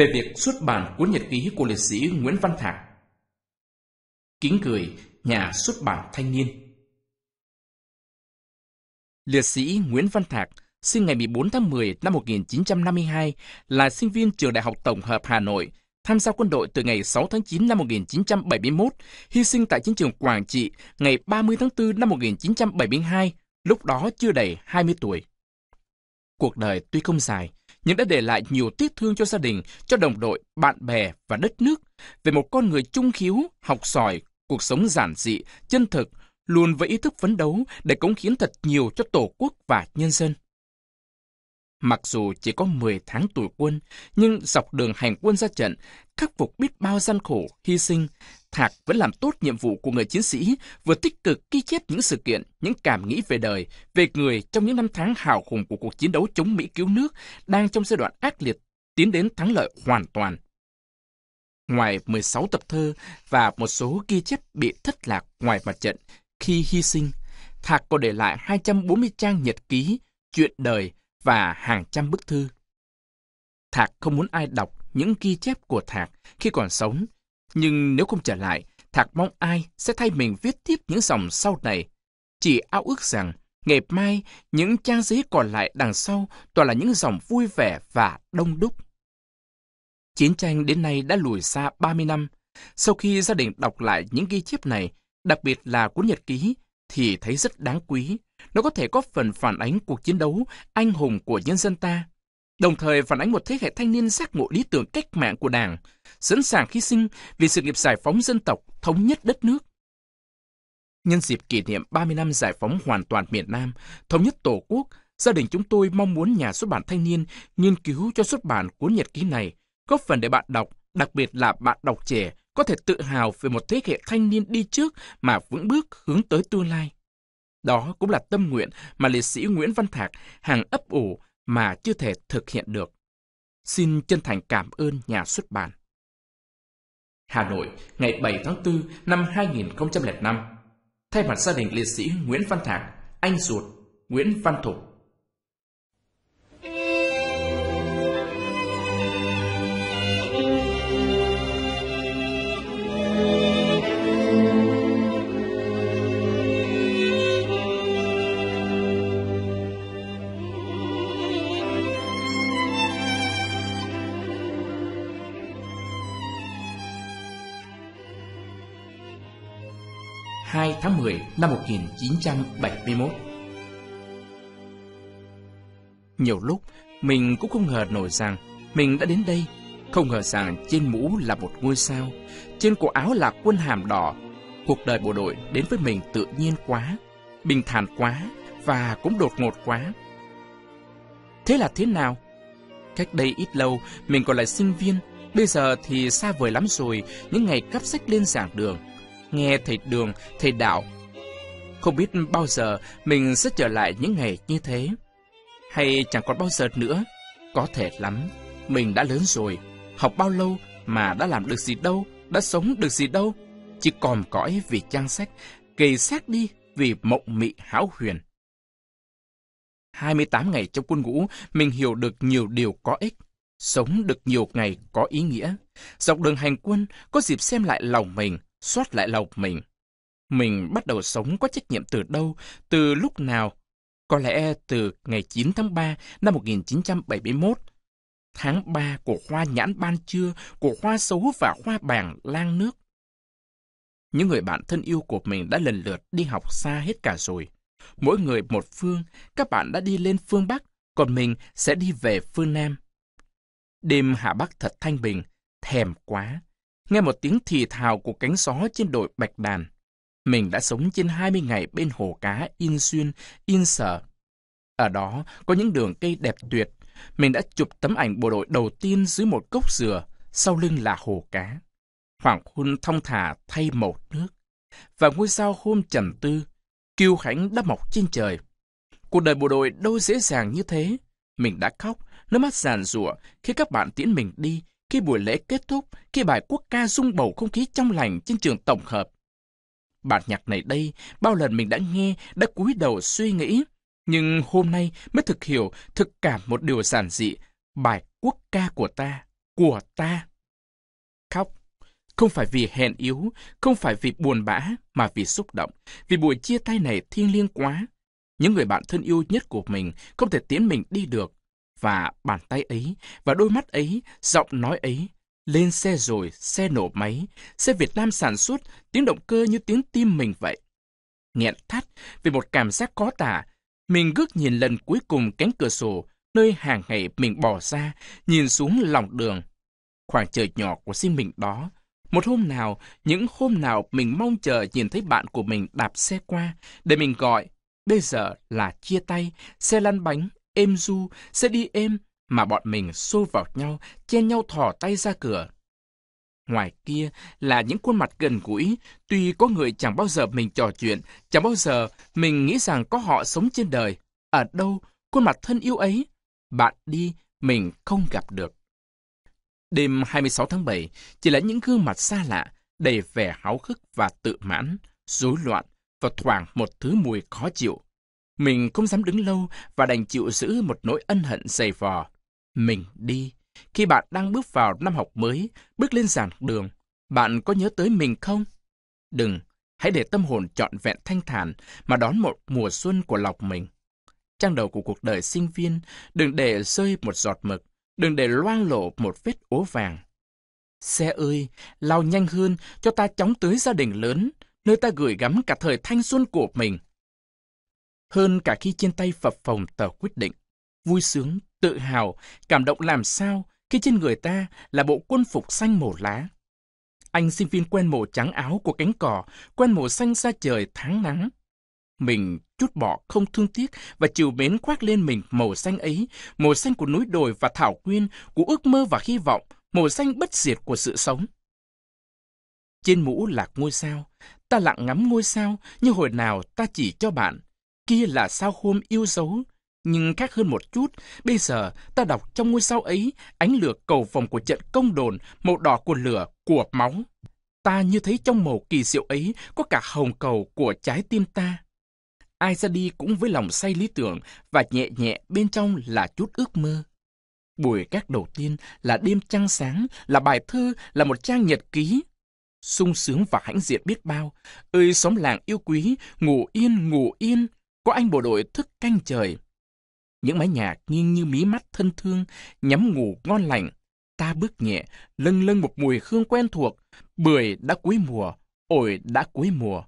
về việc xuất bản cuốn nhật ký của liệt sĩ Nguyễn Văn Thạc. Kính gửi nhà xuất bản thanh niên. Liệt sĩ Nguyễn Văn Thạc sinh ngày 14 tháng 10 năm 1952 là sinh viên trường Đại học Tổng hợp Hà Nội, tham gia quân đội từ ngày 6 tháng 9 năm 1971, hy sinh tại chiến trường Quảng Trị ngày 30 tháng 4 năm 1972, lúc đó chưa đầy 20 tuổi. Cuộc đời tuy không dài, nhưng đã để lại nhiều tiếc thương cho gia đình, cho đồng đội, bạn bè và đất nước. Về một con người trung khiếu, học sỏi, cuộc sống giản dị, chân thực, luôn với ý thức phấn đấu để cống hiến thật nhiều cho Tổ quốc và nhân dân. Mặc dù chỉ có 10 tháng tuổi quân, nhưng dọc đường hành quân ra trận, khắc phục biết bao gian khổ, hy sinh, Thạc vẫn làm tốt nhiệm vụ của người chiến sĩ, vừa tích cực ghi chép những sự kiện, những cảm nghĩ về đời, về người trong những năm tháng hào hùng của cuộc chiến đấu chống Mỹ cứu nước, đang trong giai đoạn ác liệt, tiến đến thắng lợi hoàn toàn. Ngoài 16 tập thơ và một số ghi chép bị thất lạc ngoài mặt trận khi hy sinh, Thạc còn để lại 240 trang nhật ký, chuyện đời và hàng trăm bức thư. Thạc không muốn ai đọc những ghi chép của Thạc khi còn sống. Nhưng nếu không trở lại, Thạc mong ai sẽ thay mình viết tiếp những dòng sau này. Chỉ ao ước rằng, ngày mai, những trang giấy còn lại đằng sau toàn là những dòng vui vẻ và đông đúc. Chiến tranh đến nay đã lùi xa 30 năm. Sau khi gia đình đọc lại những ghi chép này, đặc biệt là cuốn nhật ký, thì thấy rất đáng quý. Nó có thể góp phần phản ánh cuộc chiến đấu anh hùng của nhân dân ta đồng thời phản ánh một thế hệ thanh niên giác ngộ lý tưởng cách mạng của Đảng, sẵn sàng hy sinh vì sự nghiệp giải phóng dân tộc, thống nhất đất nước. Nhân dịp kỷ niệm 30 năm giải phóng hoàn toàn miền Nam, thống nhất Tổ quốc, gia đình chúng tôi mong muốn nhà xuất bản thanh niên nghiên cứu cho xuất bản cuốn nhật ký này, góp phần để bạn đọc, đặc biệt là bạn đọc trẻ, có thể tự hào về một thế hệ thanh niên đi trước mà vững bước hướng tới tương lai. Đó cũng là tâm nguyện mà liệt sĩ Nguyễn Văn Thạc hàng ấp ủ mà chưa thể thực hiện được. Xin chân thành cảm ơn nhà xuất bản. Hà Nội, ngày 7 tháng 4 năm 2005. Thay mặt gia đình liệt sĩ Nguyễn Văn Thạc, anh ruột Nguyễn Văn Thục tháng 10 năm 1971. Nhiều lúc mình cũng không ngờ nổi rằng mình đã đến đây. Không ngờ rằng trên mũ là một ngôi sao, trên cổ áo là quân hàm đỏ. Cuộc đời bộ đội đến với mình tự nhiên quá, bình thản quá và cũng đột ngột quá. Thế là thế nào? Cách đây ít lâu, mình còn là sinh viên, bây giờ thì xa vời lắm rồi, những ngày cắp sách lên giảng đường, nghe thầy Đường, thầy Đạo. Không biết bao giờ mình sẽ trở lại những ngày như thế. Hay chẳng còn bao giờ nữa. Có thể lắm, mình đã lớn rồi. Học bao lâu mà đã làm được gì đâu, đã sống được gì đâu. Chỉ còn cõi vì trang sách, kỳ xác đi vì mộng mị hão huyền. 28 ngày trong quân ngũ, mình hiểu được nhiều điều có ích, sống được nhiều ngày có ý nghĩa. Dọc đường hành quân, có dịp xem lại lòng mình, xoát lại lòng mình. Mình bắt đầu sống có trách nhiệm từ đâu, từ lúc nào? Có lẽ từ ngày 9 tháng 3 năm 1971, tháng 3 của khoa nhãn ban trưa, của khoa xấu và khoa bàng lang nước. Những người bạn thân yêu của mình đã lần lượt đi học xa hết cả rồi. Mỗi người một phương, các bạn đã đi lên phương Bắc, còn mình sẽ đi về phương Nam. Đêm Hạ Bắc thật thanh bình, thèm quá nghe một tiếng thì thào của cánh gió trên đồi bạch đàn. Mình đã sống trên 20 ngày bên hồ cá in xuyên, in sở. Ở đó có những đường cây đẹp tuyệt. Mình đã chụp tấm ảnh bộ đội đầu tiên dưới một cốc dừa, sau lưng là hồ cá. Hoàng hôn thong thả thay màu nước. Và ngôi sao hôm trần tư, kiêu khánh đã mọc trên trời. Cuộc đời bộ đội đâu dễ dàng như thế. Mình đã khóc, nước mắt giàn rủa khi các bạn tiễn mình đi khi buổi lễ kết thúc, khi bài quốc ca rung bầu không khí trong lành trên trường tổng hợp. Bản nhạc này đây, bao lần mình đã nghe, đã cúi đầu suy nghĩ. Nhưng hôm nay mới thực hiểu, thực cảm một điều giản dị, bài quốc ca của ta, của ta. Khóc, không phải vì hèn yếu, không phải vì buồn bã, mà vì xúc động, vì buổi chia tay này thiêng liêng quá. Những người bạn thân yêu nhất của mình không thể tiến mình đi được, và bàn tay ấy, và đôi mắt ấy, giọng nói ấy. Lên xe rồi, xe nổ máy, xe Việt Nam sản xuất, tiếng động cơ như tiếng tim mình vậy. Nghẹn thắt vì một cảm giác khó tả, mình gước nhìn lần cuối cùng cánh cửa sổ, nơi hàng ngày mình bỏ ra, nhìn xuống lòng đường. Khoảng trời nhỏ của riêng mình đó, một hôm nào, những hôm nào mình mong chờ nhìn thấy bạn của mình đạp xe qua, để mình gọi, bây giờ là chia tay, xe lăn bánh, êm du, sẽ đi êm, mà bọn mình xô vào nhau, chen nhau thò tay ra cửa. Ngoài kia là những khuôn mặt gần gũi, tuy có người chẳng bao giờ mình trò chuyện, chẳng bao giờ mình nghĩ rằng có họ sống trên đời. Ở đâu, khuôn mặt thân yêu ấy, bạn đi, mình không gặp được. Đêm hai mươi sáu tháng bảy chỉ là những gương mặt xa lạ, đầy vẻ háo hức và tự mãn, rối loạn và thoảng một thứ mùi khó chịu. Mình không dám đứng lâu và đành chịu giữ một nỗi ân hận dày vò. Mình đi. Khi bạn đang bước vào năm học mới, bước lên giảng đường, bạn có nhớ tới mình không? Đừng, hãy để tâm hồn trọn vẹn thanh thản mà đón một mùa xuân của lọc mình. Trang đầu của cuộc đời sinh viên, đừng để rơi một giọt mực, đừng để loang lộ một vết ố vàng. Xe ơi, lao nhanh hơn cho ta chóng tới gia đình lớn, nơi ta gửi gắm cả thời thanh xuân của mình – hơn cả khi trên tay phập phồng tờ quyết định. Vui sướng, tự hào, cảm động làm sao khi trên người ta là bộ quân phục xanh màu lá. Anh sinh viên quen màu trắng áo của cánh cỏ, quen màu xanh xa trời tháng nắng. Mình chút bỏ không thương tiếc và chiều mến khoác lên mình màu xanh ấy, màu xanh của núi đồi và thảo nguyên, của ước mơ và hy vọng, màu xanh bất diệt của sự sống. Trên mũ lạc ngôi sao, ta lặng ngắm ngôi sao như hồi nào ta chỉ cho bạn, kia là sao hôm yêu dấu. Nhưng khác hơn một chút, bây giờ ta đọc trong ngôi sao ấy ánh lửa cầu vòng của trận công đồn, màu đỏ của lửa, của máu. Ta như thấy trong màu kỳ diệu ấy có cả hồng cầu của trái tim ta. Ai ra đi cũng với lòng say lý tưởng và nhẹ nhẹ bên trong là chút ước mơ. Buổi các đầu tiên là đêm trăng sáng, là bài thơ, là một trang nhật ký. sung sướng và hãnh diện biết bao. Ơi xóm làng yêu quý, ngủ yên, ngủ yên, có anh bộ đội thức canh trời. Những mái nhà nghiêng như mí mắt thân thương, nhắm ngủ ngon lành. Ta bước nhẹ, lâng lâng một mùi hương quen thuộc. Bưởi đã cuối mùa, ổi đã cuối mùa.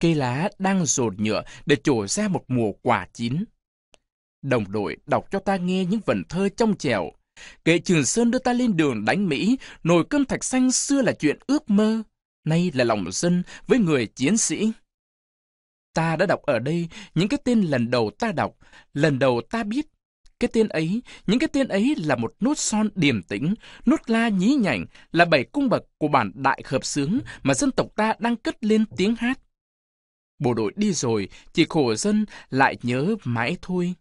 Cây lá đang rột nhựa để trổ ra một mùa quả chín. Đồng đội đọc cho ta nghe những vần thơ trong trẻo. Kệ Trường Sơn đưa ta lên đường đánh Mỹ, nồi cơm thạch xanh xưa là chuyện ước mơ, nay là lòng dân với người chiến sĩ. Ta đã đọc ở đây những cái tên lần đầu ta đọc, lần đầu ta biết. Cái tên ấy, những cái tên ấy là một nốt son điềm tĩnh, nốt la nhí nhảnh, là bảy cung bậc của bản đại hợp sướng mà dân tộc ta đang cất lên tiếng hát. Bộ đội đi rồi, chỉ khổ dân lại nhớ mãi thôi.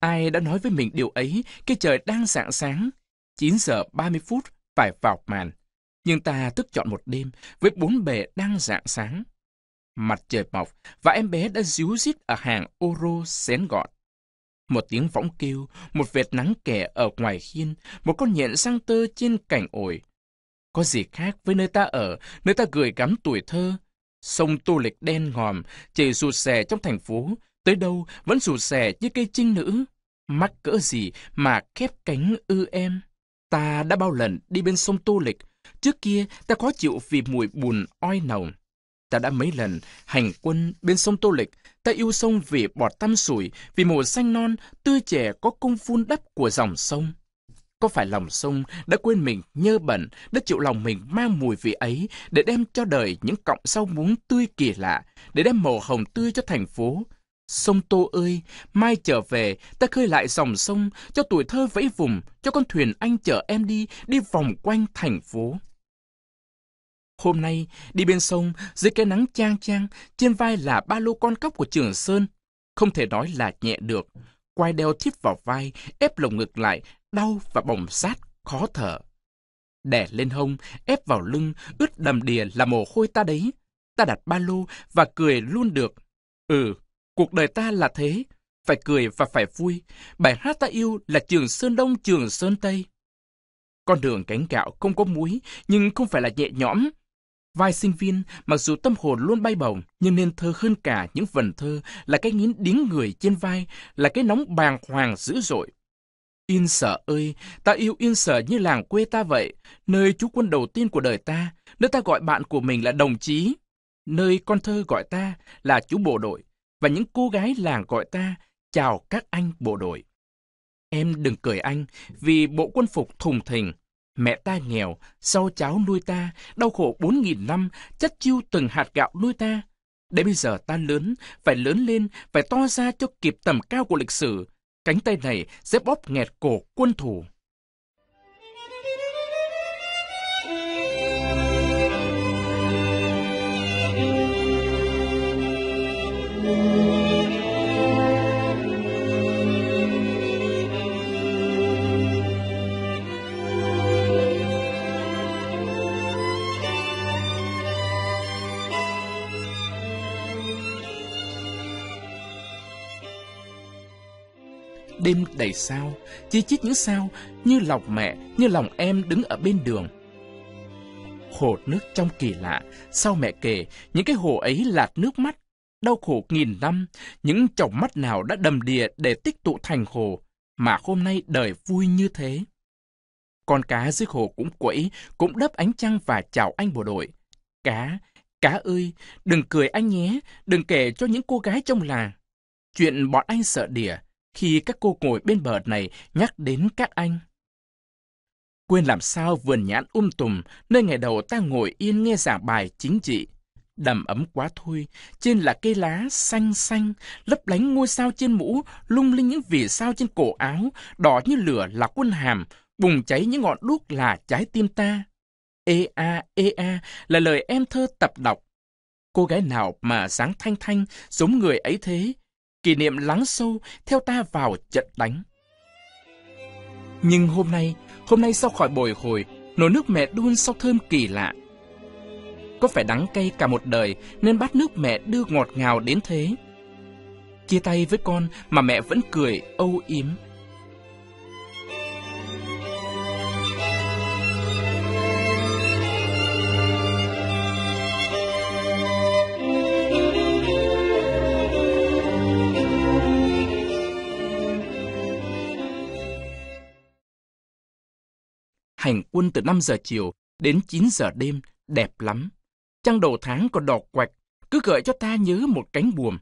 Ai đã nói với mình điều ấy, cái trời đang rạng sáng, 9 giờ 30 phút phải vào màn. Nhưng ta thức chọn một đêm với bốn bề đang rạng sáng mặt trời mọc và em bé đã ríu rít ở hàng ô rô xén gọn. Một tiếng võng kêu, một vệt nắng kẻ ở ngoài hiên, một con nhện sang tơ trên cành ổi. Có gì khác với nơi ta ở, nơi ta gửi gắm tuổi thơ. Sông tô lịch đen ngòm, chảy rụt xè trong thành phố, tới đâu vẫn rụt xè như cây trinh nữ. Mắc cỡ gì mà khép cánh ư em. Ta đã bao lần đi bên sông tô lịch, trước kia ta có chịu vì mùi bùn oi nồng. Ta đã mấy lần hành quân bên sông Tô Lịch, ta yêu sông vì bọt tăm sủi, vì màu xanh non, tươi trẻ có cung phun đắp của dòng sông. Có phải lòng sông đã quên mình nhơ bẩn, đã chịu lòng mình mang mùi vị ấy để đem cho đời những cọng rau muống tươi kỳ lạ, để đem màu hồng tươi cho thành phố? Sông Tô ơi, mai trở về, ta khơi lại dòng sông, cho tuổi thơ vẫy vùng, cho con thuyền anh chở em đi, đi vòng quanh thành phố. Hôm nay, đi bên sông, dưới cái nắng chang chang, trên vai là ba lô con cóc của Trường Sơn. Không thể nói là nhẹ được. Quai đeo thiếp vào vai, ép lồng ngực lại, đau và bỏng sát, khó thở. Đè lên hông, ép vào lưng, ướt đầm đìa là mồ hôi ta đấy. Ta đặt ba lô và cười luôn được. Ừ, cuộc đời ta là thế. Phải cười và phải vui. Bài hát ta yêu là Trường Sơn Đông, Trường Sơn Tây. Con đường cánh gạo không có muối, nhưng không phải là nhẹ nhõm vai sinh viên, mặc dù tâm hồn luôn bay bổng, nhưng nên thơ hơn cả những vần thơ là cái nghiến điếng người trên vai, là cái nóng bàng hoàng dữ dội. Yên sở ơi, ta yêu yên sở như làng quê ta vậy, nơi chú quân đầu tiên của đời ta, nơi ta gọi bạn của mình là đồng chí, nơi con thơ gọi ta là chú bộ đội, và những cô gái làng gọi ta chào các anh bộ đội. Em đừng cười anh, vì bộ quân phục thùng thình, Mẹ ta nghèo, sau cháu nuôi ta, đau khổ bốn nghìn năm, chất chiêu từng hạt gạo nuôi ta. Để bây giờ ta lớn, phải lớn lên, phải to ra cho kịp tầm cao của lịch sử. Cánh tay này sẽ bóp nghẹt cổ quân thủ. đêm đầy sao, chi chít những sao như lòng mẹ, như lòng em đứng ở bên đường. Hồ nước trong kỳ lạ, sau mẹ kể, những cái hồ ấy lạt nước mắt, đau khổ nghìn năm, những chồng mắt nào đã đầm đìa để tích tụ thành hồ, mà hôm nay đời vui như thế. Con cá dưới hồ cũng quẫy, cũng đấp ánh trăng và chào anh bộ đội. Cá, cá ơi, đừng cười anh nhé, đừng kể cho những cô gái trong làng. Chuyện bọn anh sợ đỉa, khi các cô ngồi bên bờ này nhắc đến các anh. Quên làm sao vườn nhãn um tùm, nơi ngày đầu ta ngồi yên nghe giảng bài chính trị. Đầm ấm quá thôi, trên là cây lá xanh xanh, lấp lánh ngôi sao trên mũ, lung linh những vì sao trên cổ áo, đỏ như lửa là quân hàm, bùng cháy những ngọn đuốc là trái tim ta. Ê a, ê a là lời em thơ tập đọc. Cô gái nào mà dáng thanh thanh, giống người ấy thế, kỷ niệm lắng sâu theo ta vào trận đánh. Nhưng hôm nay, hôm nay sau khỏi bồi hồi, nồi nước mẹ đun sau thơm kỳ lạ. Có phải đắng cay cả một đời nên bát nước mẹ đưa ngọt ngào đến thế. Chia tay với con mà mẹ vẫn cười âu yếm. hành quân từ 5 giờ chiều đến 9 giờ đêm, đẹp lắm. Trăng đầu tháng còn đỏ quạch, cứ gợi cho ta nhớ một cánh buồm.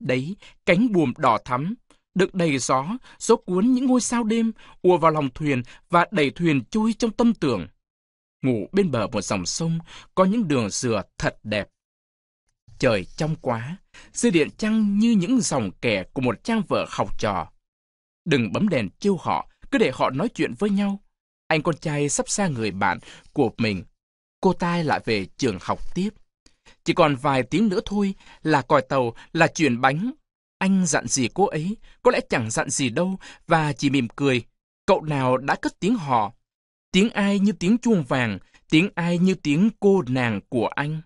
Đấy, cánh buồm đỏ thắm, được đầy gió, gió cuốn những ngôi sao đêm, ùa vào lòng thuyền và đẩy thuyền chui trong tâm tưởng. Ngủ bên bờ một dòng sông, có những đường dừa thật đẹp. Trời trong quá, dây điện trăng như những dòng kẻ của một trang vợ học trò. Đừng bấm đèn chiêu họ, cứ để họ nói chuyện với nhau anh con trai sắp xa người bạn của mình. Cô ta lại về trường học tiếp. Chỉ còn vài tiếng nữa thôi là còi tàu, là chuyển bánh. Anh dặn gì cô ấy, có lẽ chẳng dặn gì đâu và chỉ mỉm cười. Cậu nào đã cất tiếng họ. Tiếng ai như tiếng chuông vàng, tiếng ai như tiếng cô nàng của anh.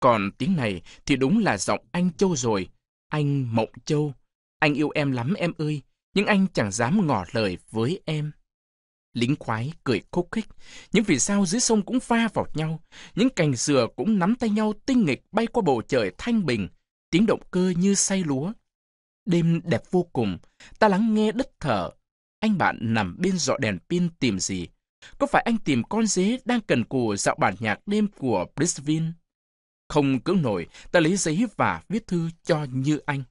Còn tiếng này thì đúng là giọng anh Châu rồi. Anh Mộng Châu. Anh yêu em lắm em ơi, nhưng anh chẳng dám ngỏ lời với em lính khoái cười khúc khích, những vì sao dưới sông cũng pha vào nhau, những cành dừa cũng nắm tay nhau tinh nghịch bay qua bầu trời thanh bình, tiếng động cơ như say lúa. Đêm đẹp vô cùng, ta lắng nghe đất thở. Anh bạn nằm bên dọ đèn pin tìm gì? Có phải anh tìm con dế đang cần cù dạo bản nhạc đêm của Brisbane? Không cưỡng nổi, ta lấy giấy và viết thư cho như anh.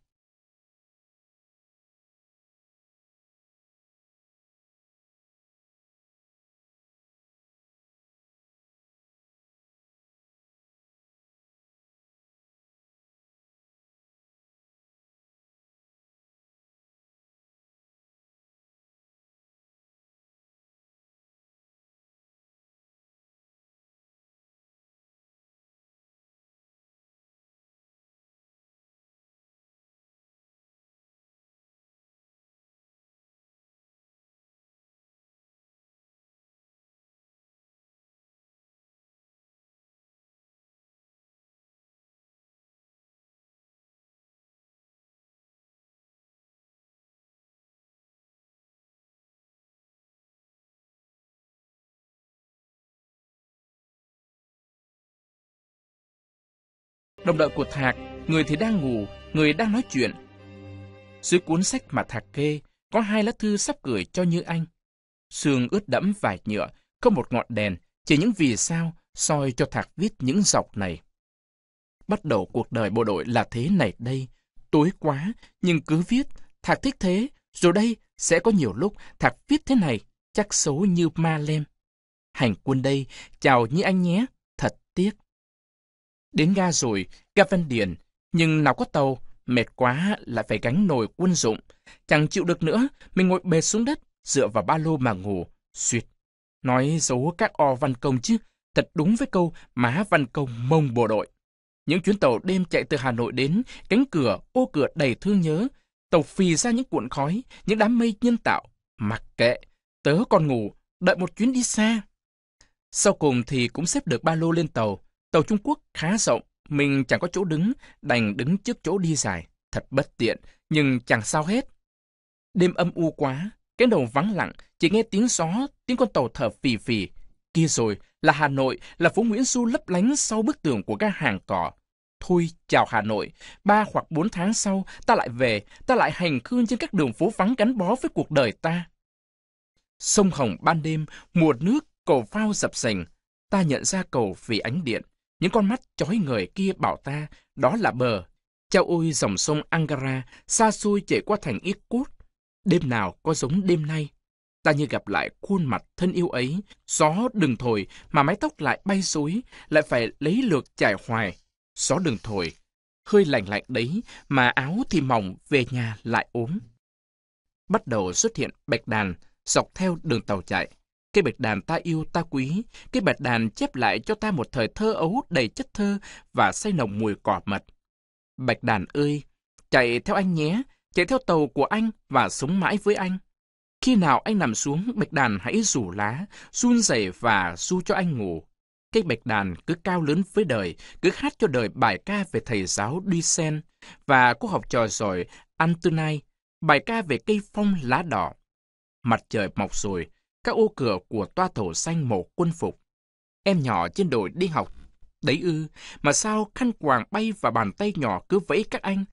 Đồng đội của Thạc, người thì đang ngủ, người đang nói chuyện. Dưới cuốn sách mà Thạc kê, có hai lá thư sắp gửi cho Như Anh. Sương ướt đẫm vải nhựa, không một ngọn đèn, chỉ những vì sao soi cho Thạc viết những dọc này. Bắt đầu cuộc đời bộ đội là thế này đây, tối quá, nhưng cứ viết, Thạc thích thế, rồi đây sẽ có nhiều lúc Thạc viết thế này, chắc xấu như ma lem. Hành quân đây, chào như anh nhé, thật tiếc. Đến ga rồi, ga ven Điền, nhưng nào có tàu, mệt quá lại phải gánh nồi quân dụng. Chẳng chịu được nữa, mình ngồi bệt xuống đất, dựa vào ba lô mà ngủ, suyệt. Nói dấu các o văn công chứ, thật đúng với câu má văn công mông bộ đội. Những chuyến tàu đêm chạy từ Hà Nội đến, cánh cửa, ô cửa đầy thương nhớ, tàu phì ra những cuộn khói, những đám mây nhân tạo. Mặc kệ, tớ còn ngủ, đợi một chuyến đi xa. Sau cùng thì cũng xếp được ba lô lên tàu, Tàu Trung Quốc khá rộng, mình chẳng có chỗ đứng, đành đứng trước chỗ đi dài. Thật bất tiện, nhưng chẳng sao hết. Đêm âm u quá, cái đầu vắng lặng, chỉ nghe tiếng gió, tiếng con tàu thở phì phì. Kia rồi, là Hà Nội, là phố Nguyễn Du lấp lánh sau bức tường của các hàng cỏ. Thôi, chào Hà Nội, ba hoặc bốn tháng sau, ta lại về, ta lại hành khương trên các đường phố vắng gắn bó với cuộc đời ta. Sông Hồng ban đêm, mùa nước, cầu phao dập sành. Ta nhận ra cầu vì ánh điện, những con mắt chói người kia bảo ta đó là bờ. Chao ôi dòng sông Angara xa xôi chạy qua thành Irkut. Đêm nào có giống đêm nay. Ta như gặp lại khuôn mặt thân yêu ấy, gió đừng thổi mà mái tóc lại bay rối, lại phải lấy lược chải hoài. Gió đừng thổi, hơi lạnh lạnh đấy mà áo thì mỏng về nhà lại ốm. Bắt đầu xuất hiện bạch đàn dọc theo đường tàu chạy. Cái bạch đàn ta yêu ta quý, cái bạch đàn chép lại cho ta một thời thơ ấu đầy chất thơ và say nồng mùi cỏ mật. Bạch đàn ơi, chạy theo anh nhé, chạy theo tàu của anh và sống mãi với anh. Khi nào anh nằm xuống, bạch đàn hãy rủ lá, run rẩy và su cho anh ngủ. Cây bạch đàn cứ cao lớn với đời, cứ hát cho đời bài ca về thầy giáo duy sen và cô học trò giỏi Antonai, bài ca về cây phong lá đỏ. Mặt trời mọc rồi, các ô cửa của toa tàu xanh màu quân phục. Em nhỏ trên đồi đi học. Đấy ư, mà sao khăn quàng bay và bàn tay nhỏ cứ vẫy các anh?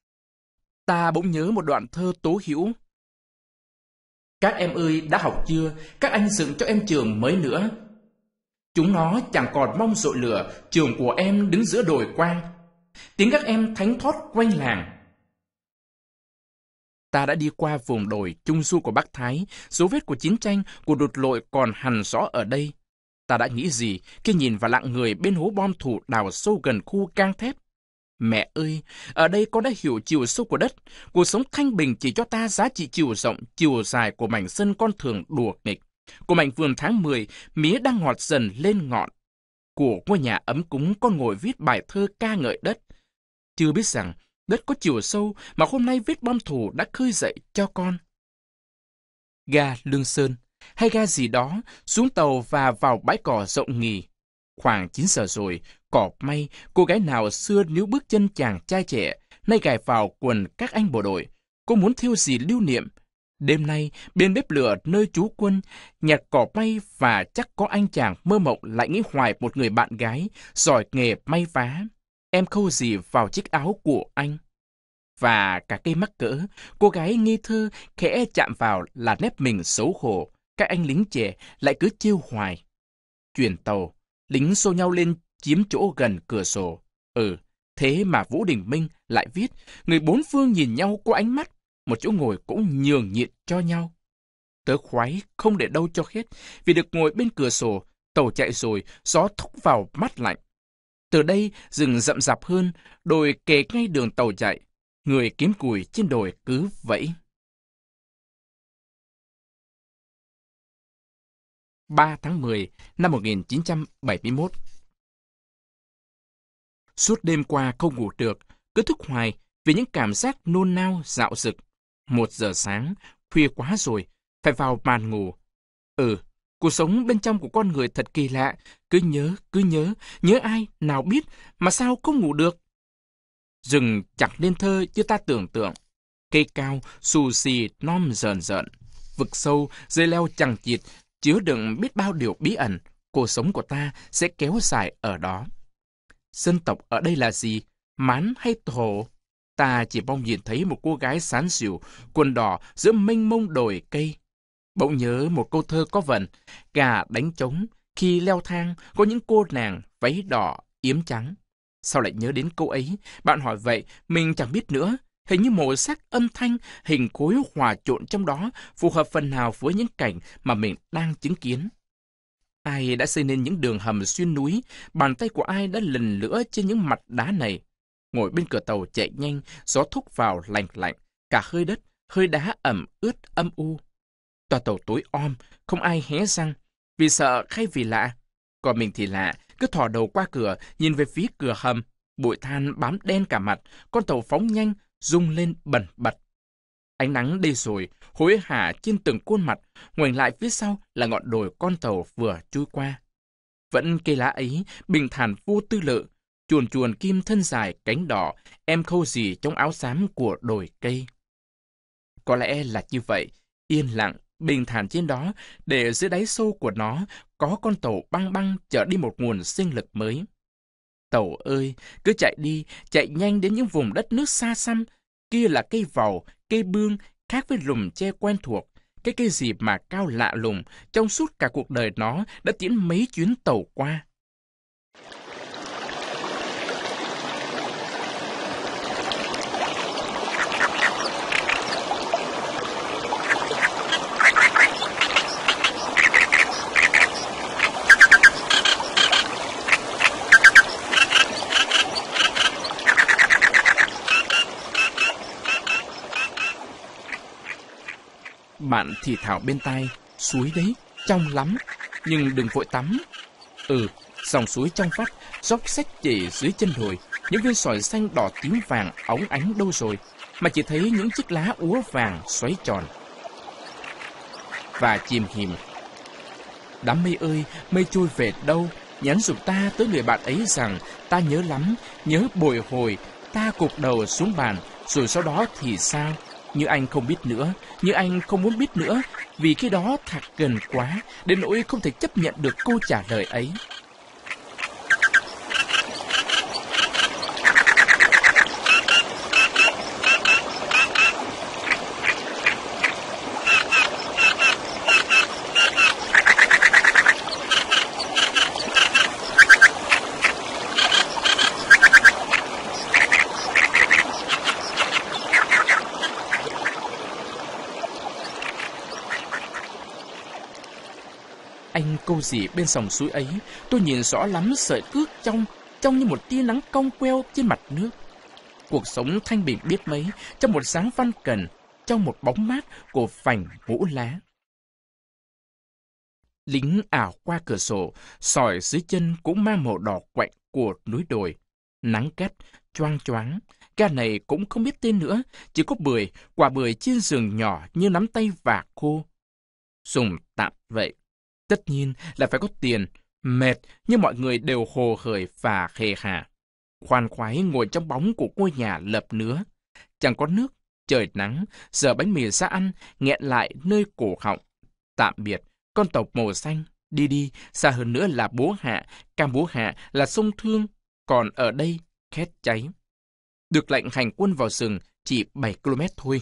Ta bỗng nhớ một đoạn thơ tố hữu. Các em ơi, đã học chưa? Các anh dựng cho em trường mới nữa. Chúng nó chẳng còn mong rội lửa, trường của em đứng giữa đồi quang. Tiếng các em thánh thót quanh làng, ta đã đi qua vùng đồi trung du của Bắc Thái, dấu vết của chiến tranh, của đột lội còn hằn rõ ở đây. Ta đã nghĩ gì khi nhìn vào lặng người bên hố bom thủ đào sâu gần khu cang thép? Mẹ ơi, ở đây con đã hiểu chiều sâu của đất, cuộc sống thanh bình chỉ cho ta giá trị chiều rộng, chiều dài của mảnh sân con thường đùa nghịch. Của mảnh vườn tháng 10, mía đang ngọt dần lên ngọn. Của ngôi nhà ấm cúng con ngồi viết bài thơ ca ngợi đất. Chưa biết rằng đất có chiều sâu mà hôm nay vết bom thủ đã khơi dậy cho con. Ga Lương Sơn, hay ga gì đó, xuống tàu và vào bãi cỏ rộng nghỉ. Khoảng 9 giờ rồi, cỏ may, cô gái nào xưa níu bước chân chàng trai trẻ, nay gài vào quần các anh bộ đội. Cô muốn thiêu gì lưu niệm. Đêm nay, bên bếp lửa nơi chú quân, nhặt cỏ may và chắc có anh chàng mơ mộng lại nghĩ hoài một người bạn gái, giỏi nghề may vá em khâu gì vào chiếc áo của anh. Và cả cây mắc cỡ, cô gái nghi thư khẽ chạm vào là nếp mình xấu hổ, các anh lính trẻ lại cứ chiêu hoài. Chuyển tàu, lính xô nhau lên chiếm chỗ gần cửa sổ. Ừ, thế mà Vũ Đình Minh lại viết, người bốn phương nhìn nhau qua ánh mắt, một chỗ ngồi cũng nhường nhịn cho nhau. Tớ khoái không để đâu cho hết, vì được ngồi bên cửa sổ, tàu chạy rồi, gió thốc vào mắt lạnh. Từ đây, rừng rậm rạp hơn, đồi kề ngay đường tàu chạy. Người kiếm củi trên đồi cứ vẫy. 3 tháng 10 năm 1971. Suốt đêm qua không ngủ được, cứ thức hoài vì những cảm giác nôn nao dạo dực. Một giờ sáng, khuya quá rồi, phải vào màn ngủ. Ừ, Cuộc sống bên trong của con người thật kỳ lạ, cứ nhớ, cứ nhớ, nhớ ai, nào biết, mà sao không ngủ được. Rừng chẳng nên thơ như ta tưởng tượng. Cây cao, xù xì, non rờn rợn. Vực sâu, dây leo chẳng chịt, chứa đựng biết bao điều bí ẩn. Cuộc sống của ta sẽ kéo dài ở đó. Dân tộc ở đây là gì? Mán hay thổ? Ta chỉ mong nhìn thấy một cô gái sán xỉu, quần đỏ giữa mênh mông đồi cây, Bỗng nhớ một câu thơ có vần, gà đánh trống, khi leo thang có những cô nàng váy đỏ, yếm trắng. Sao lại nhớ đến câu ấy? Bạn hỏi vậy, mình chẳng biết nữa. Hình như màu sắc âm thanh, hình khối hòa trộn trong đó phù hợp phần nào với những cảnh mà mình đang chứng kiến. Ai đã xây nên những đường hầm xuyên núi, bàn tay của ai đã lần lửa trên những mặt đá này. Ngồi bên cửa tàu chạy nhanh, gió thúc vào lành lạnh, cả hơi đất, hơi đá ẩm ướt âm u. Toa tàu tối om, không ai hé răng, vì sợ hay vì lạ. Còn mình thì lạ, cứ thò đầu qua cửa, nhìn về phía cửa hầm. Bụi than bám đen cả mặt, con tàu phóng nhanh, rung lên bẩn bật. Ánh nắng đi rồi, hối hả trên từng khuôn mặt, ngoảnh lại phía sau là ngọn đồi con tàu vừa chui qua. Vẫn cây lá ấy, bình thản vô tư lự, chuồn chuồn kim thân dài cánh đỏ, em khâu gì trong áo xám của đồi cây. Có lẽ là như vậy, yên lặng Bình thản trên đó, để dưới đáy sâu của nó có con tàu băng băng chở đi một nguồn sinh lực mới. Tàu ơi, cứ chạy đi, chạy nhanh đến những vùng đất nước xa xăm. Kia là cây vầu, cây bương, khác với lùm tre quen thuộc. Cái cây gì mà cao lạ lùng, trong suốt cả cuộc đời nó đã tiến mấy chuyến tàu qua. Bạn thì thảo bên tai, suối đấy, trong lắm, nhưng đừng vội tắm. Ừ, dòng suối trong vắt, dốc sách chỉ dưới chân đồi, những viên sỏi xanh đỏ tím vàng óng ánh đâu rồi, mà chỉ thấy những chiếc lá úa vàng xoáy tròn. Và chìm hìm. Đám mây ơi, mây trôi về đâu, nhắn giục ta tới người bạn ấy rằng ta nhớ lắm, nhớ bồi hồi, ta cục đầu xuống bàn, rồi sau đó thì sao? như anh không biết nữa, như anh không muốn biết nữa, vì khi đó thật gần quá, đến nỗi không thể chấp nhận được câu trả lời ấy. gì bên dòng suối ấy, tôi nhìn rõ lắm sợi cước trong, trong như một tia nắng cong queo trên mặt nước. Cuộc sống thanh bình biết mấy, trong một sáng văn cần, trong một bóng mát của phành vũ lá. Lính ảo qua cửa sổ, sỏi dưới chân cũng mang màu đỏ quạnh của núi đồi. Nắng gắt, choang choáng, ca này cũng không biết tên nữa, chỉ có bưởi, quả bưởi trên giường nhỏ như nắm tay vạc khô. Dùng tạm vậy. Tất nhiên là phải có tiền, mệt nhưng mọi người đều hồ hởi và khề hà Khoan khoái ngồi trong bóng của ngôi nhà lợp nứa. Chẳng có nước, trời nắng, giờ bánh mì ra ăn, nghẹn lại nơi cổ họng. Tạm biệt, con tộc màu xanh, đi đi, xa hơn nữa là bố hạ, cam bố hạ là sông thương, còn ở đây khét cháy. Được lệnh hành quân vào rừng chỉ 7 km thôi.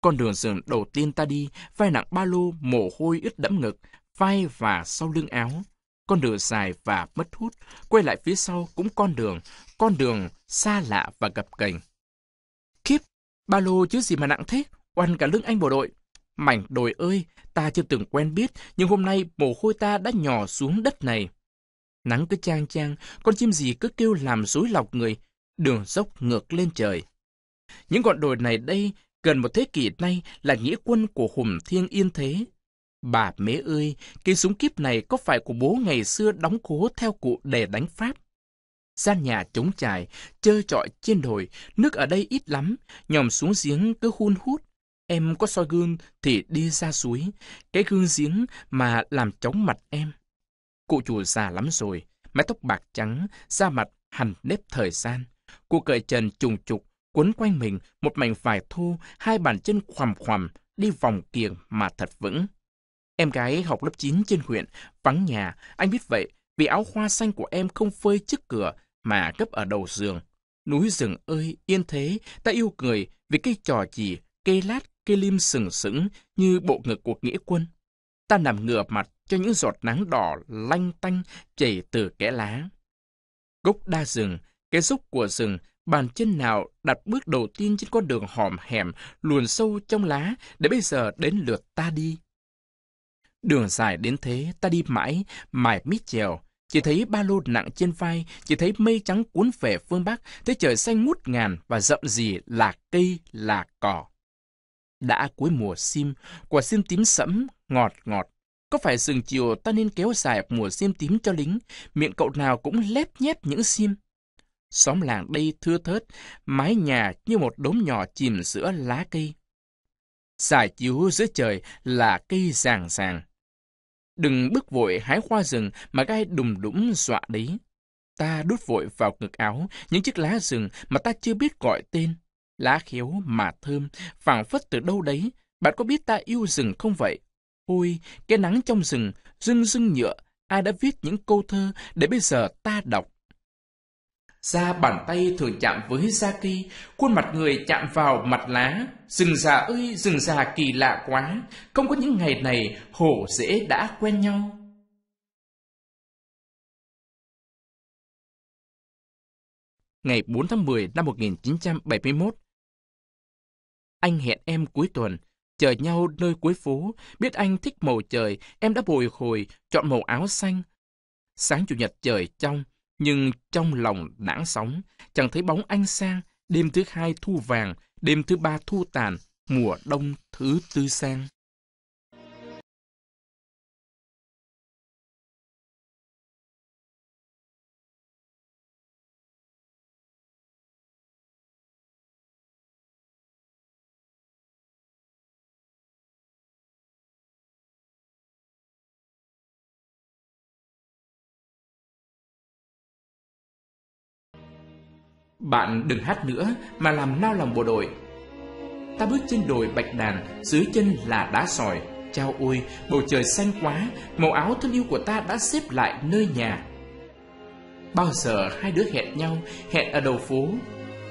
Con đường rừng đầu tiên ta đi, vai nặng ba lô, mồ hôi ướt đẫm ngực, vai và sau lưng áo. Con đường dài và mất hút, quay lại phía sau cũng con đường, con đường xa lạ và gập ghềnh. Khiếp, ba lô chứ gì mà nặng thế, oằn cả lưng anh bộ đội. Mảnh đồi ơi, ta chưa từng quen biết, nhưng hôm nay mồ hôi ta đã nhỏ xuống đất này. Nắng cứ chang chang, con chim gì cứ kêu làm rối lọc người, đường dốc ngược lên trời. Những con đồi này đây gần một thế kỷ nay là nghĩa quân của Hùng Thiên Yên Thế. Bà mế ơi, cây súng kíp này có phải của bố ngày xưa đóng cố theo cụ để đánh Pháp? Ra nhà chống trải, chơi trọi trên đồi, nước ở đây ít lắm, nhòm xuống giếng cứ hun hút. Em có soi gương thì đi ra suối, cái gương giếng mà làm chóng mặt em. Cụ chủ già lắm rồi, mái tóc bạc trắng, da mặt hằn nếp thời gian. Cụ cởi trần trùng trục, quấn quanh mình một mảnh vải thô, hai bàn chân khoằm khoằm, đi vòng kiềng mà thật vững. Em gái học lớp 9 trên huyện, vắng nhà, anh biết vậy vì áo khoa xanh của em không phơi trước cửa mà gấp ở đầu giường. Núi rừng ơi, yên thế, ta yêu người vì cây trò chỉ, cây lát, cây lim sừng sững như bộ ngực của nghĩa quân. Ta nằm ngửa mặt cho những giọt nắng đỏ lanh tanh chảy từ kẽ lá. Gốc đa rừng, cái rúc của rừng bàn chân nào đặt bước đầu tiên trên con đường hòm hẻm luồn sâu trong lá để bây giờ đến lượt ta đi. Đường dài đến thế, ta đi mãi, mãi mít trèo. Chỉ thấy ba lô nặng trên vai, chỉ thấy mây trắng cuốn về phương Bắc, thấy trời xanh ngút ngàn và rậm rì là cây, là cỏ. Đã cuối mùa sim, quả sim tím sẫm, ngọt ngọt. Có phải sừng chiều ta nên kéo dài mùa sim tím cho lính, miệng cậu nào cũng lép nhép những sim. Xóm làng đây thưa thớt, mái nhà như một đốm nhỏ chìm giữa lá cây. Xài chiếu giữa trời là cây ràng ràng. Đừng bước vội hái hoa rừng mà gai đùng đũng dọa đấy. Ta đút vội vào ngực áo những chiếc lá rừng mà ta chưa biết gọi tên. Lá khéo mà thơm, phảng phất từ đâu đấy. Bạn có biết ta yêu rừng không vậy? Ôi, cái nắng trong rừng, rưng rưng nhựa, ai đã viết những câu thơ để bây giờ ta đọc Da bàn tay thường chạm với da cây, khuôn mặt người chạm vào mặt lá. Rừng già ơi, rừng già kỳ lạ quá, không có những ngày này hổ dễ đã quen nhau. Ngày 4 tháng 10 năm 1971, anh hẹn em cuối tuần, chờ nhau nơi cuối phố, biết anh thích màu trời, em đã bồi hồi, chọn màu áo xanh. Sáng Chủ nhật trời trong, nhưng trong lòng nản sóng, chẳng thấy bóng anh sang, đêm thứ hai thu vàng, đêm thứ ba thu tàn, mùa đông thứ tư sang. Bạn đừng hát nữa mà làm nao lòng bộ đội. Ta bước trên đồi bạch đàn, dưới chân là đá sỏi. Chao ôi, bầu trời xanh quá, màu áo thân yêu của ta đã xếp lại nơi nhà. Bao giờ hai đứa hẹn nhau, hẹn ở đầu phố.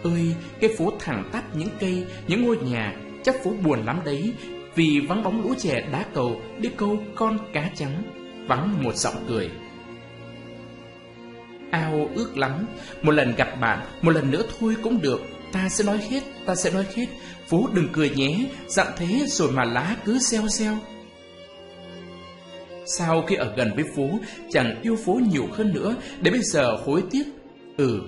Ơi, cái phố thẳng tắp những cây, những ngôi nhà, chắc phố buồn lắm đấy, vì vắng bóng lũ trẻ đá cầu đi câu con cá trắng, vắng một giọng cười ao ước lắm Một lần gặp bạn Một lần nữa thôi cũng được Ta sẽ nói hết Ta sẽ nói hết phú đừng cười nhé Dặn thế rồi mà lá cứ xeo xeo Sau khi ở gần với phú chẳng yêu phố nhiều hơn nữa Đến bây giờ hối tiếc Ừ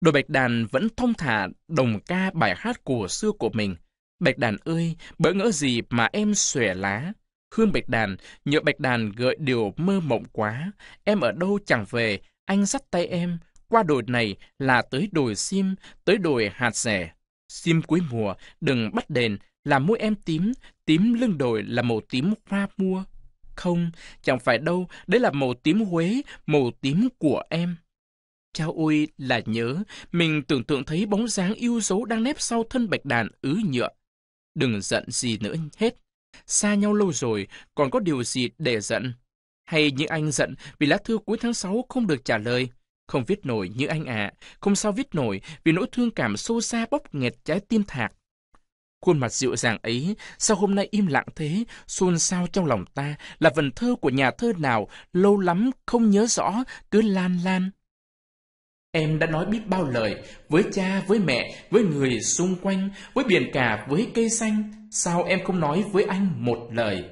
Đội bạch đàn vẫn thông thả đồng ca bài hát của xưa của mình. Bạch đàn ơi, bỡ ngỡ gì mà em xòe lá. Hương bạch đàn, nhựa bạch đàn gợi điều mơ mộng quá. Em ở đâu chẳng về, anh dắt tay em. Qua đồi này là tới đồi sim, tới đồi hạt rẻ. Sim cuối mùa, đừng bắt đền, làm mũi em tím, tím lưng đồi là màu tím hoa mua. Không, chẳng phải đâu, đấy là màu tím Huế, màu tím của em. Chao ôi là nhớ, mình tưởng tượng thấy bóng dáng yêu dấu đang nép sau thân bạch đàn ứ nhựa. Đừng giận gì nữa hết. Xa nhau lâu rồi, còn có điều gì để giận? Hay những anh giận vì lá thư cuối tháng 6 không được trả lời? Không viết nổi như anh ạ, à, không sao viết nổi vì nỗi thương cảm sâu xa bóp nghẹt trái tim thạc. Khuôn mặt dịu dàng ấy, sao hôm nay im lặng thế, xôn xao trong lòng ta, là vần thơ của nhà thơ nào, lâu lắm không nhớ rõ, cứ lan lan. Em đã nói biết bao lời với cha, với mẹ, với người xung quanh, với biển cả, với cây xanh. Sao em không nói với anh một lời?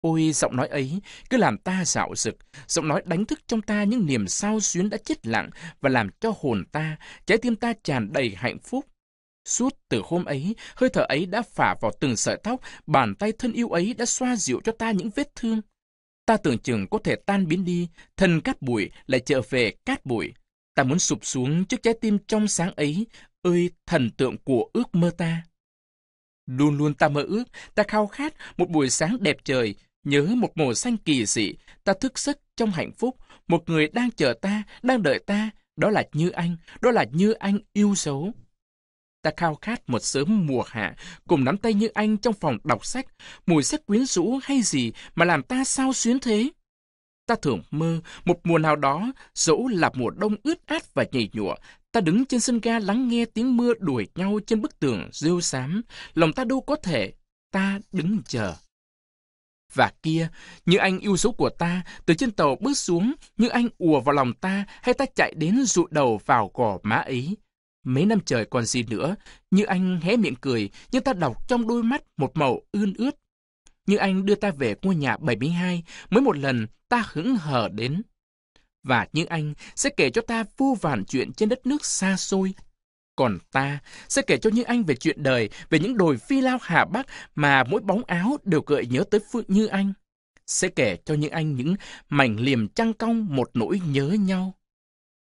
Ôi, giọng nói ấy cứ làm ta dạo rực, giọng nói đánh thức trong ta những niềm sao xuyến đã chết lặng và làm cho hồn ta, trái tim ta tràn đầy hạnh phúc. Suốt từ hôm ấy, hơi thở ấy đã phả vào từng sợi tóc, bàn tay thân yêu ấy đã xoa dịu cho ta những vết thương. Ta tưởng chừng có thể tan biến đi, thân cát bụi lại trở về cát bụi. Ta muốn sụp xuống trước trái tim trong sáng ấy, ơi thần tượng của ước mơ ta. Luôn luôn ta mơ ước, ta khao khát một buổi sáng đẹp trời, nhớ một màu xanh kỳ dị, ta thức giấc trong hạnh phúc, một người đang chờ ta, đang đợi ta, đó là Như Anh, đó là Như Anh yêu dấu. Ta khao khát một sớm mùa hạ, cùng nắm tay như anh trong phòng đọc sách, mùi sách quyến rũ hay gì mà làm ta sao xuyến thế. Ta thường mơ, một mùa nào đó, dẫu là mùa đông ướt át và nhầy nhụa, ta đứng trên sân ga lắng nghe tiếng mưa đuổi nhau trên bức tường rêu xám, lòng ta đâu có thể, ta đứng chờ. Và kia, như anh yêu dấu của ta, từ trên tàu bước xuống, như anh ùa vào lòng ta, hay ta chạy đến rụ đầu vào gò má ấy. Mấy năm trời còn gì nữa, như anh hé miệng cười, nhưng ta đọc trong đôi mắt một màu ươn ướt. Như anh đưa ta về ngôi nhà 72, mới một lần ta hững hờ đến. Và như anh sẽ kể cho ta vô vàn chuyện trên đất nước xa xôi. Còn ta sẽ kể cho như anh về chuyện đời, về những đồi phi lao Hà Bắc mà mỗi bóng áo đều gợi nhớ tới Phương Như Anh. Sẽ kể cho những anh những mảnh liềm trăng cong một nỗi nhớ nhau.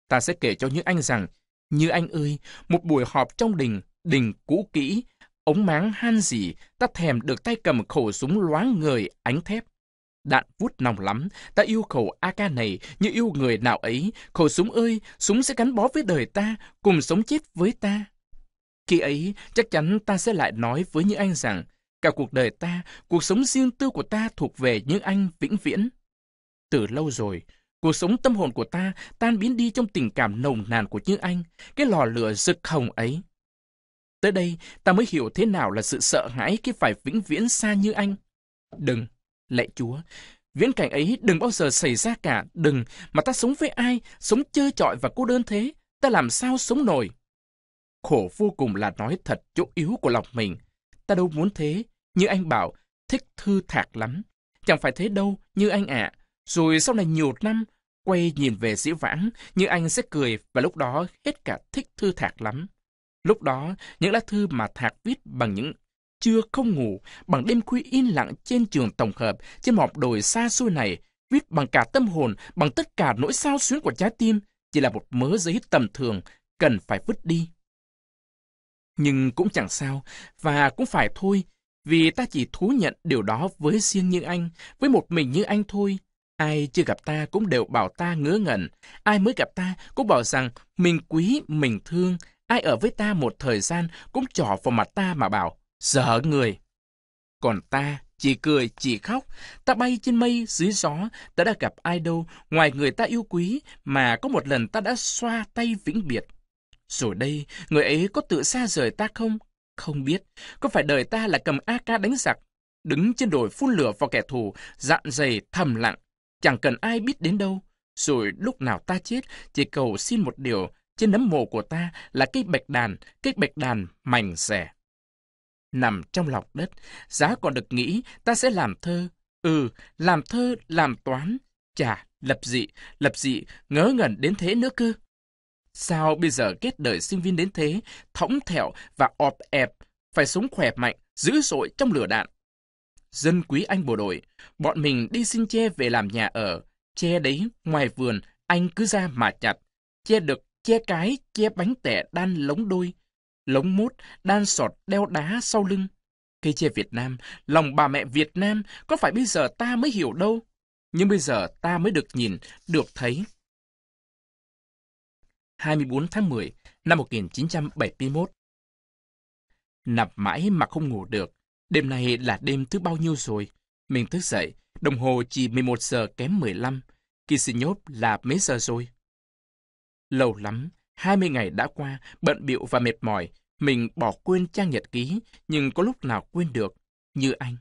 Ta sẽ kể cho những anh rằng như anh ơi, một buổi họp trong đình, đình cũ kỹ, ống máng han gì ta thèm được tay cầm khẩu súng loáng người ánh thép. Đạn vút nòng lắm, ta yêu khẩu AK này như yêu người nào ấy. Khẩu súng ơi, súng sẽ gắn bó với đời ta, cùng sống chết với ta. Khi ấy, chắc chắn ta sẽ lại nói với những anh rằng, cả cuộc đời ta, cuộc sống riêng tư của ta thuộc về những anh vĩnh viễn. Từ lâu rồi, Cuộc sống tâm hồn của ta tan biến đi trong tình cảm nồng nàn của Như Anh, cái lò lửa rực hồng ấy. Tới đây, ta mới hiểu thế nào là sự sợ hãi khi phải vĩnh viễn xa Như Anh. Đừng, lạy Chúa, viễn cảnh ấy đừng bao giờ xảy ra cả, đừng, mà ta sống với ai, sống chơi chọi và cô đơn thế, ta làm sao sống nổi. Khổ vô cùng là nói thật chỗ yếu của lòng mình. Ta đâu muốn thế, như anh bảo, thích thư thạc lắm. Chẳng phải thế đâu, như anh ạ. À. Rồi sau này nhiều năm, quay nhìn về dĩ vãng, như anh sẽ cười và lúc đó hết cả thích thư Thạc lắm. Lúc đó, những lá thư mà Thạc viết bằng những chưa không ngủ, bằng đêm khuya in lặng trên trường tổng hợp, trên mọc đồi xa xôi này, viết bằng cả tâm hồn, bằng tất cả nỗi sao xuyến của trái tim, chỉ là một mớ giấy tầm thường, cần phải vứt đi. Nhưng cũng chẳng sao, và cũng phải thôi, vì ta chỉ thú nhận điều đó với riêng như anh, với một mình như anh thôi, Ai chưa gặp ta cũng đều bảo ta ngớ ngẩn. Ai mới gặp ta cũng bảo rằng mình quý, mình thương. Ai ở với ta một thời gian cũng trỏ vào mặt ta mà bảo, dở người. Còn ta chỉ cười, chỉ khóc. Ta bay trên mây, dưới gió. Ta đã gặp ai đâu, ngoài người ta yêu quý, mà có một lần ta đã xoa tay vĩnh biệt. Rồi đây, người ấy có tự xa rời ta không? Không biết. Có phải đời ta là cầm AK đánh giặc, đứng trên đồi phun lửa vào kẻ thù, dạn dày thầm lặng, chẳng cần ai biết đến đâu. Rồi lúc nào ta chết, chỉ cầu xin một điều, trên nấm mồ của ta là cây bạch đàn, cây bạch đàn mảnh rẻ. Nằm trong lòng đất, giá còn được nghĩ ta sẽ làm thơ. Ừ, làm thơ, làm toán. Chà, lập dị, lập dị, ngớ ngẩn đến thế nữa cơ. Sao bây giờ kết đời sinh viên đến thế, thõng thẹo và ọp ẹp, phải sống khỏe mạnh, dữ dội trong lửa đạn dân quý anh bộ đội, bọn mình đi xin che về làm nhà ở, che đấy ngoài vườn anh cứ ra mà chặt, che được che cái, che bánh tẻ đan lống đôi, lống mốt, đan sọt đeo đá sau lưng. Cây che Việt Nam, lòng bà mẹ Việt Nam, có phải bây giờ ta mới hiểu đâu? Nhưng bây giờ ta mới được nhìn, được thấy. 24 tháng 10 năm 1971 Nằm mãi mà không ngủ được, Đêm nay là đêm thứ bao nhiêu rồi? Mình thức dậy, đồng hồ chỉ 11 giờ kém 15. Kỳ xin nhốt là mấy giờ rồi? Lâu lắm, 20 ngày đã qua, bận biệu và mệt mỏi. Mình bỏ quên trang nhật ký, nhưng có lúc nào quên được, như anh.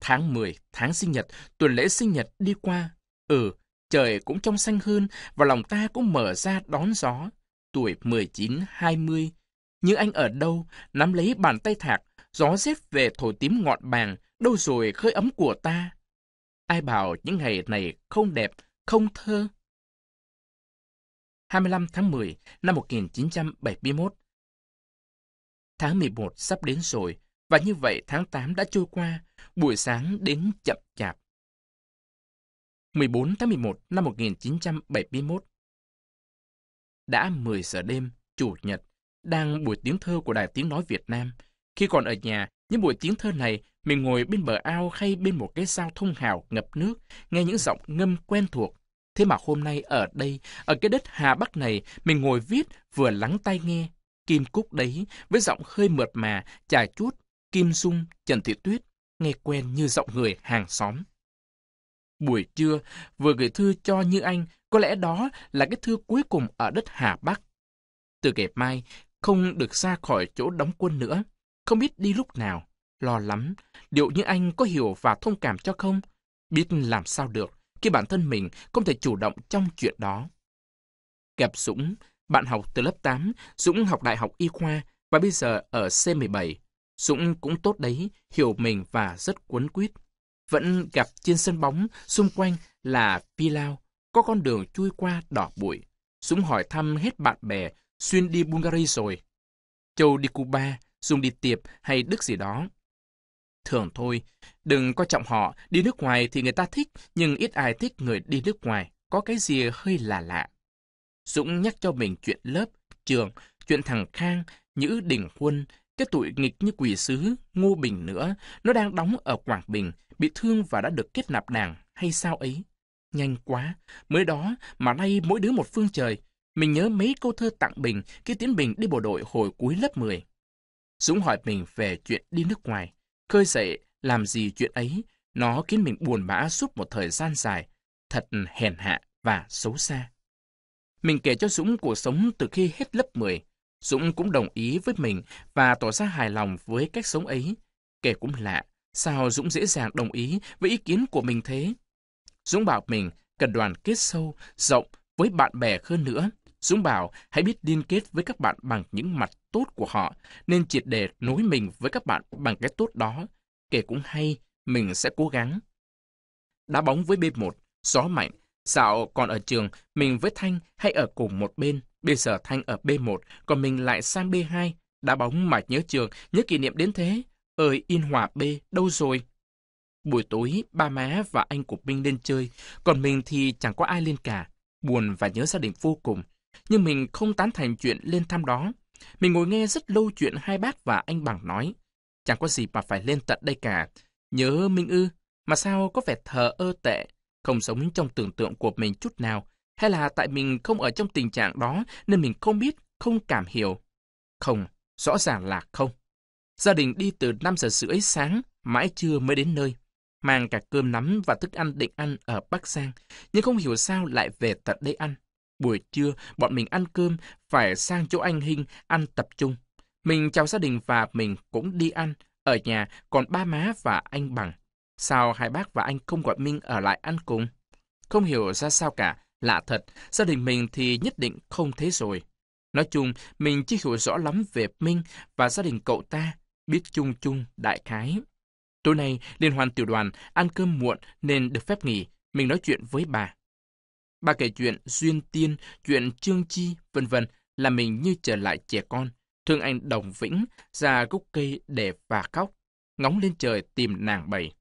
Tháng 10, tháng sinh nhật, tuần lễ sinh nhật đi qua. Ừ, trời cũng trong xanh hơn và lòng ta cũng mở ra đón gió. Tuổi 19, 20, như anh ở đâu, nắm lấy bàn tay thạc, gió rét về thổi tím ngọn bàn, đâu rồi khơi ấm của ta? Ai bảo những ngày này không đẹp, không thơ? 25 tháng 10 năm 1971 Tháng 11 sắp đến rồi, và như vậy tháng 8 đã trôi qua, buổi sáng đến chậm chạp. 14 tháng 11 năm 1971 Đã 10 giờ đêm, Chủ nhật, đang buổi tiếng thơ của Đài Tiếng Nói Việt Nam, khi còn ở nhà, những buổi tiếng thơ này, mình ngồi bên bờ ao hay bên một cái sao thông hào ngập nước, nghe những giọng ngâm quen thuộc. Thế mà hôm nay ở đây, ở cái đất Hà Bắc này, mình ngồi viết vừa lắng tai nghe. Kim Cúc đấy, với giọng hơi mượt mà, trà chút, Kim Dung, Trần Thị Tuyết, nghe quen như giọng người hàng xóm. Buổi trưa, vừa gửi thư cho Như Anh, có lẽ đó là cái thư cuối cùng ở đất Hà Bắc. Từ ngày mai, không được ra khỏi chỗ đóng quân nữa không biết đi lúc nào, lo lắm, liệu những anh có hiểu và thông cảm cho không? Biết làm sao được khi bản thân mình không thể chủ động trong chuyện đó. Gặp Dũng, bạn học từ lớp 8, Dũng học đại học y khoa và bây giờ ở C17. Dũng cũng tốt đấy, hiểu mình và rất cuốn quýt. Vẫn gặp trên sân bóng, xung quanh là phi lao, có con đường chui qua đỏ bụi. Dũng hỏi thăm hết bạn bè, xuyên đi Bulgaria rồi. Châu đi Cuba, dùng đi tiệp hay đức gì đó. Thường thôi, đừng coi trọng họ, đi nước ngoài thì người ta thích, nhưng ít ai thích người đi nước ngoài, có cái gì hơi lạ lạ. Dũng nhắc cho mình chuyện lớp, trường, chuyện thằng Khang, Nhữ Đình Quân, cái tuổi nghịch như quỷ sứ, Ngô Bình nữa, nó đang đóng ở Quảng Bình, bị thương và đã được kết nạp đảng, hay sao ấy. Nhanh quá, mới đó mà nay mỗi đứa một phương trời. Mình nhớ mấy câu thơ tặng Bình khi tiến Bình đi bộ đội hồi cuối lớp 10. Dũng hỏi mình về chuyện đi nước ngoài, khơi dậy làm gì chuyện ấy, nó khiến mình buồn bã suốt một thời gian dài, thật hèn hạ và xấu xa. Mình kể cho Dũng cuộc sống từ khi hết lớp 10. Dũng cũng đồng ý với mình và tỏ ra hài lòng với cách sống ấy. Kể cũng lạ, sao Dũng dễ dàng đồng ý với ý kiến của mình thế? Dũng bảo mình cần đoàn kết sâu, rộng với bạn bè hơn nữa. Dũng bảo hãy biết liên kết với các bạn bằng những mặt tốt của họ, nên triệt để nối mình với các bạn bằng cái tốt đó. Kể cũng hay, mình sẽ cố gắng. Đá bóng với B1, gió mạnh, sao còn ở trường, mình với Thanh hay ở cùng một bên. Bây giờ Thanh ở B1, còn mình lại sang B2. Đá bóng mà nhớ trường, nhớ kỷ niệm đến thế. Ơi, in hòa B, đâu rồi? Buổi tối, ba má và anh của Minh lên chơi, còn mình thì chẳng có ai lên cả. Buồn và nhớ gia đình vô cùng nhưng mình không tán thành chuyện lên thăm đó. Mình ngồi nghe rất lâu chuyện hai bác và anh Bằng nói. Chẳng có gì mà phải lên tận đây cả. Nhớ Minh Ư, mà sao có vẻ thờ ơ tệ, không giống trong tưởng tượng của mình chút nào. Hay là tại mình không ở trong tình trạng đó nên mình không biết, không cảm hiểu. Không, rõ ràng là không. Gia đình đi từ 5 giờ rưỡi sáng, mãi trưa mới đến nơi. Mang cả cơm nắm và thức ăn định ăn ở Bắc Giang, nhưng không hiểu sao lại về tận đây ăn. Buổi trưa, bọn mình ăn cơm, phải sang chỗ anh Hinh ăn tập trung. Mình chào gia đình và mình cũng đi ăn. Ở nhà còn ba má và anh bằng. Sao hai bác và anh không gọi Minh ở lại ăn cùng? Không hiểu ra sao cả. Lạ thật, gia đình mình thì nhất định không thế rồi. Nói chung, mình chưa hiểu rõ lắm về Minh và gia đình cậu ta, biết chung chung đại khái. Tối nay, liên hoan tiểu đoàn ăn cơm muộn nên được phép nghỉ, mình nói chuyện với bà. Bà kể chuyện duyên tiên, chuyện trương chi, vân vân là mình như trở lại trẻ con. Thương anh đồng vĩnh ra gốc cây để và khóc, ngóng lên trời tìm nàng bầy.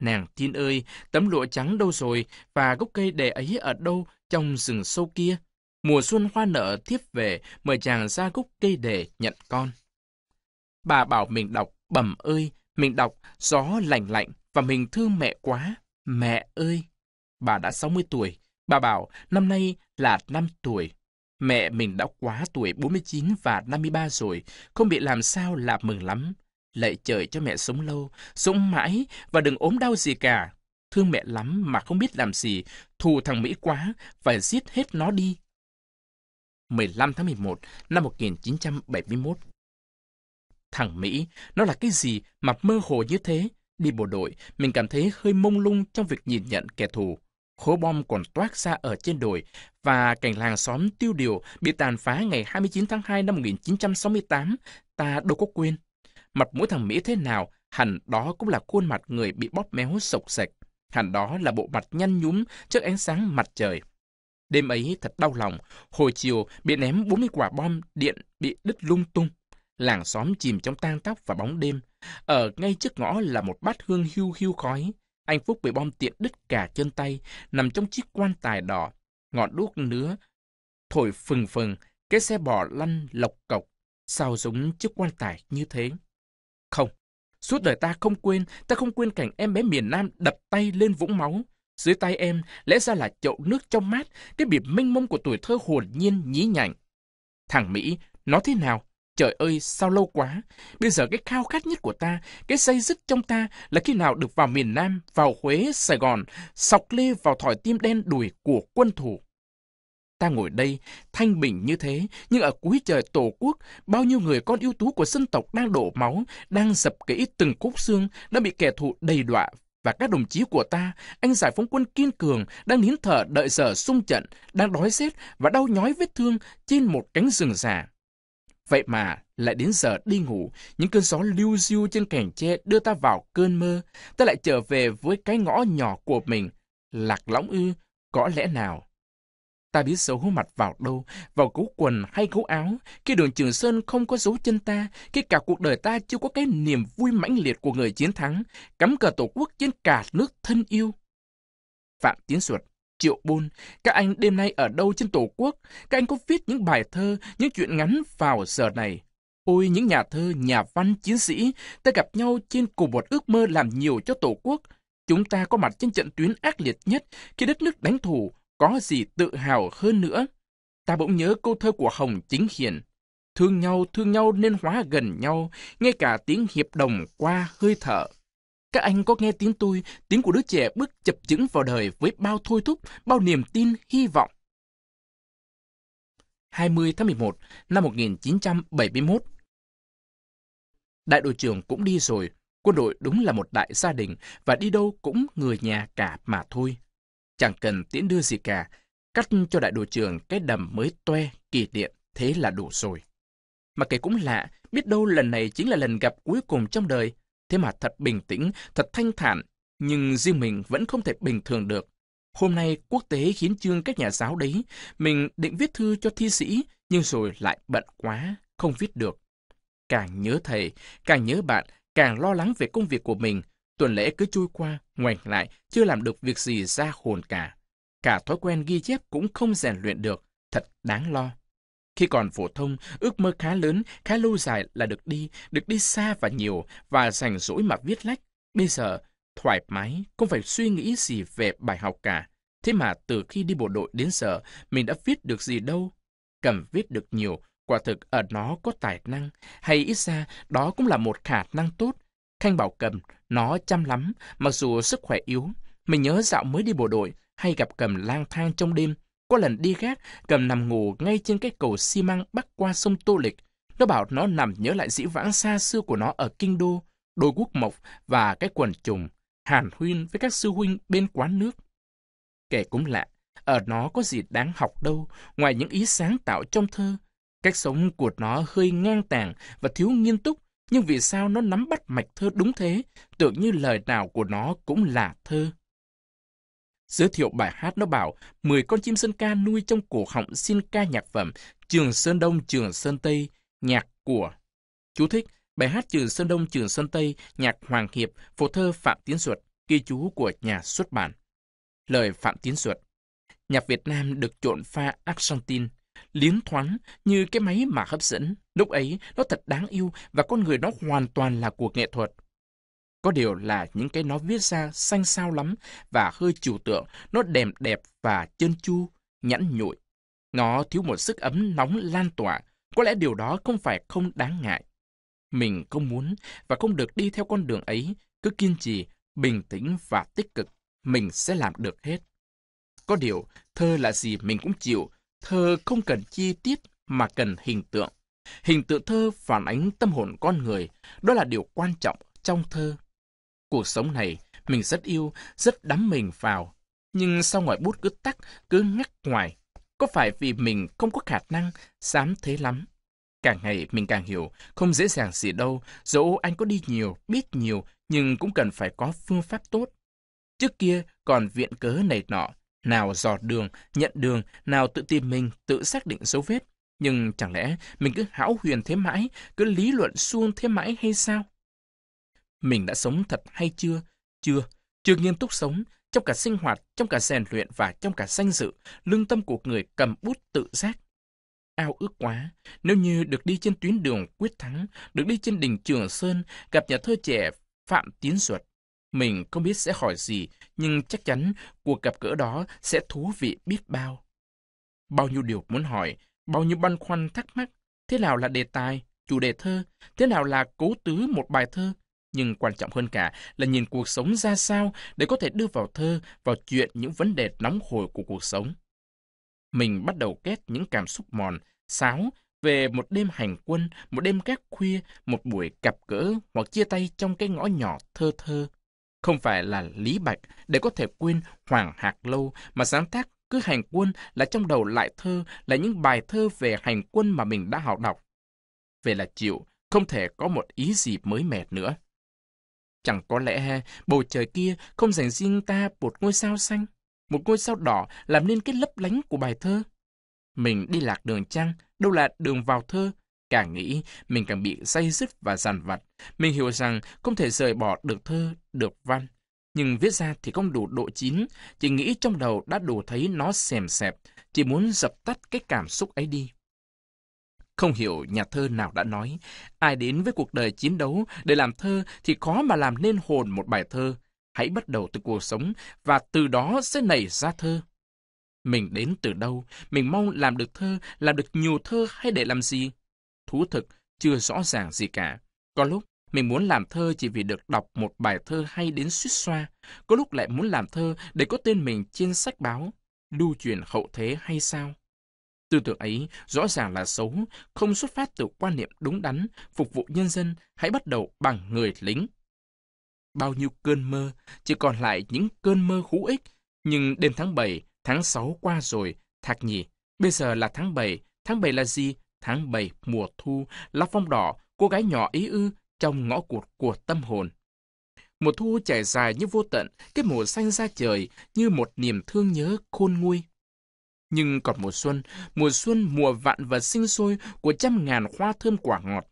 Nàng thiên ơi, tấm lụa trắng đâu rồi và gốc cây để ấy ở đâu trong rừng sâu kia? Mùa xuân hoa nở thiếp về, mời chàng ra gốc cây để nhận con. Bà bảo mình đọc, bẩm ơi, mình đọc, gió lạnh lạnh và mình thương mẹ quá. Mẹ ơi! Bà đã 60 tuổi, Bà bảo năm nay là 5 tuổi. Mẹ mình đã quá tuổi 49 và 53 rồi, không bị làm sao là mừng lắm. Lạy trời cho mẹ sống lâu, sống mãi và đừng ốm đau gì cả. Thương mẹ lắm mà không biết làm gì, thù thằng Mỹ quá, phải giết hết nó đi. 15 tháng 11 năm 1971 Thằng Mỹ, nó là cái gì mà mơ hồ như thế? Đi bộ đội, mình cảm thấy hơi mông lung trong việc nhìn nhận kẻ thù. Khố bom còn toát ra ở trên đồi và cảnh làng xóm tiêu điều bị tàn phá ngày 29 tháng 2 năm 1968, ta đâu có quên. Mặt mũi thằng Mỹ thế nào, hẳn đó cũng là khuôn mặt người bị bóp méo sộc sạch. Hẳn đó là bộ mặt nhăn nhúm trước ánh sáng mặt trời. Đêm ấy thật đau lòng, hồi chiều bị ném 40 quả bom điện bị đứt lung tung. Làng xóm chìm trong tang tóc và bóng đêm. Ở ngay trước ngõ là một bát hương hưu hưu khói. Anh Phúc bị bom tiện đứt cả chân tay, nằm trong chiếc quan tài đỏ, ngọn đuốc nứa, thổi phừng phừng, cái xe bò lăn lộc cộc, sao giống chiếc quan tài như thế. Không, suốt đời ta không quên, ta không quên cảnh em bé miền Nam đập tay lên vũng máu. Dưới tay em lẽ ra là chậu nước trong mát, cái bịp minh mông của tuổi thơ hồn nhiên nhí nhảnh. Thằng Mỹ, nó thế nào? Trời ơi, sao lâu quá? Bây giờ cái khao khát nhất của ta, cái say dứt trong ta là khi nào được vào miền Nam, vào Huế, Sài Gòn, sọc lê vào thỏi tim đen đuổi của quân thủ. Ta ngồi đây, thanh bình như thế, nhưng ở cuối trời Tổ quốc, bao nhiêu người con ưu tú của dân tộc đang đổ máu, đang dập kỹ từng khúc xương, đã bị kẻ thù đầy đọa và các đồng chí của ta, anh giải phóng quân kiên cường, đang nín thở đợi giờ xung trận, đang đói rét và đau nhói vết thương trên một cánh rừng già. Vậy mà, lại đến giờ đi ngủ, những cơn gió lưu diêu trên cành tre đưa ta vào cơn mơ, ta lại trở về với cái ngõ nhỏ của mình. Lạc lõng ư, có lẽ nào? Ta biết xấu giấu mặt vào đâu, vào gấu quần hay gấu áo, khi đường Trường Sơn không có dấu chân ta, khi cả cuộc đời ta chưa có cái niềm vui mãnh liệt của người chiến thắng, cắm cờ tổ quốc trên cả nước thân yêu. Phạm Tiến Duật Triệu Bôn, các anh đêm nay ở đâu trên Tổ quốc? Các anh có viết những bài thơ, những chuyện ngắn vào giờ này. Ôi những nhà thơ, nhà văn, chiến sĩ, ta gặp nhau trên cùng một ước mơ làm nhiều cho Tổ quốc. Chúng ta có mặt trên trận tuyến ác liệt nhất khi đất nước đánh thù, có gì tự hào hơn nữa. Ta bỗng nhớ câu thơ của Hồng Chính Hiền. Thương nhau, thương nhau nên hóa gần nhau, ngay cả tiếng hiệp đồng qua hơi thở. Các anh có nghe tiếng tôi, tiếng của đứa trẻ bước chập chững vào đời với bao thôi thúc, bao niềm tin, hy vọng. 20 tháng 11 năm 1971 Đại đội trưởng cũng đi rồi, quân đội đúng là một đại gia đình và đi đâu cũng người nhà cả mà thôi. Chẳng cần tiễn đưa gì cả, cắt cho đại đội trưởng cái đầm mới toe, kỳ điện, thế là đủ rồi. Mà kể cũng lạ, biết đâu lần này chính là lần gặp cuối cùng trong đời Thế mà thật bình tĩnh, thật thanh thản, nhưng riêng mình vẫn không thể bình thường được. Hôm nay quốc tế hiến chương các nhà giáo đấy, mình định viết thư cho thi sĩ, nhưng rồi lại bận quá, không viết được. Càng nhớ thầy, càng nhớ bạn, càng lo lắng về công việc của mình, tuần lễ cứ trôi qua, ngoảnh lại, chưa làm được việc gì ra hồn cả. Cả thói quen ghi chép cũng không rèn luyện được, thật đáng lo. Khi còn phổ thông, ước mơ khá lớn, khá lâu dài là được đi, được đi xa và nhiều, và rảnh rỗi mà viết lách. Bây giờ, thoải mái, không phải suy nghĩ gì về bài học cả. Thế mà từ khi đi bộ đội đến giờ, mình đã viết được gì đâu. Cầm viết được nhiều, quả thực ở nó có tài năng, hay ít ra đó cũng là một khả năng tốt. Khanh bảo cầm, nó chăm lắm, mặc dù sức khỏe yếu. Mình nhớ dạo mới đi bộ đội, hay gặp cầm lang thang trong đêm, có lần đi gác, cầm nằm ngủ ngay trên cái cầu xi măng bắc qua sông Tô Lịch. Nó bảo nó nằm nhớ lại dĩ vãng xa xưa của nó ở Kinh Đô, đôi quốc mộc và cái quần trùng, hàn huyên với các sư huynh bên quán nước. Kể cũng lạ, ở nó có gì đáng học đâu, ngoài những ý sáng tạo trong thơ. Cách sống của nó hơi ngang tàng và thiếu nghiêm túc, nhưng vì sao nó nắm bắt mạch thơ đúng thế, tưởng như lời nào của nó cũng là thơ. Giới thiệu bài hát nó bảo 10 con chim sơn ca nuôi trong cổ họng xin ca nhạc phẩm Trường Sơn Đông, Trường Sơn Tây, nhạc của. Chú thích, bài hát Trường Sơn Đông, Trường Sơn Tây, nhạc Hoàng Hiệp, phổ thơ Phạm Tiến Duật, ghi chú của nhà xuất bản. Lời Phạm Tiến Duật Nhạc Việt Nam được trộn pha Argentine, liến thoáng như cái máy mà hấp dẫn. Lúc ấy, nó thật đáng yêu và con người nó hoàn toàn là cuộc nghệ thuật. Có điều là những cái nó viết ra xanh xao lắm và hơi trừu tượng, nó đẹp đẹp và chân chu, nhẵn nhụi. Nó thiếu một sức ấm nóng lan tỏa, có lẽ điều đó không phải không đáng ngại. Mình không muốn và không được đi theo con đường ấy, cứ kiên trì, bình tĩnh và tích cực, mình sẽ làm được hết. Có điều, thơ là gì mình cũng chịu, thơ không cần chi tiết mà cần hình tượng. Hình tượng thơ phản ánh tâm hồn con người, đó là điều quan trọng trong thơ. Cuộc sống này mình rất yêu, rất đắm mình vào. Nhưng sao ngoài bút cứ tắt cứ ngắt ngoài? Có phải vì mình không có khả năng, dám thế lắm? Càng ngày mình càng hiểu, không dễ dàng gì đâu, dẫu anh có đi nhiều, biết nhiều, nhưng cũng cần phải có phương pháp tốt. Trước kia còn viện cớ này nọ, nào dò đường, nhận đường, nào tự tìm mình, tự xác định dấu vết. Nhưng chẳng lẽ mình cứ hão huyền thế mãi, cứ lý luận suông thế mãi hay sao? mình đã sống thật hay chưa? Chưa, chưa nghiêm túc sống, trong cả sinh hoạt, trong cả rèn luyện và trong cả danh dự, lương tâm của người cầm bút tự giác. Ao ước quá, nếu như được đi trên tuyến đường quyết thắng, được đi trên đỉnh Trường Sơn, gặp nhà thơ trẻ Phạm Tiến Duật. Mình không biết sẽ hỏi gì, nhưng chắc chắn cuộc gặp gỡ đó sẽ thú vị biết bao. Bao nhiêu điều muốn hỏi, bao nhiêu băn khoăn thắc mắc, thế nào là đề tài, chủ đề thơ, thế nào là cố tứ một bài thơ, nhưng quan trọng hơn cả là nhìn cuộc sống ra sao để có thể đưa vào thơ, vào chuyện những vấn đề nóng hổi của cuộc sống. Mình bắt đầu kết những cảm xúc mòn, sáo về một đêm hành quân, một đêm các khuya, một buổi cặp cỡ hoặc chia tay trong cái ngõ nhỏ thơ thơ. Không phải là lý bạch để có thể quên Hoàng Hạc Lâu mà sáng tác cứ hành quân là trong đầu lại thơ là những bài thơ về hành quân mà mình đã học đọc. Về là chịu, không thể có một ý gì mới mẻ nữa. Chẳng có lẽ bầu trời kia không dành riêng ta một ngôi sao xanh, một ngôi sao đỏ làm nên cái lấp lánh của bài thơ. Mình đi lạc đường trăng, đâu là đường vào thơ. Càng nghĩ, mình càng bị say dứt và giàn vặt. Mình hiểu rằng không thể rời bỏ được thơ, được văn. Nhưng viết ra thì không đủ độ chín, chỉ nghĩ trong đầu đã đủ thấy nó xèm xẹp, chỉ muốn dập tắt cái cảm xúc ấy đi. Không hiểu nhà thơ nào đã nói, ai đến với cuộc đời chiến đấu để làm thơ thì khó mà làm nên hồn một bài thơ. Hãy bắt đầu từ cuộc sống và từ đó sẽ nảy ra thơ. Mình đến từ đâu? Mình mong làm được thơ, làm được nhiều thơ hay để làm gì? Thú thực, chưa rõ ràng gì cả. Có lúc, mình muốn làm thơ chỉ vì được đọc một bài thơ hay đến suýt xoa. Có lúc lại muốn làm thơ để có tên mình trên sách báo. Lưu truyền hậu thế hay sao? Tư tưởng ấy rõ ràng là xấu, không xuất phát từ quan niệm đúng đắn, phục vụ nhân dân, hãy bắt đầu bằng người lính. Bao nhiêu cơn mơ, chỉ còn lại những cơn mơ hữu ích, nhưng đêm tháng 7, tháng 6 qua rồi, thạc nhỉ, bây giờ là tháng 7, tháng 7 là gì? Tháng 7 mùa thu, lá phong đỏ, cô gái nhỏ ý ư trong ngõ cụt của tâm hồn. Mùa thu trải dài như vô tận, cái mùa xanh ra trời như một niềm thương nhớ khôn nguôi. Nhưng còn mùa xuân, mùa xuân mùa vạn vật sinh sôi của trăm ngàn hoa thơm quả ngọt.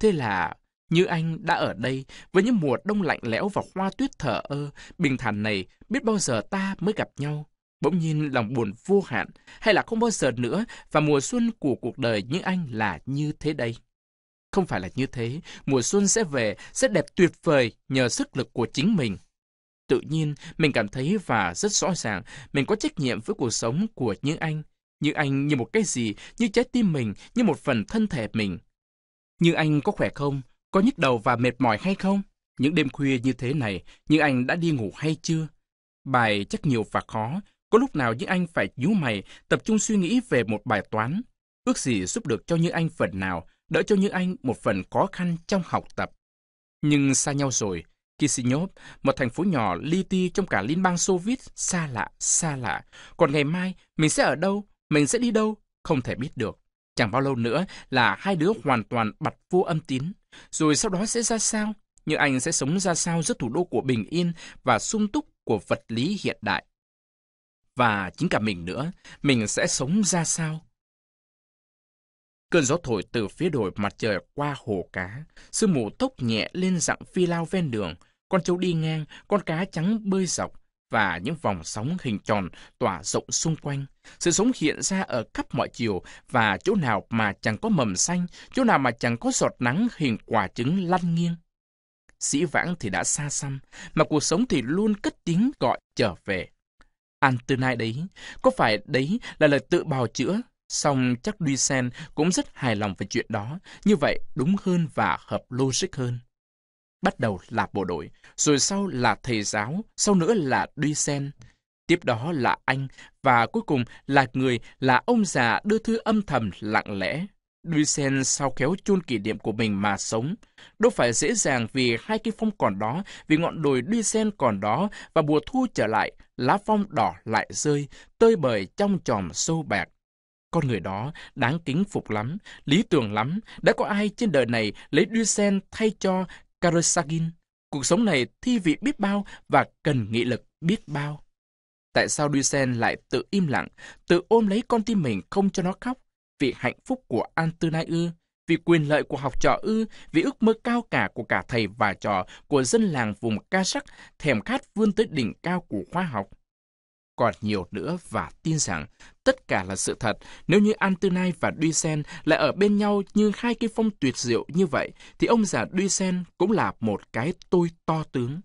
Thế là như anh đã ở đây với những mùa đông lạnh lẽo và hoa tuyết thở ơ, bình thản này biết bao giờ ta mới gặp nhau. Bỗng nhiên lòng buồn vô hạn hay là không bao giờ nữa và mùa xuân của cuộc đời như anh là như thế đây. Không phải là như thế, mùa xuân sẽ về, sẽ đẹp tuyệt vời nhờ sức lực của chính mình tự nhiên, mình cảm thấy và rất rõ ràng mình có trách nhiệm với cuộc sống của những anh. Như anh như một cái gì, như trái tim mình, như một phần thân thể mình. Như anh có khỏe không? Có nhức đầu và mệt mỏi hay không? Những đêm khuya như thế này, như anh đã đi ngủ hay chưa? Bài chắc nhiều và khó. Có lúc nào những anh phải nhíu mày, tập trung suy nghĩ về một bài toán. Ước gì giúp được cho những anh phần nào, đỡ cho những anh một phần khó khăn trong học tập. Nhưng xa nhau rồi, Kishinev, một thành phố nhỏ li ti trong cả Liên bang Xô Viết, xa lạ, xa lạ. Còn ngày mai, mình sẽ ở đâu, mình sẽ đi đâu, không thể biết được. Chẳng bao lâu nữa là hai đứa hoàn toàn bật vô âm tín. Rồi sau đó sẽ ra sao? Như anh sẽ sống ra sao giữa thủ đô của bình yên và sung túc của vật lý hiện đại? Và chính cả mình nữa, mình sẽ sống ra sao? Cơn gió thổi từ phía đồi mặt trời qua hồ cá, sương mù tốc nhẹ lên dạng phi lao ven đường, con trâu đi ngang, con cá trắng bơi dọc, và những vòng sóng hình tròn tỏa rộng xung quanh. Sự sống hiện ra ở khắp mọi chiều và chỗ nào mà chẳng có mầm xanh, chỗ nào mà chẳng có giọt nắng hình quả trứng lăn nghiêng. Sĩ vãng thì đã xa xăm, mà cuộc sống thì luôn cất tiếng gọi trở về. An từ nay đấy, có phải đấy là lời tự bào chữa? Song chắc Duy Sen cũng rất hài lòng về chuyện đó, như vậy đúng hơn và hợp logic hơn bắt đầu là bộ đội, rồi sau là thầy giáo, sau nữa là Duy Sen. Tiếp đó là anh, và cuối cùng là người là ông già đưa thư âm thầm lặng lẽ. Duy Sen sao khéo chôn kỷ niệm của mình mà sống. Đâu phải dễ dàng vì hai cái phong còn đó, vì ngọn đồi Duy Sen còn đó, và mùa thu trở lại, lá phong đỏ lại rơi, tơi bời trong tròm sâu bạc. Con người đó đáng kính phục lắm, lý tưởng lắm, đã có ai trên đời này lấy Duy Sen thay cho Karasagin, cuộc sống này thi vị biết bao và cần nghị lực biết bao. Tại sao Duysen lại tự im lặng, tự ôm lấy con tim mình không cho nó khóc? Vì hạnh phúc của Antunai ư, vì quyền lợi của học trò ư, vì ước mơ cao cả của cả thầy và trò, của dân làng vùng ca sắc, thèm khát vươn tới đỉnh cao của khoa học còn nhiều nữa và tin rằng tất cả là sự thật. Nếu như Antunai và Duy Sen lại ở bên nhau như hai cái phong tuyệt diệu như vậy, thì ông già Duy Sen cũng là một cái tôi to tướng.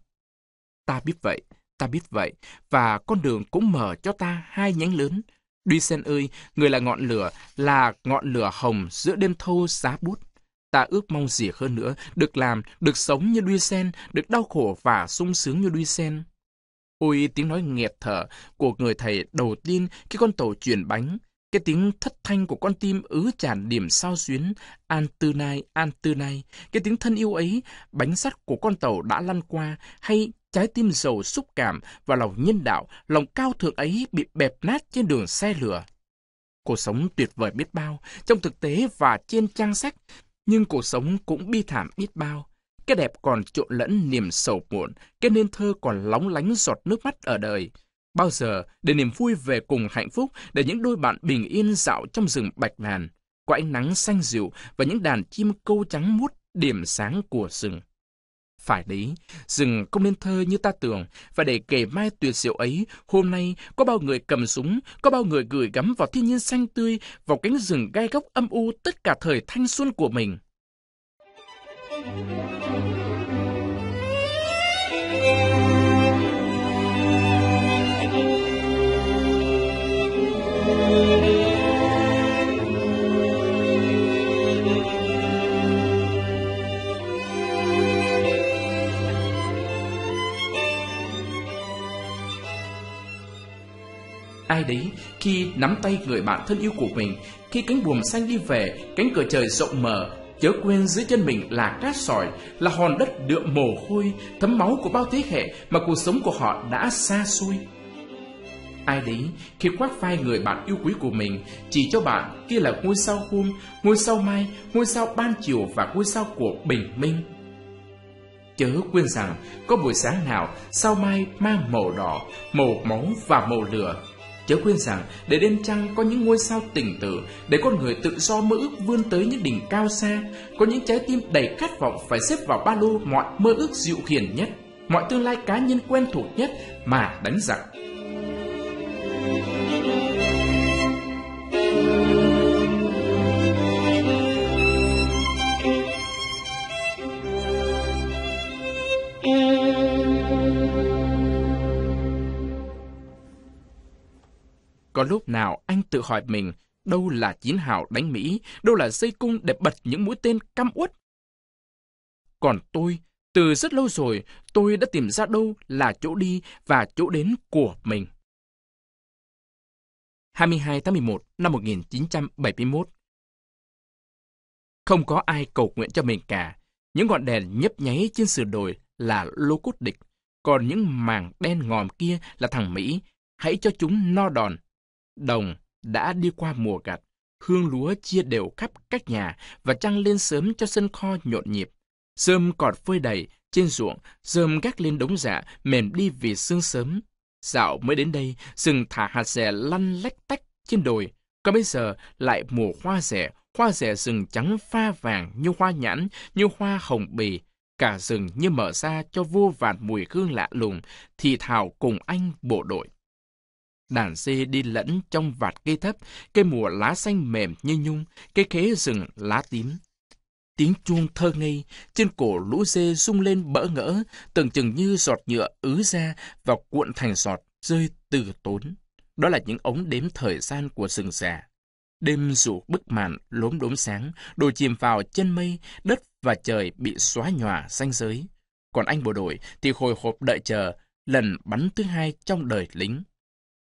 Ta biết vậy, ta biết vậy, và con đường cũng mở cho ta hai nhánh lớn. Duy Sen ơi, người là ngọn lửa, là ngọn lửa hồng giữa đêm thâu giá bút. Ta ước mong gì hơn nữa, được làm, được sống như Duy Sen, được đau khổ và sung sướng như Duy Sen Ôi tiếng nói nghẹt thở của người thầy đầu tiên khi con tàu chuyển bánh, cái tiếng thất thanh của con tim ứ tràn điểm sao xuyến, an tư nai, an tư nai, cái tiếng thân yêu ấy, bánh sắt của con tàu đã lăn qua, hay trái tim giàu xúc cảm và lòng nhân đạo, lòng cao thượng ấy bị bẹp nát trên đường xe lửa. Cuộc sống tuyệt vời biết bao, trong thực tế và trên trang sách, nhưng cuộc sống cũng bi thảm biết bao. Cái đẹp còn trộn lẫn niềm sầu muộn, cái nên thơ còn lóng lánh giọt nước mắt ở đời. Bao giờ để niềm vui về cùng hạnh phúc để những đôi bạn bình yên dạo trong rừng bạch ngàn, có ánh nắng xanh dịu và những đàn chim câu trắng mút điểm sáng của rừng. Phải đấy, rừng không nên thơ như ta tưởng, và để kể mai tuyệt diệu ấy, hôm nay có bao người cầm súng, có bao người gửi gắm vào thiên nhiên xanh tươi, vào cánh rừng gai góc âm u tất cả thời thanh xuân của mình ai đấy khi nắm tay người bạn thân yêu của mình khi cánh buồm xanh đi về cánh cửa trời rộng mở Chớ quên dưới chân mình là cát sỏi, là hòn đất đượm mồ hôi, thấm máu của bao thế hệ mà cuộc sống của họ đã xa xôi. Ai đấy khi khoác vai người bạn yêu quý của mình Chỉ cho bạn kia là ngôi sao hôm, ngôi sao mai, ngôi sao ban chiều và ngôi sao của bình minh Chớ quên rằng có buổi sáng nào sao mai mang màu đỏ, màu máu và màu lửa Chớ quên rằng, để đêm trăng có những ngôi sao tỉnh tử, để con người tự do mơ ước vươn tới những đỉnh cao xa, có những trái tim đầy khát vọng phải xếp vào ba lô mọi mơ ước dịu hiền nhất, mọi tương lai cá nhân quen thuộc nhất mà đánh giặc Có lúc nào anh tự hỏi mình, đâu là chiến hào đánh Mỹ, đâu là dây cung để bật những mũi tên cam uất? Còn tôi, từ rất lâu rồi, tôi đã tìm ra đâu là chỗ đi và chỗ đến của mình. 22 tháng 11 năm 1971 Không có ai cầu nguyện cho mình cả. Những ngọn đèn nhấp nháy trên sườn đồi là lô cốt địch, còn những màng đen ngòm kia là thằng Mỹ. Hãy cho chúng no đòn, Đồng đã đi qua mùa gặt, hương lúa chia đều khắp các nhà và trăng lên sớm cho sân kho nhộn nhịp. Sơm cọt phơi đầy, trên ruộng, sơm gác lên đống dạ, mềm đi vì sương sớm. Dạo mới đến đây, rừng thả hạt rẻ lăn lách tách trên đồi. Còn bây giờ lại mùa hoa rẻ, hoa rẻ rừng trắng pha vàng như hoa nhãn, như hoa hồng bì. Cả rừng như mở ra cho vô vàn mùi hương lạ lùng, thì thảo cùng anh bộ đội. Đàn dê đi lẫn trong vạt cây thấp, cây mùa lá xanh mềm như nhung, cây khế rừng lá tím. Tiếng chuông thơ ngây, trên cổ lũ dê rung lên bỡ ngỡ, tưởng chừng như giọt nhựa ứ ra và cuộn thành giọt rơi từ tốn. Đó là những ống đếm thời gian của rừng già. Đêm rủ bức màn lốm đốm sáng, đồ chìm vào chân mây, đất và trời bị xóa nhòa xanh giới. Còn anh bộ đội thì hồi hộp đợi chờ lần bắn thứ hai trong đời lính.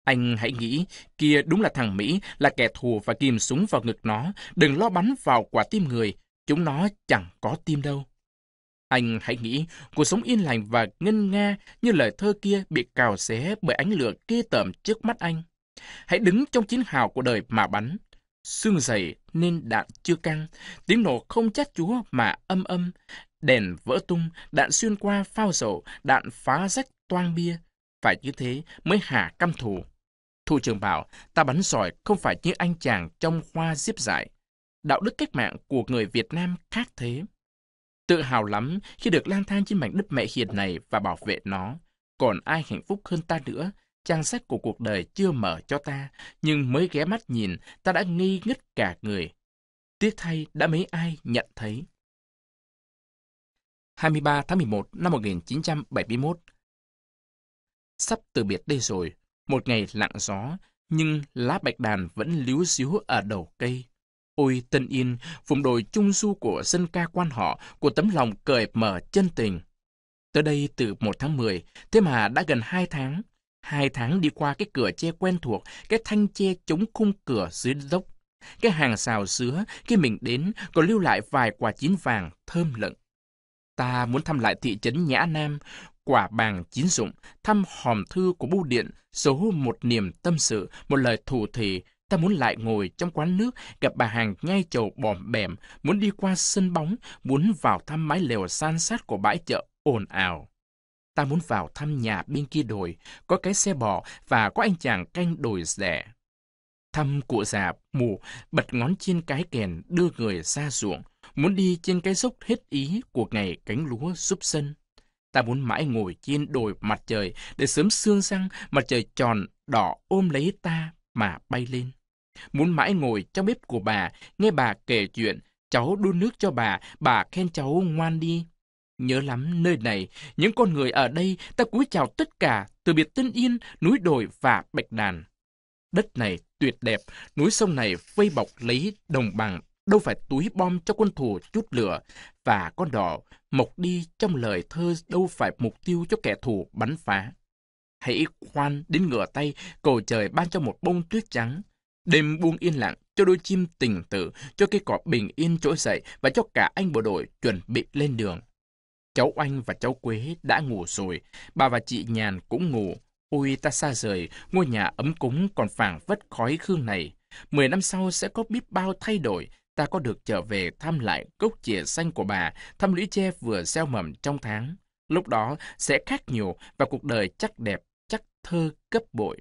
Anh hãy nghĩ, kia đúng là thằng Mỹ, là kẻ thù và kìm súng vào ngực nó. Đừng lo bắn vào quả tim người, chúng nó chẳng có tim đâu. Anh hãy nghĩ, cuộc sống yên lành và ngân nga như lời thơ kia bị cào xé bởi ánh lửa kê tởm trước mắt anh. Hãy đứng trong chiến hào của đời mà bắn. Xương dày nên đạn chưa căng, tiếng nổ không chát chúa mà âm âm. Đèn vỡ tung, đạn xuyên qua phao dầu, đạn phá rách toang bia. Phải như thế mới hả căm thù. Thu Trường bảo, ta bắn giỏi không phải như anh chàng trong khoa diếp dại. Đạo đức cách mạng của người Việt Nam khác thế. Tự hào lắm khi được lang thang trên mảnh đất mẹ hiền này và bảo vệ nó. Còn ai hạnh phúc hơn ta nữa? Trang sách của cuộc đời chưa mở cho ta, nhưng mới ghé mắt nhìn, ta đã nghi ngất cả người. Tiếc thay đã mấy ai nhận thấy. 23 tháng 11 năm 1971 Sắp từ biệt đây rồi, một ngày lặng gió, nhưng lá bạch đàn vẫn líu xíu ở đầu cây. Ôi Tân Yên, vùng đồi trung du của dân ca quan họ, của tấm lòng cởi mở chân tình. Tới đây từ 1 tháng 10, thế mà đã gần 2 tháng. Hai tháng đi qua cái cửa che quen thuộc, cái thanh che chống khung cửa dưới dốc. Cái hàng xào dứa khi mình đến còn lưu lại vài quả chín vàng thơm lợn. Ta muốn thăm lại thị trấn Nhã Nam, quả bàng chín dụng, thăm hòm thư của bưu điện, số một niềm tâm sự, một lời thủ thị. Ta muốn lại ngồi trong quán nước, gặp bà hàng ngay chầu bòm bèm muốn đi qua sân bóng, muốn vào thăm mái lều san sát của bãi chợ ồn ào. Ta muốn vào thăm nhà bên kia đồi, có cái xe bò và có anh chàng canh đồi rẻ. Thăm cụ già mù, bật ngón trên cái kèn đưa người ra ruộng, muốn đi trên cái dốc hết ý của ngày cánh lúa giúp sân ta muốn mãi ngồi trên đồi mặt trời để sớm sương răng mặt trời tròn đỏ ôm lấy ta mà bay lên. Muốn mãi ngồi trong bếp của bà, nghe bà kể chuyện, cháu đun nước cho bà, bà khen cháu ngoan đi. Nhớ lắm nơi này, những con người ở đây ta cúi chào tất cả, từ biệt Tân Yên, núi đồi và Bạch Đàn. Đất này tuyệt đẹp, núi sông này vây bọc lấy đồng bằng đâu phải túi bom cho quân thù chút lửa, và con đỏ mộc đi trong lời thơ đâu phải mục tiêu cho kẻ thù bắn phá. Hãy khoan đến ngửa tay, cầu trời ban cho một bông tuyết trắng. Đêm buông yên lặng, cho đôi chim tình tử, cho cây cỏ bình yên trỗi dậy và cho cả anh bộ đội chuẩn bị lên đường. Cháu Oanh và cháu Quế đã ngủ rồi, bà và chị Nhàn cũng ngủ. Ôi ta xa rời, ngôi nhà ấm cúng còn phảng vất khói khương này. Mười năm sau sẽ có biết bao thay đổi, ta có được trở về thăm lại gốc chìa xanh của bà, thăm lũy tre vừa gieo mầm trong tháng. Lúc đó sẽ khác nhiều và cuộc đời chắc đẹp, chắc thơ cấp bội.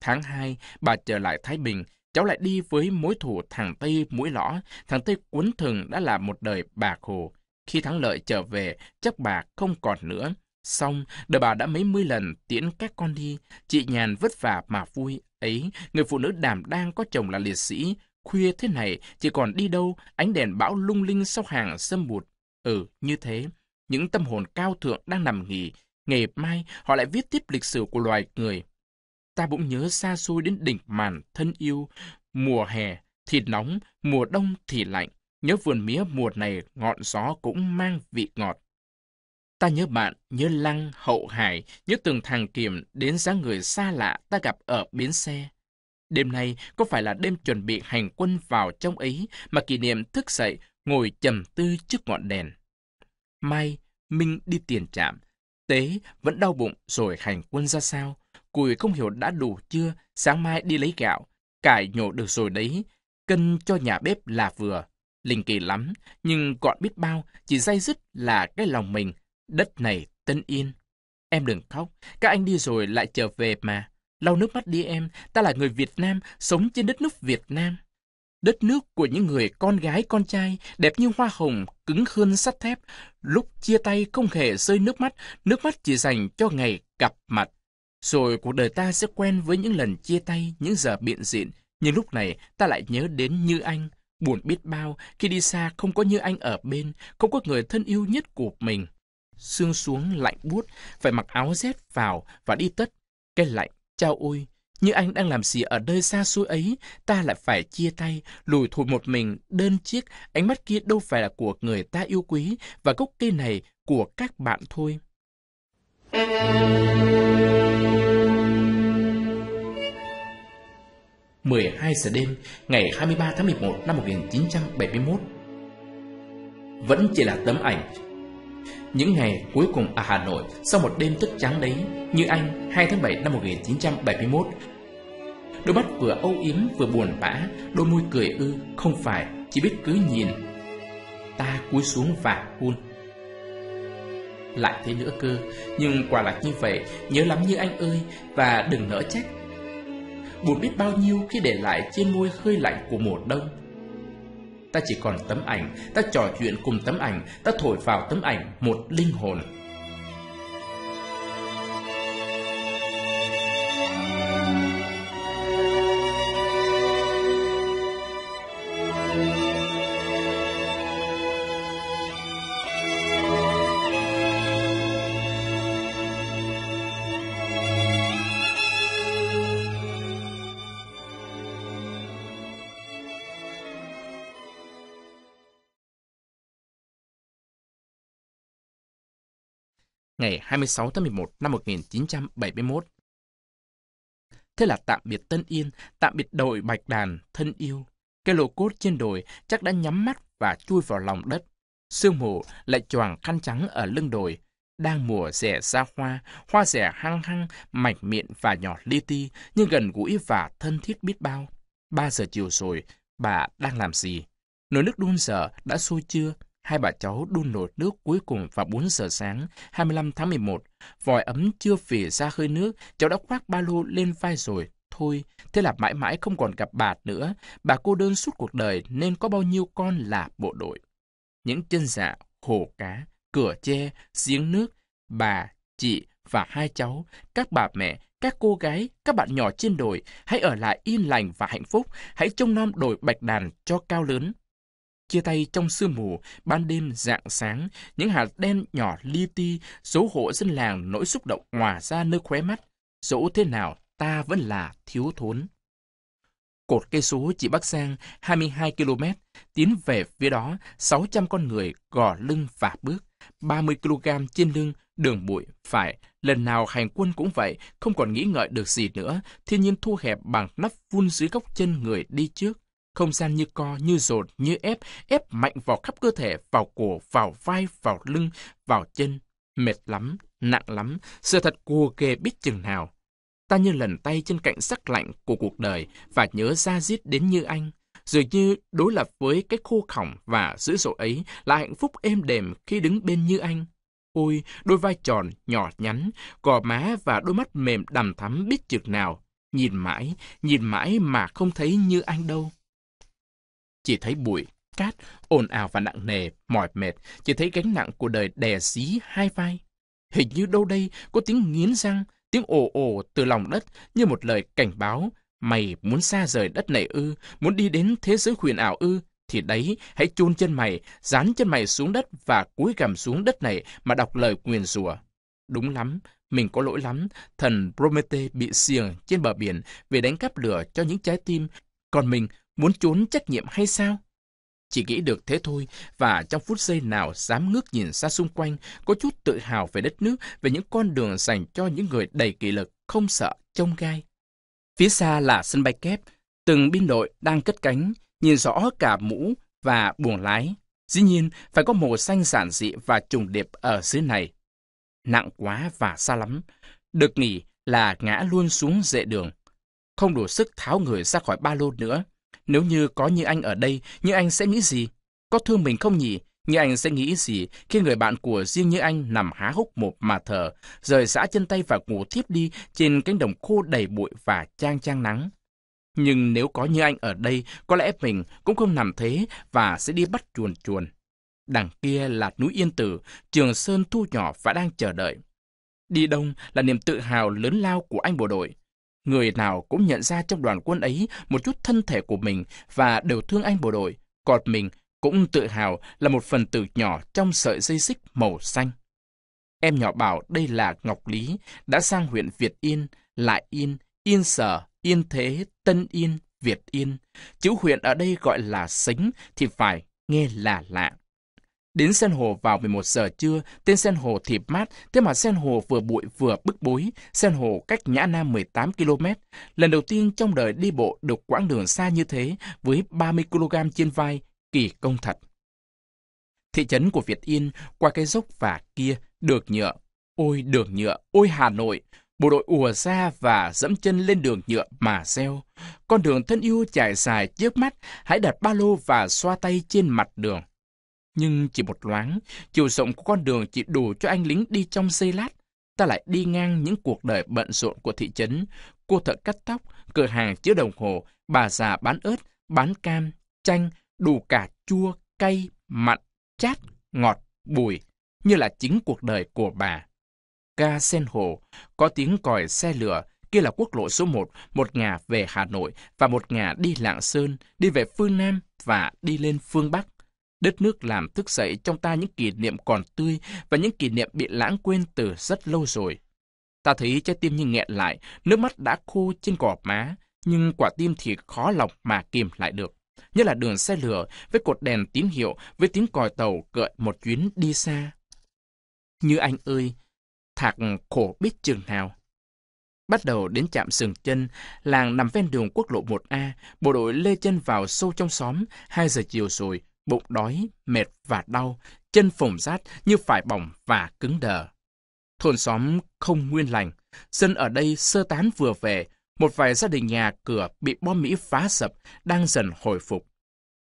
Tháng 2, bà trở lại Thái Bình, cháu lại đi với mối thù thằng Tây mũi lõ, thằng Tây quấn thừng đã là một đời bà khổ. Khi thắng lợi trở về, chắc bà không còn nữa. Xong, đời bà đã mấy mươi lần tiễn các con đi, chị nhàn vất vả mà vui ấy, người phụ nữ đảm đang có chồng là liệt sĩ, Khuya thế này, chỉ còn đi đâu, ánh đèn bão lung linh sau hàng sâm bụt. Ừ, như thế, những tâm hồn cao thượng đang nằm nghỉ, ngày mai họ lại viết tiếp lịch sử của loài người. Ta bỗng nhớ xa xôi đến đỉnh màn thân yêu, mùa hè thì nóng, mùa đông thì lạnh, nhớ vườn mía mùa này ngọn gió cũng mang vị ngọt. Ta nhớ bạn, nhớ lăng, hậu hải, nhớ từng thằng kiểm đến dáng người xa lạ ta gặp ở bến xe. Đêm nay có phải là đêm chuẩn bị hành quân vào trong ấy mà kỷ niệm thức dậy, ngồi trầm tư trước ngọn đèn. Mai, Minh đi tiền trạm. Tế vẫn đau bụng rồi hành quân ra sao. Cùi không hiểu đã đủ chưa, sáng mai đi lấy gạo. Cải nhổ được rồi đấy, cân cho nhà bếp là vừa. Linh kỳ lắm, nhưng gọn biết bao, chỉ dây dứt là cái lòng mình. Đất này tân yên. Em đừng khóc, các anh đi rồi lại trở về mà. Lau nước mắt đi em, ta là người Việt Nam, sống trên đất nước Việt Nam. Đất nước của những người con gái con trai, đẹp như hoa hồng, cứng hơn sắt thép, lúc chia tay không hề rơi nước mắt, nước mắt chỉ dành cho ngày gặp mặt. Rồi cuộc đời ta sẽ quen với những lần chia tay, những giờ biện diện, nhưng lúc này ta lại nhớ đến Như Anh, buồn biết bao khi đi xa không có Như Anh ở bên, không có người thân yêu nhất của mình. Sương xuống lạnh buốt, phải mặc áo rét vào và đi tất. Cái lạnh Chao ôi, như anh đang làm gì ở nơi xa xôi ấy, ta lại phải chia tay, lùi thủi một mình, đơn chiếc, ánh mắt kia đâu phải là của người ta yêu quý, và gốc cây này của các bạn thôi. mười hai giờ đêm ngày hai mươi ba tháng mười một năm một nghìn chín trăm bảy mươi 1971 vẫn chỉ là tấm ảnh những ngày cuối cùng ở Hà Nội sau một đêm thức trắng đấy, như anh 2 tháng 7 năm 1971, đôi mắt vừa âu yếm vừa buồn bã, đôi môi cười ư, không phải, chỉ biết cứ nhìn. Ta cúi xuống và hôn. Lại thế nữa cơ, nhưng quả lạc như vậy, nhớ lắm như anh ơi, và đừng nỡ trách. Buồn biết bao nhiêu khi để lại trên môi hơi lạnh của mùa đông, ta chỉ còn tấm ảnh ta trò chuyện cùng tấm ảnh ta thổi vào tấm ảnh một linh hồn ngày 26 tháng 11 năm 1971. Thế là tạm biệt Tân Yên, tạm biệt đội Bạch Đàn, thân yêu. cái lô cốt trên đồi chắc đã nhắm mắt và chui vào lòng đất. Sương mù lại choàng khăn trắng ở lưng đồi. Đang mùa rẻ ra hoa, hoa rẻ hăng hăng, mạch miệng và nhỏ li ti, nhưng gần gũi và thân thiết biết bao. Ba giờ chiều rồi, bà đang làm gì? Nồi nước đun dở đã sôi chưa? Hai bà cháu đun nồi nước cuối cùng vào 4 giờ sáng, 25 tháng 11. Vòi ấm chưa phỉ ra hơi nước, cháu đã khoác ba lô lên vai rồi. Thôi, thế là mãi mãi không còn gặp bà nữa. Bà cô đơn suốt cuộc đời nên có bao nhiêu con là bộ đội. Những chân dạ, hồ cá, cửa tre, giếng nước, bà, chị và hai cháu, các bà mẹ, các cô gái, các bạn nhỏ trên đồi, hãy ở lại yên lành và hạnh phúc, hãy trông nom đồi bạch đàn cho cao lớn chia tay trong sương mù, ban đêm dạng sáng, những hạt đen nhỏ li ti, số hộ dân làng nỗi xúc động hòa ra nơi khóe mắt. Dẫu thế nào, ta vẫn là thiếu thốn. Cột cây số chỉ bắc sang 22 km, tiến về phía đó 600 con người gò lưng và bước, 30 kg trên lưng, đường bụi, phải, lần nào hành quân cũng vậy, không còn nghĩ ngợi được gì nữa, thiên nhiên thu hẹp bằng nắp vun dưới góc chân người đi trước không gian như co, như dồn, như ép, ép mạnh vào khắp cơ thể, vào cổ, vào vai, vào lưng, vào chân. Mệt lắm, nặng lắm, sự thật cua kê biết chừng nào. Ta như lần tay trên cạnh sắc lạnh của cuộc đời và nhớ ra giết đến như anh. Dường như đối lập với cái khô khỏng và dữ dội ấy là hạnh phúc êm đềm khi đứng bên như anh. Ôi, đôi vai tròn, nhỏ nhắn, gò má và đôi mắt mềm đầm thắm biết chừng nào. Nhìn mãi, nhìn mãi mà không thấy như anh đâu chỉ thấy bụi, cát, ồn ào và nặng nề, mỏi mệt, chỉ thấy gánh nặng của đời đè dí hai vai. Hình như đâu đây có tiếng nghiến răng, tiếng ồ ồ từ lòng đất như một lời cảnh báo. Mày muốn xa rời đất này ư, muốn đi đến thế giới huyền ảo ư, thì đấy, hãy chôn chân mày, dán chân mày xuống đất và cúi gằm xuống đất này mà đọc lời nguyền rủa. Đúng lắm, mình có lỗi lắm, thần Promethe bị xiềng trên bờ biển vì đánh cắp lửa cho những trái tim, còn mình muốn trốn trách nhiệm hay sao? Chỉ nghĩ được thế thôi, và trong phút giây nào dám ngước nhìn xa xung quanh, có chút tự hào về đất nước, về những con đường dành cho những người đầy kỷ lực, không sợ, trông gai. Phía xa là sân bay kép, từng binh đội đang cất cánh, nhìn rõ cả mũ và buồng lái. Dĩ nhiên, phải có màu xanh giản dị và trùng điệp ở dưới này. Nặng quá và xa lắm. Được nghỉ là ngã luôn xuống dệ đường. Không đủ sức tháo người ra khỏi ba lô nữa. Nếu như có như anh ở đây, như anh sẽ nghĩ gì? Có thương mình không nhỉ? Như anh sẽ nghĩ gì khi người bạn của riêng như anh nằm há hốc một mà thở, rời xã chân tay và ngủ thiếp đi trên cánh đồng khô đầy bụi và trang trang nắng? Nhưng nếu có như anh ở đây, có lẽ mình cũng không nằm thế và sẽ đi bắt chuồn chuồn. Đằng kia là núi Yên Tử, Trường Sơn thu nhỏ và đang chờ đợi. Đi đông là niềm tự hào lớn lao của anh bộ đội. Người nào cũng nhận ra trong đoàn quân ấy một chút thân thể của mình và đều thương anh bộ đội, cọt mình cũng tự hào là một phần tử nhỏ trong sợi dây xích màu xanh. Em nhỏ bảo đây là Ngọc Lý, đã sang huyện Việt Yên, Lại Yên, Yên Sở, Yên Thế, Tân Yên, Việt Yên. Chữ huyện ở đây gọi là Sính thì phải nghe là lạ. Đến sen hồ vào 11 giờ trưa, tên sen hồ thì mát, thế mà sen hồ vừa bụi vừa bức bối, sen hồ cách Nhã Nam 18 km. Lần đầu tiên trong đời đi bộ được quãng đường xa như thế, với 30 kg trên vai, kỳ công thật. Thị trấn của Việt Yên, qua cái dốc và kia, đường nhựa. Ôi đường nhựa, ôi Hà Nội! Bộ đội ùa ra và dẫm chân lên đường nhựa mà reo. Con đường thân yêu trải dài trước mắt, hãy đặt ba lô và xoa tay trên mặt đường. Nhưng chỉ một loáng, chiều rộng của con đường chỉ đủ cho anh lính đi trong giây lát. Ta lại đi ngang những cuộc đời bận rộn của thị trấn, cô thợ cắt tóc, cửa hàng chứa đồng hồ, bà già bán ớt, bán cam, chanh, đủ cả chua, cay, mặn, chát, ngọt, bùi, như là chính cuộc đời của bà. Ga sen hồ, có tiếng còi xe lửa, kia là quốc lộ số 1, một ngả về Hà Nội và một ngả đi Lạng Sơn, đi về phương Nam và đi lên phương Bắc. Đất nước làm thức dậy trong ta những kỷ niệm còn tươi và những kỷ niệm bị lãng quên từ rất lâu rồi. Ta thấy trái tim như nghẹn lại, nước mắt đã khô trên gò má, nhưng quả tim thì khó lọc mà kìm lại được. Nhất là đường xe lửa với cột đèn tín hiệu, với tiếng còi tàu gợi một chuyến đi xa. Như anh ơi, thạc khổ biết chừng nào. Bắt đầu đến chạm sừng chân, làng nằm ven đường quốc lộ 1A, bộ đội lê chân vào sâu trong xóm, 2 giờ chiều rồi, bụng đói, mệt và đau, chân phồng rát như phải bỏng và cứng đờ. Thôn xóm không nguyên lành, dân ở đây sơ tán vừa về, một vài gia đình nhà cửa bị bom Mỹ phá sập đang dần hồi phục.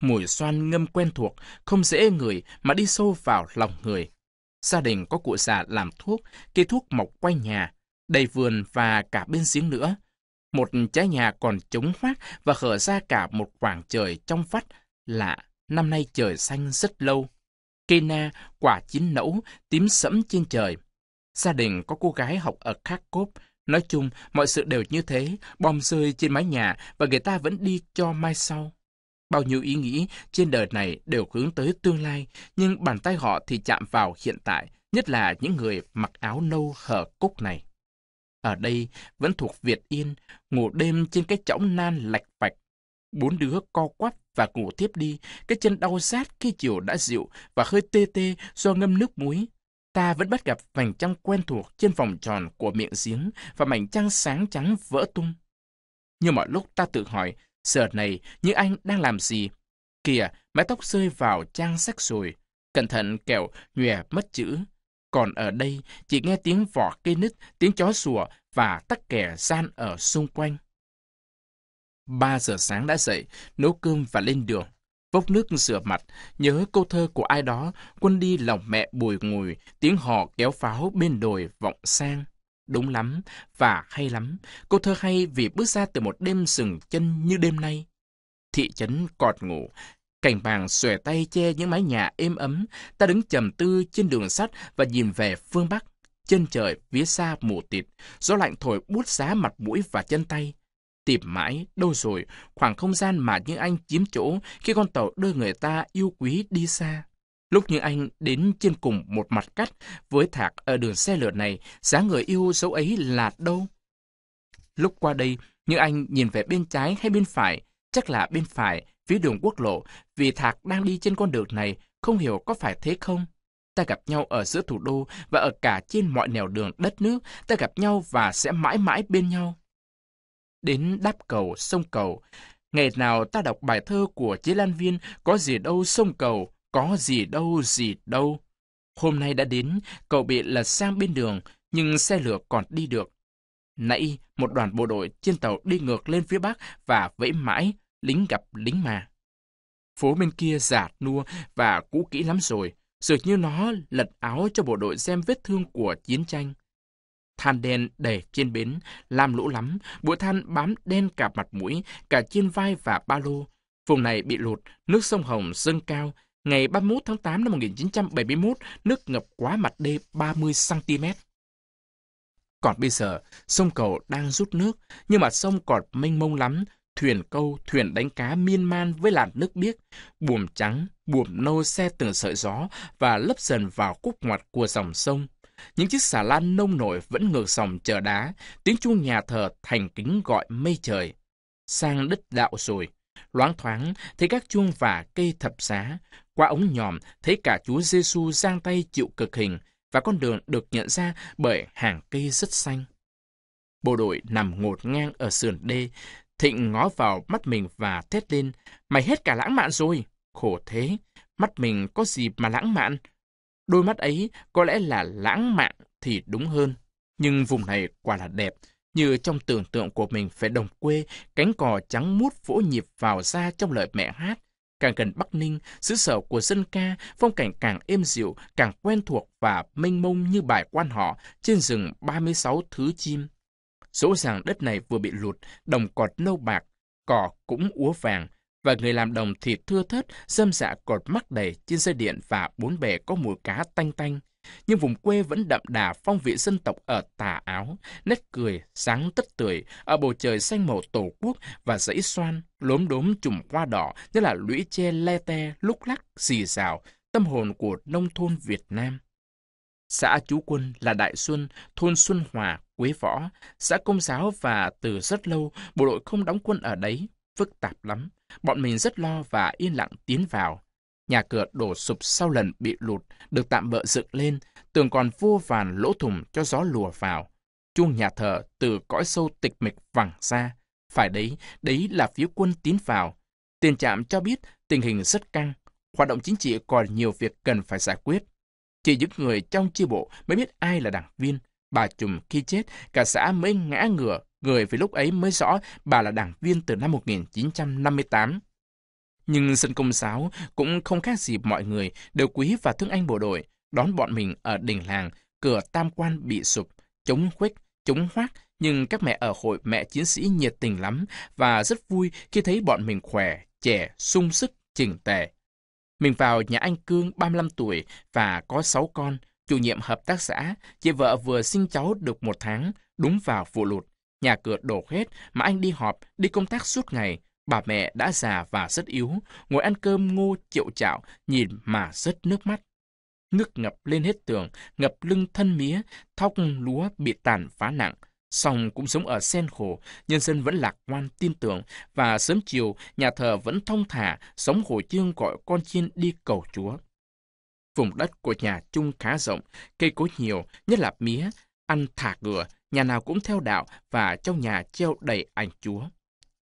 Mùi xoan ngâm quen thuộc, không dễ người mà đi sâu vào lòng người. Gia đình có cụ già làm thuốc, cây thuốc mọc quanh nhà, đầy vườn và cả bên giếng nữa. Một trái nhà còn trống hoác và hở ra cả một khoảng trời trong vắt, lạ năm nay trời xanh rất lâu. Cây na, quả chín nẫu, tím sẫm trên trời. Gia đình có cô gái học ở Kharkov. Nói chung, mọi sự đều như thế, bom rơi trên mái nhà và người ta vẫn đi cho mai sau. Bao nhiêu ý nghĩ trên đời này đều hướng tới tương lai, nhưng bàn tay họ thì chạm vào hiện tại, nhất là những người mặc áo nâu hở cúc này. Ở đây vẫn thuộc Việt Yên, ngủ đêm trên cái chõng nan lạch vạch. Bốn đứa co quắp và ngủ tiếp đi, cái chân đau rát khi chiều đã dịu và hơi tê tê do ngâm nước muối. Ta vẫn bắt gặp mảnh trăng quen thuộc trên vòng tròn của miệng giếng và mảnh trăng sáng trắng vỡ tung. Như mọi lúc ta tự hỏi, giờ này như anh đang làm gì? Kìa, mái tóc rơi vào trang sách rồi. Cẩn thận kẹo, nhòe mất chữ. Còn ở đây, chỉ nghe tiếng vỏ cây nứt, tiếng chó sủa và tắc kè gian ở xung quanh. 3 giờ sáng đã dậy, nấu cơm và lên đường. Vốc nước rửa mặt, nhớ câu thơ của ai đó, quân đi lòng mẹ bùi ngùi, tiếng họ kéo pháo bên đồi vọng sang. Đúng lắm, và hay lắm, câu thơ hay vì bước ra từ một đêm sừng chân như đêm nay. Thị trấn cọt ngủ, Cảnh bàng xòe tay che những mái nhà êm ấm, ta đứng trầm tư trên đường sắt và nhìn về phương Bắc. Chân trời phía xa mù tịt, gió lạnh thổi bút giá mặt mũi và chân tay tìm mãi, đâu rồi, khoảng không gian mà những anh chiếm chỗ khi con tàu đưa người ta yêu quý đi xa. Lúc như anh đến trên cùng một mặt cắt với thạc ở đường xe lửa này, dáng người yêu dấu ấy là đâu? Lúc qua đây, như anh nhìn về bên trái hay bên phải, chắc là bên phải, phía đường quốc lộ, vì thạc đang đi trên con đường này, không hiểu có phải thế không? Ta gặp nhau ở giữa thủ đô và ở cả trên mọi nẻo đường đất nước, ta gặp nhau và sẽ mãi mãi bên nhau đến đáp cầu, sông cầu. Ngày nào ta đọc bài thơ của chế Lan Viên, có gì đâu sông cầu, có gì đâu gì đâu. Hôm nay đã đến, cậu bị lật sang bên đường, nhưng xe lửa còn đi được. Nãy, một đoàn bộ đội trên tàu đi ngược lên phía bắc và vẫy mãi, lính gặp lính mà. Phố bên kia giả nua và cũ kỹ lắm rồi, dường như nó lật áo cho bộ đội xem vết thương của chiến tranh than đen đè trên bến, làm lũ lắm, bụi than bám đen cả mặt mũi, cả trên vai và ba lô. Vùng này bị lụt, nước sông Hồng dâng cao. Ngày 31 tháng 8 năm 1971, nước ngập quá mặt đê 30cm. Còn bây giờ, sông cầu đang rút nước, nhưng mà sông còn mênh mông lắm, thuyền câu, thuyền đánh cá miên man với làn nước biếc, buồm trắng, buồm nâu xe từng sợi gió và lấp dần vào khúc ngoặt của dòng sông, những chiếc xà lan nông nổi vẫn ngược dòng chờ đá, tiếng chuông nhà thờ thành kính gọi mây trời. Sang đích đạo rồi, loáng thoáng thấy các chuông và cây thập giá. Qua ống nhòm thấy cả Chúa Giêsu giang tay chịu cực hình và con đường được nhận ra bởi hàng cây rất xanh. Bộ đội nằm ngột ngang ở sườn đê, Thịnh ngó vào mắt mình và thét lên, mày hết cả lãng mạn rồi, khổ thế, mắt mình có gì mà lãng mạn, Đôi mắt ấy có lẽ là lãng mạn thì đúng hơn. Nhưng vùng này quả là đẹp, như trong tưởng tượng của mình về đồng quê, cánh cò trắng mút vỗ nhịp vào da trong lời mẹ hát. Càng gần Bắc Ninh, xứ sở của dân ca, phong cảnh càng êm dịu, càng quen thuộc và mênh mông như bài quan họ trên rừng 36 thứ chim. Dẫu rằng đất này vừa bị lụt, đồng cọt nâu bạc, cỏ cũng úa vàng, và người làm đồng thịt thưa thớt, dâm dạ cột mắt đầy trên dây điện và bốn bề có mùi cá tanh tanh. Nhưng vùng quê vẫn đậm đà phong vị dân tộc ở tà áo, nét cười, sáng tất tươi, ở bầu trời xanh màu tổ quốc và dãy xoan, lốm đốm chùm hoa đỏ như là lũy tre le te, lúc lắc, xì xào, tâm hồn của nông thôn Việt Nam. Xã Chú Quân là Đại Xuân, thôn Xuân Hòa, Quế Võ, xã Công Giáo và từ rất lâu bộ đội không đóng quân ở đấy phức tạp lắm. Bọn mình rất lo và yên lặng tiến vào. Nhà cửa đổ sụp sau lần bị lụt, được tạm bỡ dựng lên, tường còn vô vàn lỗ thủng cho gió lùa vào. Chuông nhà thờ từ cõi sâu tịch mịch vẳng ra. Phải đấy, đấy là phía quân tiến vào. Tiền trạm cho biết tình hình rất căng, hoạt động chính trị còn nhiều việc cần phải giải quyết. Chỉ những người trong chi bộ mới biết ai là đảng viên, Bà Trùm khi chết, cả xã mới ngã ngửa, người vì lúc ấy mới rõ bà là đảng viên từ năm 1958. Nhưng dân công giáo cũng không khác gì mọi người đều quý và thương anh bộ đội, đón bọn mình ở đỉnh làng, cửa tam quan bị sụp, chống khuếch, chống hoác, nhưng các mẹ ở hội mẹ chiến sĩ nhiệt tình lắm và rất vui khi thấy bọn mình khỏe, trẻ, sung sức, chỉnh tề. Mình vào nhà anh Cương 35 tuổi và có 6 con, Chủ nhiệm hợp tác xã, chị vợ vừa sinh cháu được một tháng, đúng vào vụ lụt. Nhà cửa đổ hết mà anh đi họp, đi công tác suốt ngày. Bà mẹ đã già và rất yếu, ngồi ăn cơm ngô triệu chạo, nhìn mà rất nước mắt. Nước ngập lên hết tường, ngập lưng thân mía, thóc lúa bị tàn phá nặng. Song cũng sống ở sen khổ, nhân dân vẫn lạc quan tin tưởng và sớm chiều nhà thờ vẫn thông thả, sống khổ chương gọi con chiên đi cầu Chúa. Vùng đất của nhà chung khá rộng, cây cối nhiều, nhất là mía, ăn thả ngựa, nhà nào cũng theo đạo và trong nhà treo đầy ảnh chúa.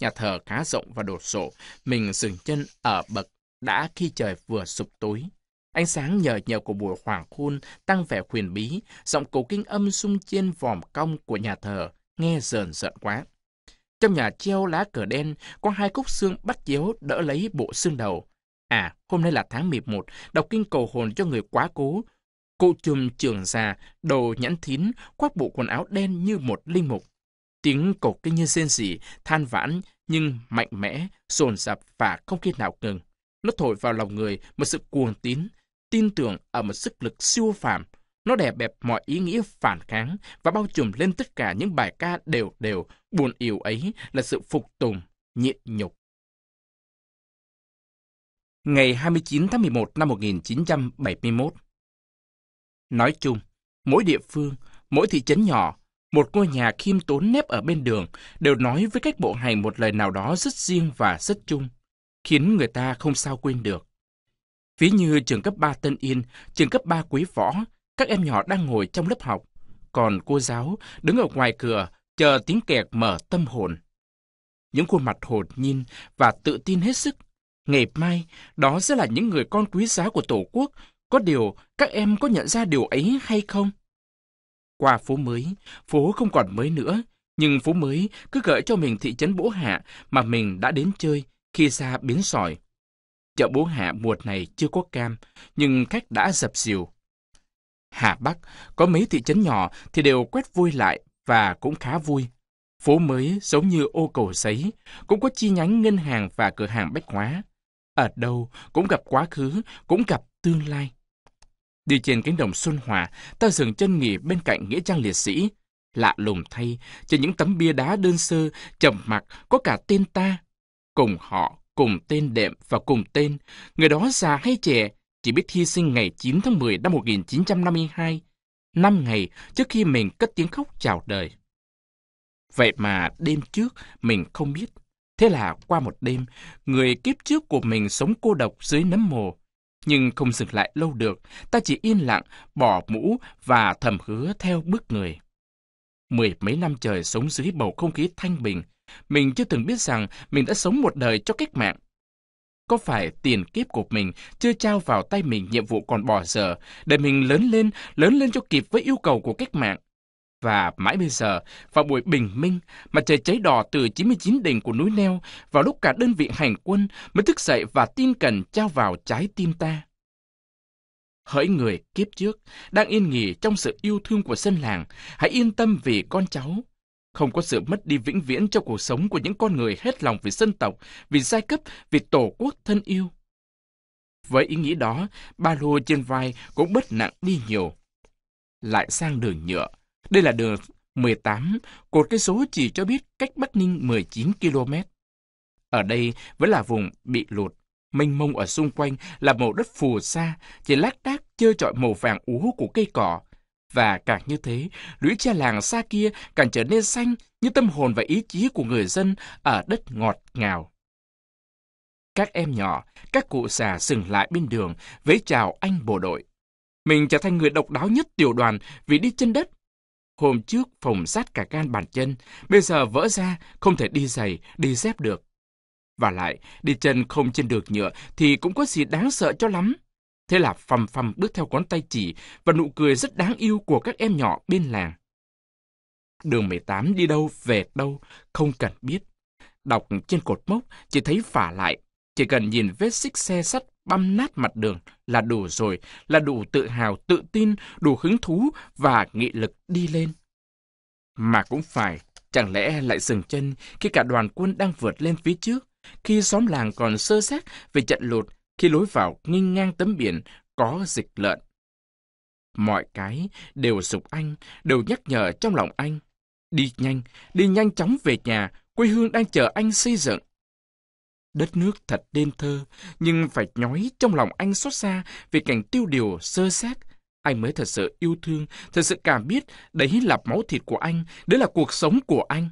Nhà thờ khá rộng và đồ sộ, mình dừng chân ở bậc đã khi trời vừa sụp tối. Ánh sáng nhờ nhờ của buổi hoàng hôn tăng vẻ huyền bí, giọng cổ kinh âm sung trên vòm cong của nhà thờ, nghe rờn rợn quá. Trong nhà treo lá cờ đen, có hai khúc xương bắt chiếu đỡ lấy bộ xương đầu. À, hôm nay là tháng 11, đọc kinh cầu hồn cho người quá cố. Cụ chùm trưởng già, đầu nhẵn thín, khoác bộ quần áo đen như một linh mục. Tiếng cầu kinh như rên rỉ, than vãn, nhưng mạnh mẽ, dồn dập và không khi nào ngừng. Nó thổi vào lòng người một sự cuồng tín, tin tưởng ở một sức lực siêu phàm. Nó đè bẹp mọi ý nghĩa phản kháng và bao trùm lên tất cả những bài ca đều đều, buồn yếu ấy là sự phục tùng, nhịn nhục ngày 29 tháng 11 năm 1971. Nói chung, mỗi địa phương, mỗi thị trấn nhỏ, một ngôi nhà khiêm tốn nếp ở bên đường đều nói với cách bộ hành một lời nào đó rất riêng và rất chung, khiến người ta không sao quên được. Ví như trường cấp 3 Tân Yên, trường cấp 3 Quý Võ, các em nhỏ đang ngồi trong lớp học, còn cô giáo đứng ở ngoài cửa chờ tiếng kẹt mở tâm hồn. Những khuôn mặt hồn nhiên và tự tin hết sức Ngày mai, đó sẽ là những người con quý giá của Tổ quốc. Có điều, các em có nhận ra điều ấy hay không? Qua phố mới, phố không còn mới nữa. Nhưng phố mới cứ gợi cho mình thị trấn Bố Hạ mà mình đã đến chơi khi ra biến sỏi. Chợ Bố Hạ mùa này chưa có cam, nhưng khách đã dập dìu. Hà Bắc, có mấy thị trấn nhỏ thì đều quét vui lại và cũng khá vui. Phố mới giống như ô cầu giấy, cũng có chi nhánh ngân hàng và cửa hàng bách hóa. Ở đâu cũng gặp quá khứ, cũng gặp tương lai. Đi trên cánh đồng Xuân Hòa, ta dừng chân nghỉ bên cạnh Nghĩa Trang Liệt Sĩ. Lạ lùng thay, trên những tấm bia đá đơn sơ, chầm mặc có cả tên ta. Cùng họ, cùng tên đệm và cùng tên, người đó già hay trẻ, chỉ biết hy sinh ngày 9 tháng 10 năm 1952, năm ngày trước khi mình cất tiếng khóc chào đời. Vậy mà đêm trước mình không biết, Thế là qua một đêm, người kiếp trước của mình sống cô độc dưới nấm mồ. Nhưng không dừng lại lâu được, ta chỉ yên lặng, bỏ mũ và thầm hứa theo bước người. Mười mấy năm trời sống dưới bầu không khí thanh bình, mình chưa từng biết rằng mình đã sống một đời cho cách mạng. Có phải tiền kiếp của mình chưa trao vào tay mình nhiệm vụ còn bỏ giờ để mình lớn lên, lớn lên cho kịp với yêu cầu của cách mạng? Và mãi bây giờ, vào buổi bình minh, mặt trời cháy đỏ từ 99 đỉnh của núi Neo vào lúc cả đơn vị hành quân mới thức dậy và tin cần trao vào trái tim ta. Hỡi người kiếp trước, đang yên nghỉ trong sự yêu thương của dân làng, hãy yên tâm vì con cháu. Không có sự mất đi vĩnh viễn cho cuộc sống của những con người hết lòng vì dân tộc, vì giai cấp, vì tổ quốc thân yêu. Với ý nghĩ đó, ba lô trên vai cũng bớt nặng đi nhiều. Lại sang đường nhựa, đây là đường 18, cột cây số chỉ cho biết cách Bắc Ninh 19 km. Ở đây vẫn là vùng bị lụt, mênh mông ở xung quanh là màu đất phù sa, chỉ lát đác chơi trọi màu vàng ú của cây cỏ. Và càng như thế, lũy tre làng xa kia càng trở nên xanh như tâm hồn và ý chí của người dân ở đất ngọt ngào. Các em nhỏ, các cụ già dừng lại bên đường, vẫy chào anh bộ đội. Mình trở thành người độc đáo nhất tiểu đoàn vì đi chân đất Hôm trước phòng sát cả gan bàn chân, bây giờ vỡ ra, không thể đi giày, đi dép được. Và lại, đi chân không trên được nhựa thì cũng có gì đáng sợ cho lắm. Thế là phầm phầm bước theo ngón tay chỉ và nụ cười rất đáng yêu của các em nhỏ bên làng. Đường 18 đi đâu, về đâu, không cần biết. Đọc trên cột mốc, chỉ thấy phả lại. Chỉ cần nhìn vết xích xe sắt băm nát mặt đường là đủ rồi, là đủ tự hào, tự tin, đủ hứng thú và nghị lực đi lên. Mà cũng phải, chẳng lẽ lại dừng chân khi cả đoàn quân đang vượt lên phía trước, khi xóm làng còn sơ xác về trận lụt, khi lối vào nghiêng ngang tấm biển có dịch lợn. Mọi cái đều dục anh, đều nhắc nhở trong lòng anh. Đi nhanh, đi nhanh chóng về nhà, quê hương đang chờ anh xây dựng. Đất nước thật đêm thơ, nhưng phải nhói trong lòng anh xót xa vì cảnh tiêu điều sơ xác. Anh mới thật sự yêu thương, thật sự cảm biết đấy là máu thịt của anh, đấy là cuộc sống của anh.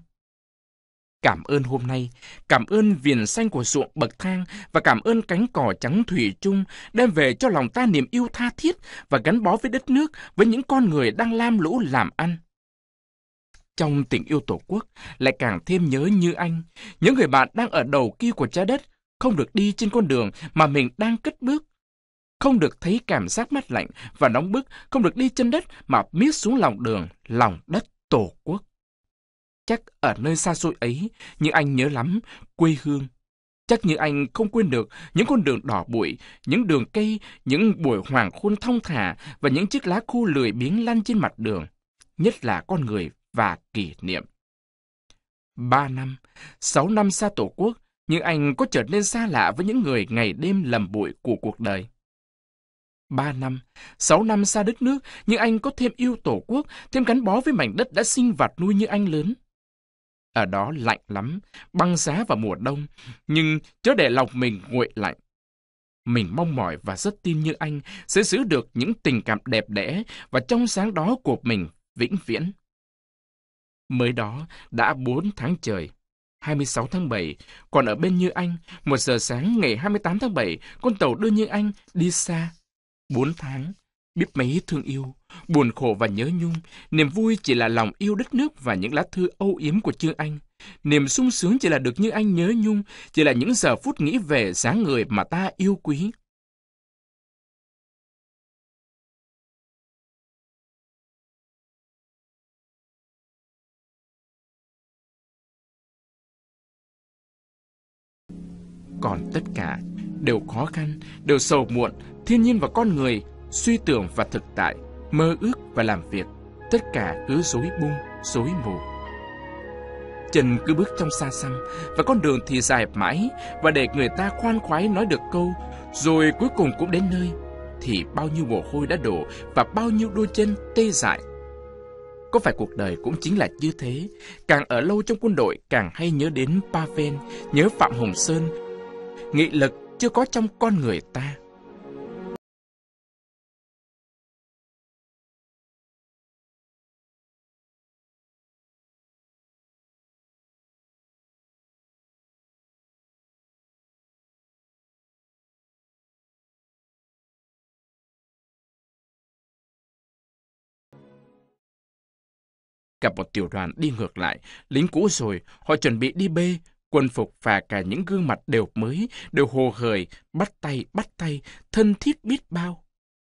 Cảm ơn hôm nay, cảm ơn viền xanh của ruộng bậc thang và cảm ơn cánh cỏ trắng thủy chung đem về cho lòng ta niềm yêu tha thiết và gắn bó với đất nước, với những con người đang lam lũ làm ăn trong tình yêu Tổ quốc lại càng thêm nhớ như anh. Những người bạn đang ở đầu kia của trái đất không được đi trên con đường mà mình đang cất bước. Không được thấy cảm giác mát lạnh và nóng bức, không được đi chân đất mà miết xuống lòng đường, lòng đất Tổ quốc. Chắc ở nơi xa xôi ấy, như anh nhớ lắm, quê hương. Chắc như anh không quên được những con đường đỏ bụi, những đường cây, những buổi hoàng hôn thong thả và những chiếc lá khu lười biếng lăn trên mặt đường. Nhất là con người và kỷ niệm. Ba năm, sáu năm xa Tổ quốc, nhưng anh có trở nên xa lạ với những người ngày đêm lầm bụi của cuộc đời. Ba năm, sáu năm xa đất nước, nhưng anh có thêm yêu Tổ quốc, thêm gắn bó với mảnh đất đã sinh vạt nuôi như anh lớn. Ở đó lạnh lắm, băng giá vào mùa đông, nhưng chớ để lòng mình nguội lạnh. Mình mong mỏi và rất tin như anh sẽ giữ được những tình cảm đẹp đẽ và trong sáng đó của mình vĩnh viễn. Mới đó đã 4 tháng trời. 26 tháng 7, còn ở bên Như Anh, một giờ sáng ngày 28 tháng 7, con tàu đưa Như Anh đi xa. 4 tháng, biết mấy thương yêu, buồn khổ và nhớ nhung, niềm vui chỉ là lòng yêu đất nước và những lá thư âu yếm của Trương Anh. Niềm sung sướng chỉ là được Như Anh nhớ nhung, chỉ là những giờ phút nghĩ về dáng người mà ta yêu quý. Còn tất cả đều khó khăn, đều sầu muộn, thiên nhiên và con người, suy tưởng và thực tại, mơ ước và làm việc, tất cả cứ rối bung, rối mù. Trần cứ bước trong xa xăm và con đường thì dài mãi và để người ta khoan khoái nói được câu rồi cuối cùng cũng đến nơi thì bao nhiêu mồ hôi đã đổ và bao nhiêu đôi chân tê dại. Có phải cuộc đời cũng chính là như thế, càng ở lâu trong quân đội càng hay nhớ đến Paven, nhớ Phạm Hồng Sơn, nghị lực chưa có trong con người ta. cặp một tiểu đoàn đi ngược lại, lính cũ rồi, họ chuẩn bị đi bê, Quân phục và cả những gương mặt đều mới, đều hồ hởi, bắt tay, bắt tay, thân thiết biết bao.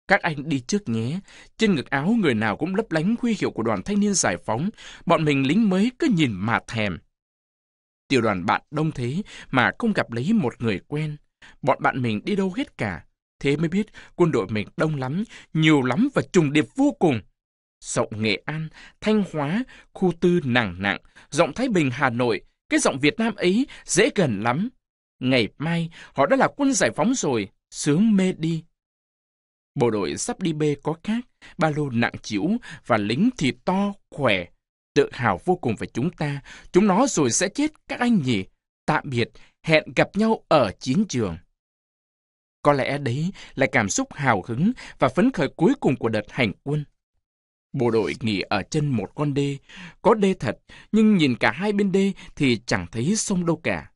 Các anh đi trước nhé. Trên ngực áo người nào cũng lấp lánh huy hiệu của đoàn thanh niên giải phóng. Bọn mình lính mới cứ nhìn mà thèm. Tiểu đoàn bạn đông thế mà không gặp lấy một người quen. Bọn bạn mình đi đâu hết cả. Thế mới biết quân đội mình đông lắm, nhiều lắm và trùng điệp vô cùng. Giọng Nghệ An, Thanh Hóa, khu tư nặng nặng, rộng Thái Bình Hà Nội, cái giọng Việt Nam ấy dễ gần lắm. Ngày mai, họ đã là quân giải phóng rồi, sướng mê đi. Bộ đội sắp đi bê có khác, ba lô nặng chịu và lính thì to, khỏe. Tự hào vô cùng về chúng ta, chúng nó rồi sẽ chết các anh nhỉ. Tạm biệt, hẹn gặp nhau ở chiến trường. Có lẽ đấy là cảm xúc hào hứng và phấn khởi cuối cùng của đợt hành quân. Bộ đội nghỉ ở chân một con đê. Có đê thật, nhưng nhìn cả hai bên đê thì chẳng thấy sông đâu cả.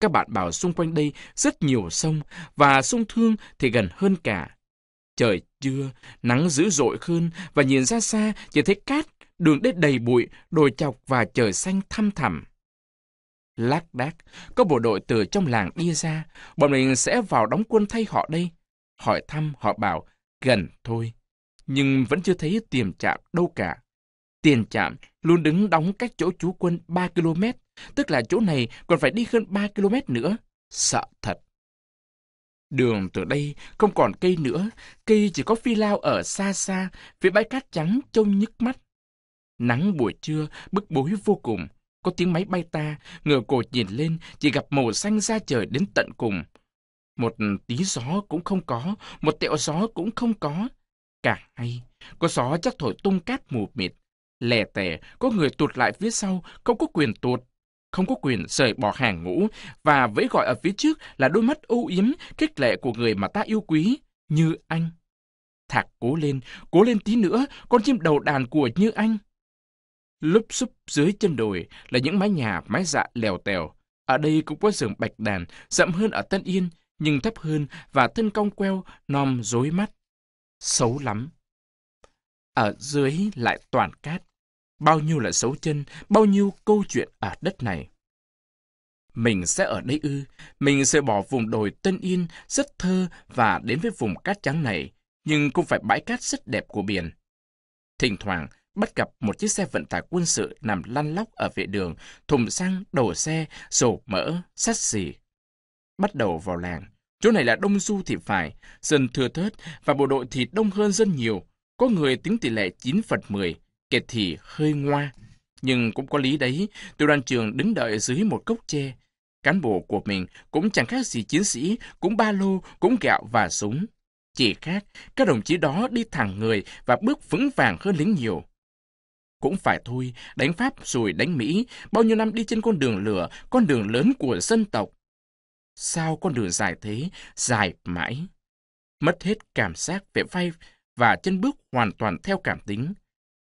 Các bạn bảo xung quanh đây rất nhiều sông, và sông Thương thì gần hơn cả. Trời trưa, nắng dữ dội hơn, và nhìn ra xa chỉ thấy cát, đường đê đầy bụi, đồi chọc và trời xanh thăm thẳm. lát đác, có bộ đội từ trong làng đi ra, bọn mình sẽ vào đóng quân thay họ đây. Hỏi thăm, họ bảo, gần thôi nhưng vẫn chưa thấy tiền trạm đâu cả. Tiền trạm luôn đứng đóng cách chỗ chú quân 3 km, tức là chỗ này còn phải đi hơn 3 km nữa. Sợ thật. Đường từ đây không còn cây nữa, cây chỉ có phi lao ở xa xa, phía bãi cát trắng trông nhức mắt. Nắng buổi trưa bức bối vô cùng, có tiếng máy bay ta, ngửa cổ nhìn lên chỉ gặp màu xanh da trời đến tận cùng. Một tí gió cũng không có, một tẹo gió cũng không có, Cả hay, có gió chắc thổi tung cát mù mịt. Lè tè. có người tụt lại phía sau, không có quyền tụt, không có quyền rời bỏ hàng ngũ và vẫy gọi ở phía trước là đôi mắt ưu yếm khích lệ của người mà ta yêu quý, như anh. Thạc cố lên, cố lên tí nữa, con chim đầu đàn của như anh. Lúp xúp dưới chân đồi là những mái nhà, mái dạ lèo tèo. Ở đây cũng có giường bạch đàn, rậm hơn ở Tân Yên, nhưng thấp hơn và thân cong queo, nom rối mắt xấu lắm. Ở dưới lại toàn cát, bao nhiêu là xấu chân, bao nhiêu câu chuyện ở đất này. Mình sẽ ở đây ư, mình sẽ bỏ vùng đồi Tân Yên rất thơ và đến với vùng cát trắng này, nhưng cũng phải bãi cát rất đẹp của biển. Thỉnh thoảng, bắt gặp một chiếc xe vận tải quân sự nằm lăn lóc ở vệ đường, thùng xăng, đổ xe, sổ mỡ, sắt xì. Bắt đầu vào làng, Chỗ này là đông du thì phải, dân thừa thớt và bộ đội thì đông hơn dân nhiều. Có người tính tỷ lệ 9 phần 10, kể thì hơi ngoa. Nhưng cũng có lý đấy, tiểu đoàn trường đứng đợi dưới một cốc tre. Cán bộ của mình cũng chẳng khác gì chiến sĩ, cũng ba lô, cũng gạo và súng. Chỉ khác, các đồng chí đó đi thẳng người và bước vững vàng hơn lính nhiều. Cũng phải thôi, đánh Pháp rồi đánh Mỹ, bao nhiêu năm đi trên con đường lửa, con đường lớn của dân tộc. Sao con đường dài thế, dài mãi? Mất hết cảm giác về vai và chân bước hoàn toàn theo cảm tính.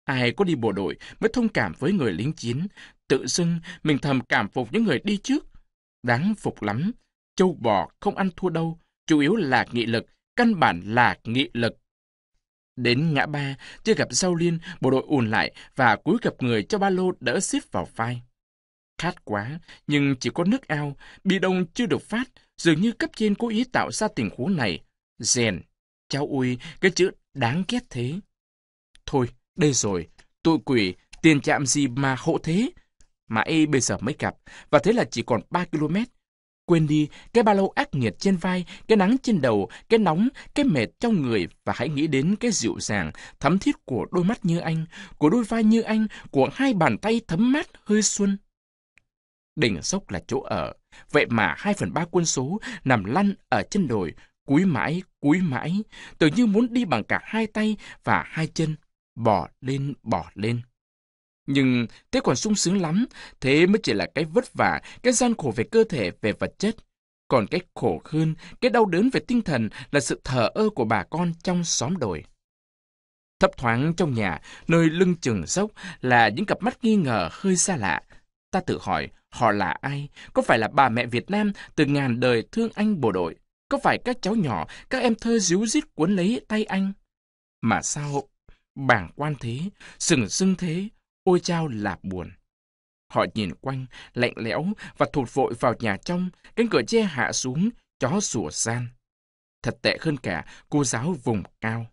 Ai có đi bộ đội mới thông cảm với người lính chiến, tự dưng mình thầm cảm phục những người đi trước. Đáng phục lắm, châu bò không ăn thua đâu, chủ yếu là nghị lực, căn bản là nghị lực. Đến ngã ba, chưa gặp giao liên, bộ đội ùn lại và cúi gặp người cho ba lô đỡ xếp vào vai. Khát quá, nhưng chỉ có nước ao, bị đông chưa được phát, dường như cấp trên cố ý tạo ra tình huống này. Rèn, cháu ui, cái chữ đáng ghét thế. Thôi, đây rồi, tội quỷ, tiền chạm gì mà hộ thế. mãi bây giờ mới gặp, và thế là chỉ còn 3 km. Quên đi cái ba lô ác nghiệt trên vai, cái nắng trên đầu, cái nóng, cái mệt trong người và hãy nghĩ đến cái dịu dàng, thấm thiết của đôi mắt như anh, của đôi vai như anh, của hai bàn tay thấm mát hơi xuân. Đỉnh Sốc là chỗ ở, vậy mà 2 phần 3 quân số nằm lăn ở chân đồi, cúi mãi, cúi mãi, tưởng như muốn đi bằng cả hai tay và hai chân, bỏ lên, bỏ lên. Nhưng thế còn sung sướng lắm, thế mới chỉ là cái vất vả, cái gian khổ về cơ thể, về vật chất. Còn cái khổ hơn, cái đau đớn về tinh thần là sự thờ ơ của bà con trong xóm đồi. Thấp thoáng trong nhà, nơi lưng chừng dốc là những cặp mắt nghi ngờ hơi xa lạ. Ta tự hỏi, Họ là ai? Có phải là bà mẹ Việt Nam từ ngàn đời thương anh bộ đội? Có phải các cháu nhỏ, các em thơ díu dít cuốn lấy tay anh? Mà sao bảng quan thế, sừng sưng thế, ôi chao là buồn. Họ nhìn quanh, lạnh lẽo và thụt vội vào nhà trong, cánh cửa che hạ xuống, chó sủa san. Thật tệ hơn cả, cô giáo vùng cao.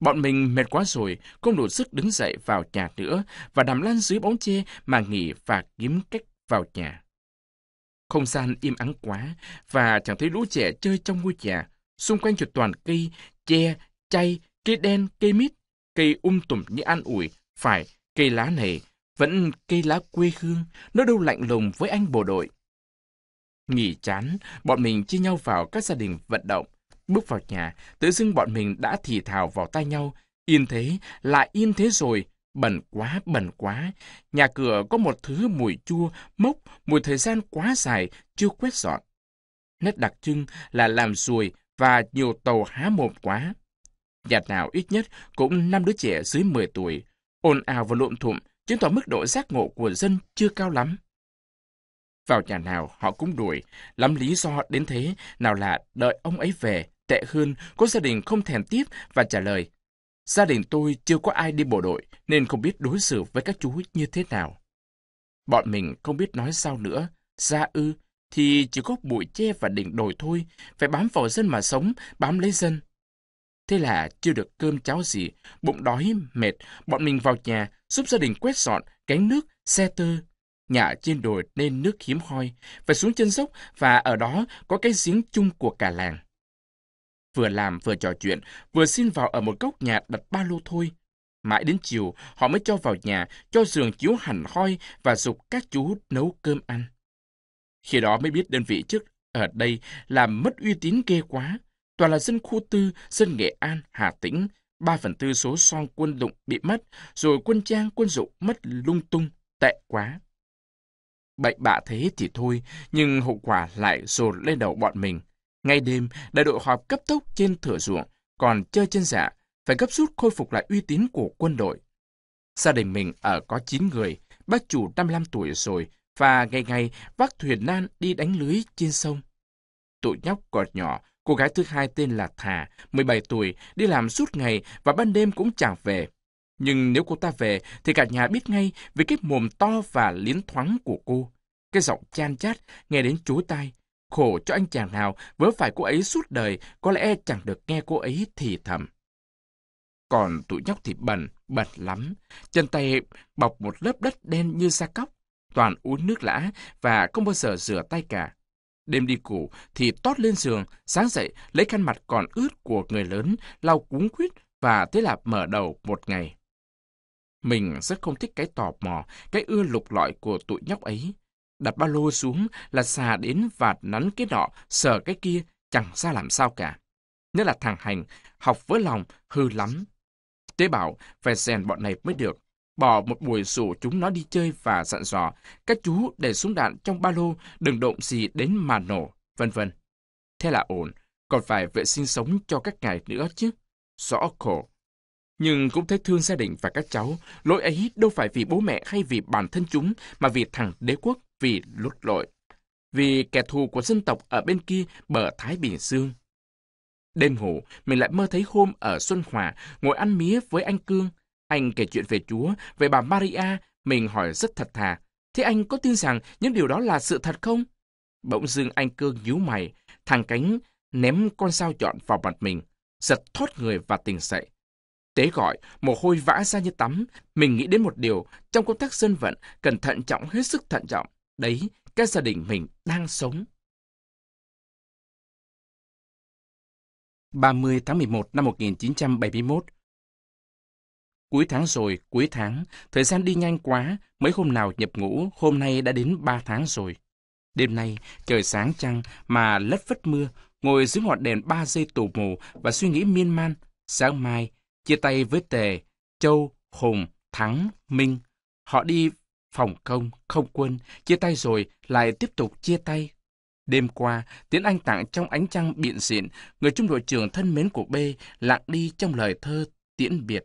Bọn mình mệt quá rồi, không đủ sức đứng dậy vào nhà nữa và nằm lăn dưới bóng che mà nghỉ và kiếm cách vào nhà. Không gian im ắng quá và chẳng thấy lũ trẻ chơi trong ngôi nhà. Xung quanh chỉ toàn cây, che, chay, cây đen, cây mít, cây um tùm như an ủi. Phải, cây lá này vẫn cây lá quê hương, nó đâu lạnh lùng với anh bộ đội. Nghỉ chán, bọn mình chia nhau vào các gia đình vận động. Bước vào nhà, tự dưng bọn mình đã thì thào vào tay nhau. Yên thế, lại yên thế rồi, Bẩn quá, bẩn quá. Nhà cửa có một thứ mùi chua, mốc, mùi thời gian quá dài, chưa quét dọn. Nét đặc trưng là làm ruồi và nhiều tàu há mồm quá. Nhà nào ít nhất cũng năm đứa trẻ dưới 10 tuổi, ồn ào và lộn thụm, chứng tỏ mức độ giác ngộ của dân chưa cao lắm. Vào nhà nào họ cũng đuổi, lắm lý do đến thế, nào là đợi ông ấy về, tệ hơn, có gia đình không thèm tiếp và trả lời, Gia đình tôi chưa có ai đi bộ đội nên không biết đối xử với các chú như thế nào. Bọn mình không biết nói sao nữa, ra ư thì chỉ có bụi che và đỉnh đồi thôi, phải bám vào dân mà sống, bám lấy dân. Thế là chưa được cơm cháo gì, bụng đói, mệt, bọn mình vào nhà, giúp gia đình quét dọn, gánh nước, xe tơ. Nhà trên đồi nên nước hiếm hoi, phải xuống chân dốc và ở đó có cái giếng chung của cả làng. Vừa làm vừa trò chuyện, vừa xin vào ở một góc nhà đặt ba lô thôi. Mãi đến chiều, họ mới cho vào nhà, cho giường chiếu hành hoi và dục các chú nấu cơm ăn. Khi đó mới biết đơn vị trước ở đây làm mất uy tín ghê quá. Toàn là dân khu tư, dân Nghệ An, Hà Tĩnh. Ba phần tư số son quân lụng bị mất, rồi quân trang, quân dụng mất lung tung, tệ quá. Bệnh bạ thế thì thôi, nhưng hậu quả lại dồn lên đầu bọn mình. Ngay đêm, đại đội họp cấp tốc trên thửa ruộng, còn chơi trên dạ, phải gấp rút khôi phục lại uy tín của quân đội. Gia đình mình ở có 9 người, bác chủ 55 tuổi rồi và ngày ngày vác thuyền nan đi đánh lưới trên sông. Tụi nhóc còn nhỏ, cô gái thứ hai tên là Thà, 17 tuổi, đi làm suốt ngày và ban đêm cũng chẳng về. Nhưng nếu cô ta về thì cả nhà biết ngay vì cái mồm to và liến thoáng của cô. Cái giọng chan chát nghe đến chối tai, Khổ cho anh chàng nào vớ phải cô ấy suốt đời, có lẽ chẳng được nghe cô ấy thì thầm. Còn tụi nhóc thì bẩn, bẩn lắm. Chân tay bọc một lớp đất đen như da cóc, toàn uống nước lã và không bao giờ rửa tay cả. Đêm đi ngủ thì tót lên giường, sáng dậy lấy khăn mặt còn ướt của người lớn, lau cúng quýt và thế là mở đầu một ngày. Mình rất không thích cái tò mò, cái ưa lục lọi của tụi nhóc ấy đặt ba lô xuống là xà đến và nắn cái nọ, sờ cái kia, chẳng ra làm sao cả. Nhất là thằng Hành, học với lòng, hư lắm. Tế bảo, phải rèn bọn này mới được. Bỏ một buổi rủ chúng nó đi chơi và dặn dò, các chú để súng đạn trong ba lô, đừng động gì đến mà nổ, vân vân. Thế là ổn, còn phải vệ sinh sống cho các ngày nữa chứ. Rõ khổ. Nhưng cũng thấy thương gia đình và các cháu, lỗi ấy đâu phải vì bố mẹ hay vì bản thân chúng, mà vì thằng đế quốc vì lút lội, vì kẻ thù của dân tộc ở bên kia bờ Thái Bình Dương. Đêm ngủ, mình lại mơ thấy hôm ở Xuân Hòa, ngồi ăn mía với anh Cương. Anh kể chuyện về Chúa, về bà Maria, mình hỏi rất thật thà. Thế anh có tin rằng những điều đó là sự thật không? Bỗng dưng anh Cương nhíu mày, thằng cánh ném con dao chọn vào mặt mình, giật thoát người và tỉnh dậy. Tế gọi, mồ hôi vã ra như tắm, mình nghĩ đến một điều, trong công tác dân vận, cần thận trọng hết sức thận trọng đấy cái gia đình mình đang sống. 30 tháng 11 năm 1971 Cuối tháng rồi, cuối tháng, thời gian đi nhanh quá, mấy hôm nào nhập ngũ, hôm nay đã đến 3 tháng rồi. Đêm nay, trời sáng trăng mà lất vất mưa, ngồi dưới ngọn đèn 3 giây tù mù và suy nghĩ miên man. Sáng mai, chia tay với Tề, Châu, Hùng, Thắng, Minh. Họ đi phòng công không quân, chia tay rồi lại tiếp tục chia tay. Đêm qua, tiến Anh tặng trong ánh trăng biện xịn, người trung đội trưởng thân mến của B lặng đi trong lời thơ tiễn biệt.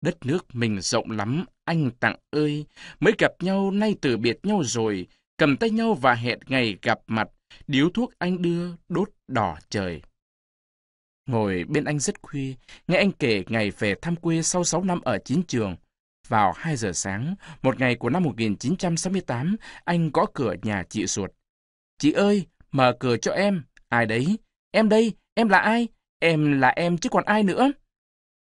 Đất nước mình rộng lắm, anh tặng ơi, mới gặp nhau nay từ biệt nhau rồi, cầm tay nhau và hẹn ngày gặp mặt, điếu thuốc anh đưa đốt đỏ trời. Ngồi bên anh rất khuya, nghe anh kể ngày về thăm quê sau 6 năm ở chiến trường, vào 2 giờ sáng, một ngày của năm 1968, anh gõ cửa nhà chị ruột. Chị ơi, mở cửa cho em. Ai đấy? Em đây, em là ai? Em là em chứ còn ai nữa?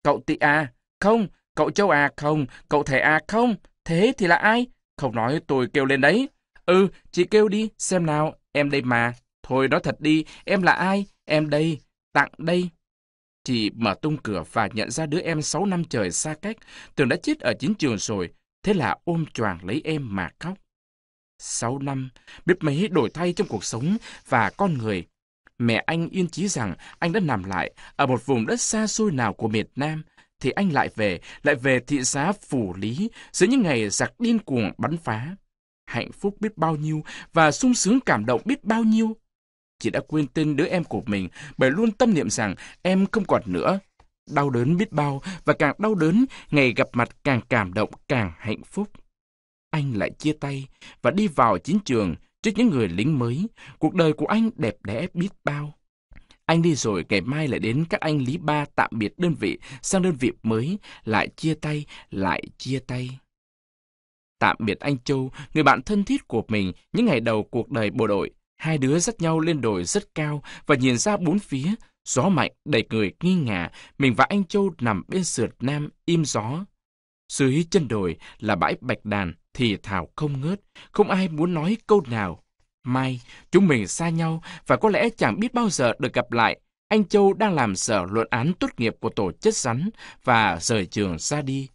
Cậu tị à? Không. Cậu châu à? Không. Cậu thẻ à? Không. Thế thì là ai? Không nói tôi kêu lên đấy. Ừ, chị kêu đi, xem nào, em đây mà. Thôi nói thật đi, em là ai? Em đây, tặng đây. Chị mở tung cửa và nhận ra đứa em 6 năm trời xa cách, tưởng đã chết ở chiến trường rồi, thế là ôm choàng lấy em mà khóc. 6 năm, biết mấy đổi thay trong cuộc sống và con người. Mẹ anh yên chí rằng anh đã nằm lại ở một vùng đất xa xôi nào của miền Nam, thì anh lại về, lại về thị xã Phủ Lý giữa những ngày giặc điên cuồng bắn phá. Hạnh phúc biết bao nhiêu và sung sướng cảm động biết bao nhiêu chị đã quên tên đứa em của mình bởi luôn tâm niệm rằng em không còn nữa. Đau đớn biết bao và càng đau đớn, ngày gặp mặt càng cảm động, càng hạnh phúc. Anh lại chia tay và đi vào chiến trường trước những người lính mới. Cuộc đời của anh đẹp đẽ biết bao. Anh đi rồi ngày mai lại đến các anh Lý Ba tạm biệt đơn vị sang đơn vị mới, lại chia tay, lại chia tay. Tạm biệt anh Châu, người bạn thân thiết của mình những ngày đầu cuộc đời bộ đội, Hai đứa dắt nhau lên đồi rất cao và nhìn ra bốn phía, gió mạnh đẩy người nghi ngả, mình và anh Châu nằm bên sườn nam im gió. Dưới chân đồi là bãi bạch đàn thì thảo không ngớt, không ai muốn nói câu nào. Mai, chúng mình xa nhau và có lẽ chẳng biết bao giờ được gặp lại. Anh Châu đang làm sở luận án tốt nghiệp của tổ chất rắn và rời trường ra đi.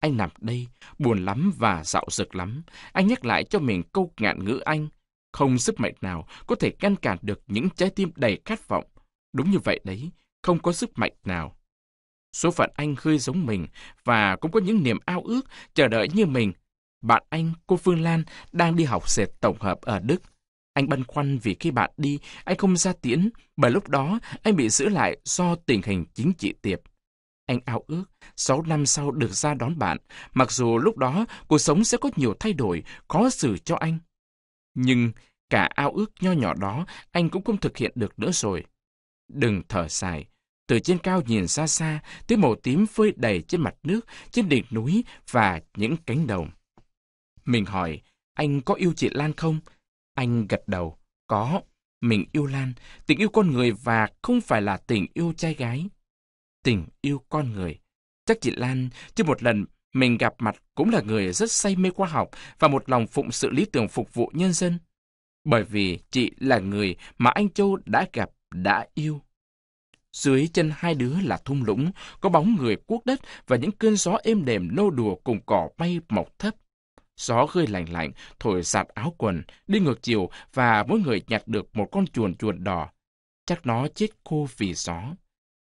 Anh nằm đây, buồn lắm và dạo dực lắm. Anh nhắc lại cho mình câu ngạn ngữ anh, không sức mạnh nào có thể ngăn cản được những trái tim đầy khát vọng. Đúng như vậy đấy, không có sức mạnh nào. Số phận anh hơi giống mình và cũng có những niềm ao ước chờ đợi như mình. Bạn anh, cô Phương Lan, đang đi học dệt tổng hợp ở Đức. Anh băn khoăn vì khi bạn đi, anh không ra tiễn, bởi lúc đó anh bị giữ lại do tình hình chính trị tiệp. Anh ao ước 6 năm sau được ra đón bạn, mặc dù lúc đó cuộc sống sẽ có nhiều thay đổi, khó xử cho anh. Nhưng cả ao ước nho nhỏ đó anh cũng không thực hiện được nữa rồi. Đừng thở dài. Từ trên cao nhìn xa xa, tới màu tím phơi đầy trên mặt nước, trên đỉnh núi và những cánh đồng. Mình hỏi, anh có yêu chị Lan không? Anh gật đầu, có. Mình yêu Lan, tình yêu con người và không phải là tình yêu trai gái. Tình yêu con người. Chắc chị Lan chưa một lần mình gặp mặt cũng là người rất say mê khoa học và một lòng phụng sự lý tưởng phục vụ nhân dân. Bởi vì chị là người mà anh Châu đã gặp, đã yêu. Dưới chân hai đứa là thung lũng, có bóng người cuốc đất và những cơn gió êm đềm nô đùa cùng cỏ bay mọc thấp. Gió hơi lạnh lạnh, thổi sạt áo quần, đi ngược chiều và mỗi người nhặt được một con chuồn chuồn đỏ. Chắc nó chết khô vì gió.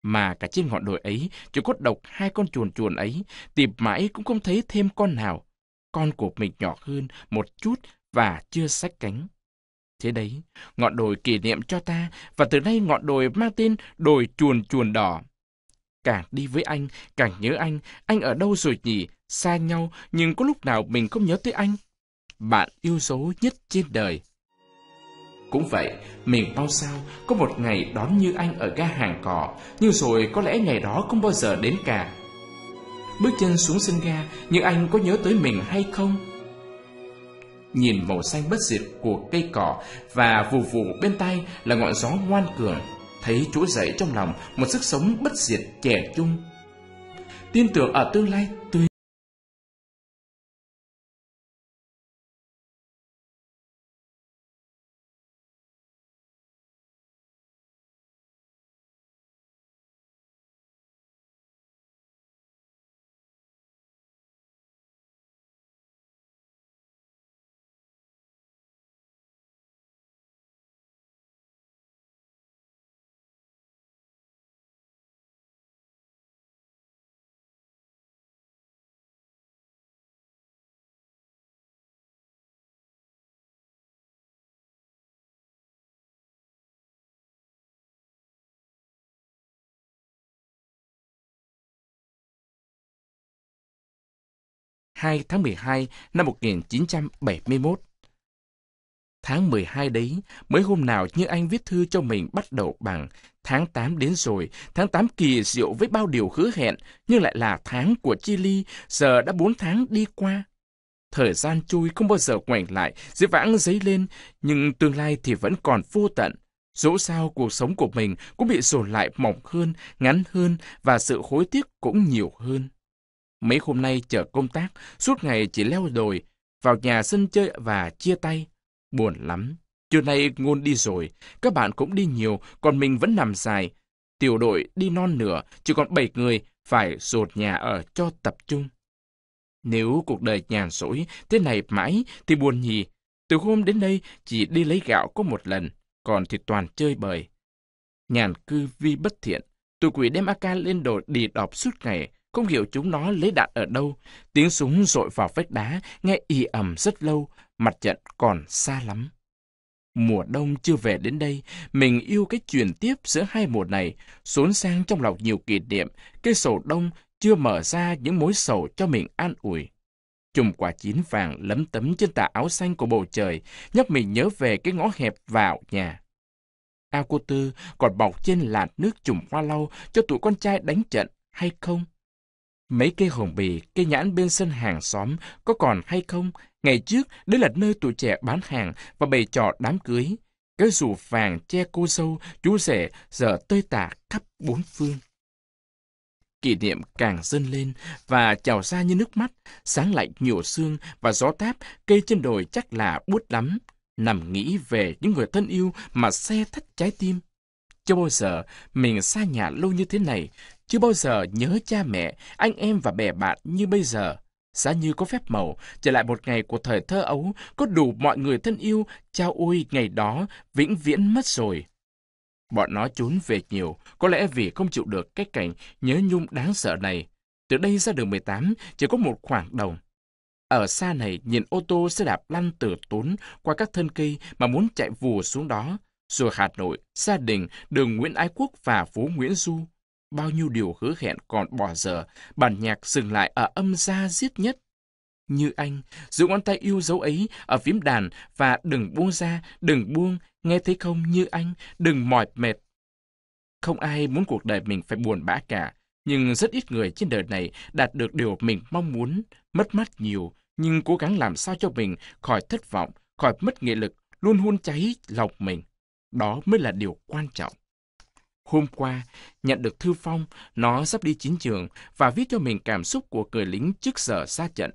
Mà cả trên ngọn đồi ấy chỉ có độc hai con chuồn chuồn ấy, tìm mãi cũng không thấy thêm con nào. Con của mình nhỏ hơn một chút và chưa sách cánh. Thế đấy, ngọn đồi kỷ niệm cho ta và từ nay ngọn đồi mang tên đồi chuồn chuồn đỏ. Càng đi với anh, càng nhớ anh, anh ở đâu rồi nhỉ, xa nhau nhưng có lúc nào mình không nhớ tới anh. Bạn yêu dấu nhất trên đời. Cũng vậy, mình bao sao có một ngày đón Như Anh ở ga hàng cỏ, nhưng rồi có lẽ ngày đó không bao giờ đến cả. Bước chân xuống sân ga, nhưng Anh có nhớ tới mình hay không? Nhìn màu xanh bất diệt của cây cỏ và vù vù bên tay là ngọn gió ngoan cường, thấy trỗi dậy trong lòng một sức sống bất diệt trẻ chung Tin tưởng ở tương lai tươi 2 tháng 12 năm 1971. Tháng 12 đấy, mới hôm nào như anh viết thư cho mình bắt đầu bằng tháng 8 đến rồi, tháng 8 kỳ diệu với bao điều hứa hẹn, nhưng lại là tháng của Chile, giờ đã 4 tháng đi qua. Thời gian trôi không bao giờ ngoảnh lại, dĩ vãng dấy lên, nhưng tương lai thì vẫn còn vô tận. Dẫu sao cuộc sống của mình cũng bị dồn lại mỏng hơn, ngắn hơn và sự hối tiếc cũng nhiều hơn. Mấy hôm nay chờ công tác, suốt ngày chỉ leo đồi, vào nhà sân chơi và chia tay. Buồn lắm. Chiều nay Ngôn đi rồi, các bạn cũng đi nhiều, còn mình vẫn nằm dài. Tiểu đội đi non nửa, chỉ còn bảy người, phải rột nhà ở cho tập trung. Nếu cuộc đời nhàn rỗi thế này mãi thì buồn nhỉ. Từ hôm đến đây chỉ đi lấy gạo có một lần, còn thì toàn chơi bời. Nhàn cư vi bất thiện, tụi quỷ đem AK lên đồ đi đọc suốt ngày, không hiểu chúng nó lấy đạn ở đâu, tiếng súng rội vào vách đá, nghe ì ầm rất lâu, mặt trận còn xa lắm. Mùa đông chưa về đến đây, mình yêu cái chuyển tiếp giữa hai mùa này, xuống sang trong lòng nhiều kỷ niệm, cây sầu đông chưa mở ra những mối sầu cho mình an ủi. Chùm quả chín vàng lấm tấm trên tà áo xanh của bầu trời, nhắc mình nhớ về cái ngõ hẹp vào nhà. ao cô Tư còn bọc trên lạt nước chùm hoa lau cho tụi con trai đánh trận hay không? Mấy cây hồng bì, cây nhãn bên sân hàng xóm có còn hay không? Ngày trước, đây là nơi tụi trẻ bán hàng và bày trò đám cưới. Cái dù vàng che cô dâu, chú rể giờ tơi tả khắp bốn phương. Kỷ niệm càng dâng lên và trào ra như nước mắt, sáng lạnh nhiều xương và gió táp, cây trên đồi chắc là buốt lắm. Nằm nghĩ về những người thân yêu mà xe thắt trái tim. Chưa bao giờ mình xa nhà lâu như thế này, chưa bao giờ nhớ cha mẹ, anh em và bè bạn như bây giờ. Giá như có phép màu, trở lại một ngày của thời thơ ấu, có đủ mọi người thân yêu, chao ôi ngày đó, vĩnh viễn mất rồi. Bọn nó trốn về nhiều, có lẽ vì không chịu được cái cảnh nhớ nhung đáng sợ này. Từ đây ra đường 18 chỉ có một khoảng đồng. Ở xa này nhìn ô tô xe đạp lăn từ tốn qua các thân cây mà muốn chạy vùa xuống đó rồi Hà Nội, gia đình, đường Nguyễn Ái Quốc và phố Nguyễn Du. Bao nhiêu điều hứa hẹn còn bỏ dở, bản nhạc dừng lại ở âm gia giết nhất. Như anh, giữ ngón tay yêu dấu ấy ở phím đàn và đừng buông ra, đừng buông, nghe thấy không như anh, đừng mỏi mệt. Không ai muốn cuộc đời mình phải buồn bã cả, nhưng rất ít người trên đời này đạt được điều mình mong muốn, mất mát nhiều, nhưng cố gắng làm sao cho mình khỏi thất vọng, khỏi mất nghị lực, luôn hun cháy lòng mình. Đó mới là điều quan trọng. Hôm qua, nhận được thư phong, nó sắp đi chiến trường và viết cho mình cảm xúc của cười lính trước giờ xa trận.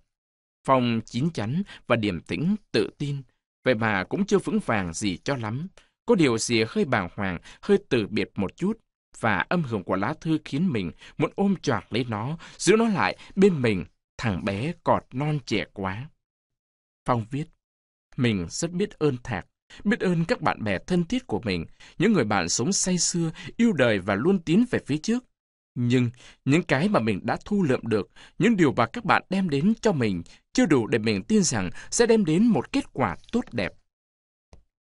Phong chín chắn và điềm tĩnh, tự tin. Vậy mà cũng chưa vững vàng gì cho lắm. Có điều gì hơi bàng hoàng, hơi từ biệt một chút. Và âm hưởng của lá thư khiến mình muốn ôm choạc lấy nó, giữ nó lại bên mình, thằng bé cọt non trẻ quá. Phong viết, mình rất biết ơn Thạc biết ơn các bạn bè thân thiết của mình, những người bạn sống say xưa, yêu đời và luôn tiến về phía trước. Nhưng những cái mà mình đã thu lượm được, những điều mà các bạn đem đến cho mình chưa đủ để mình tin rằng sẽ đem đến một kết quả tốt đẹp.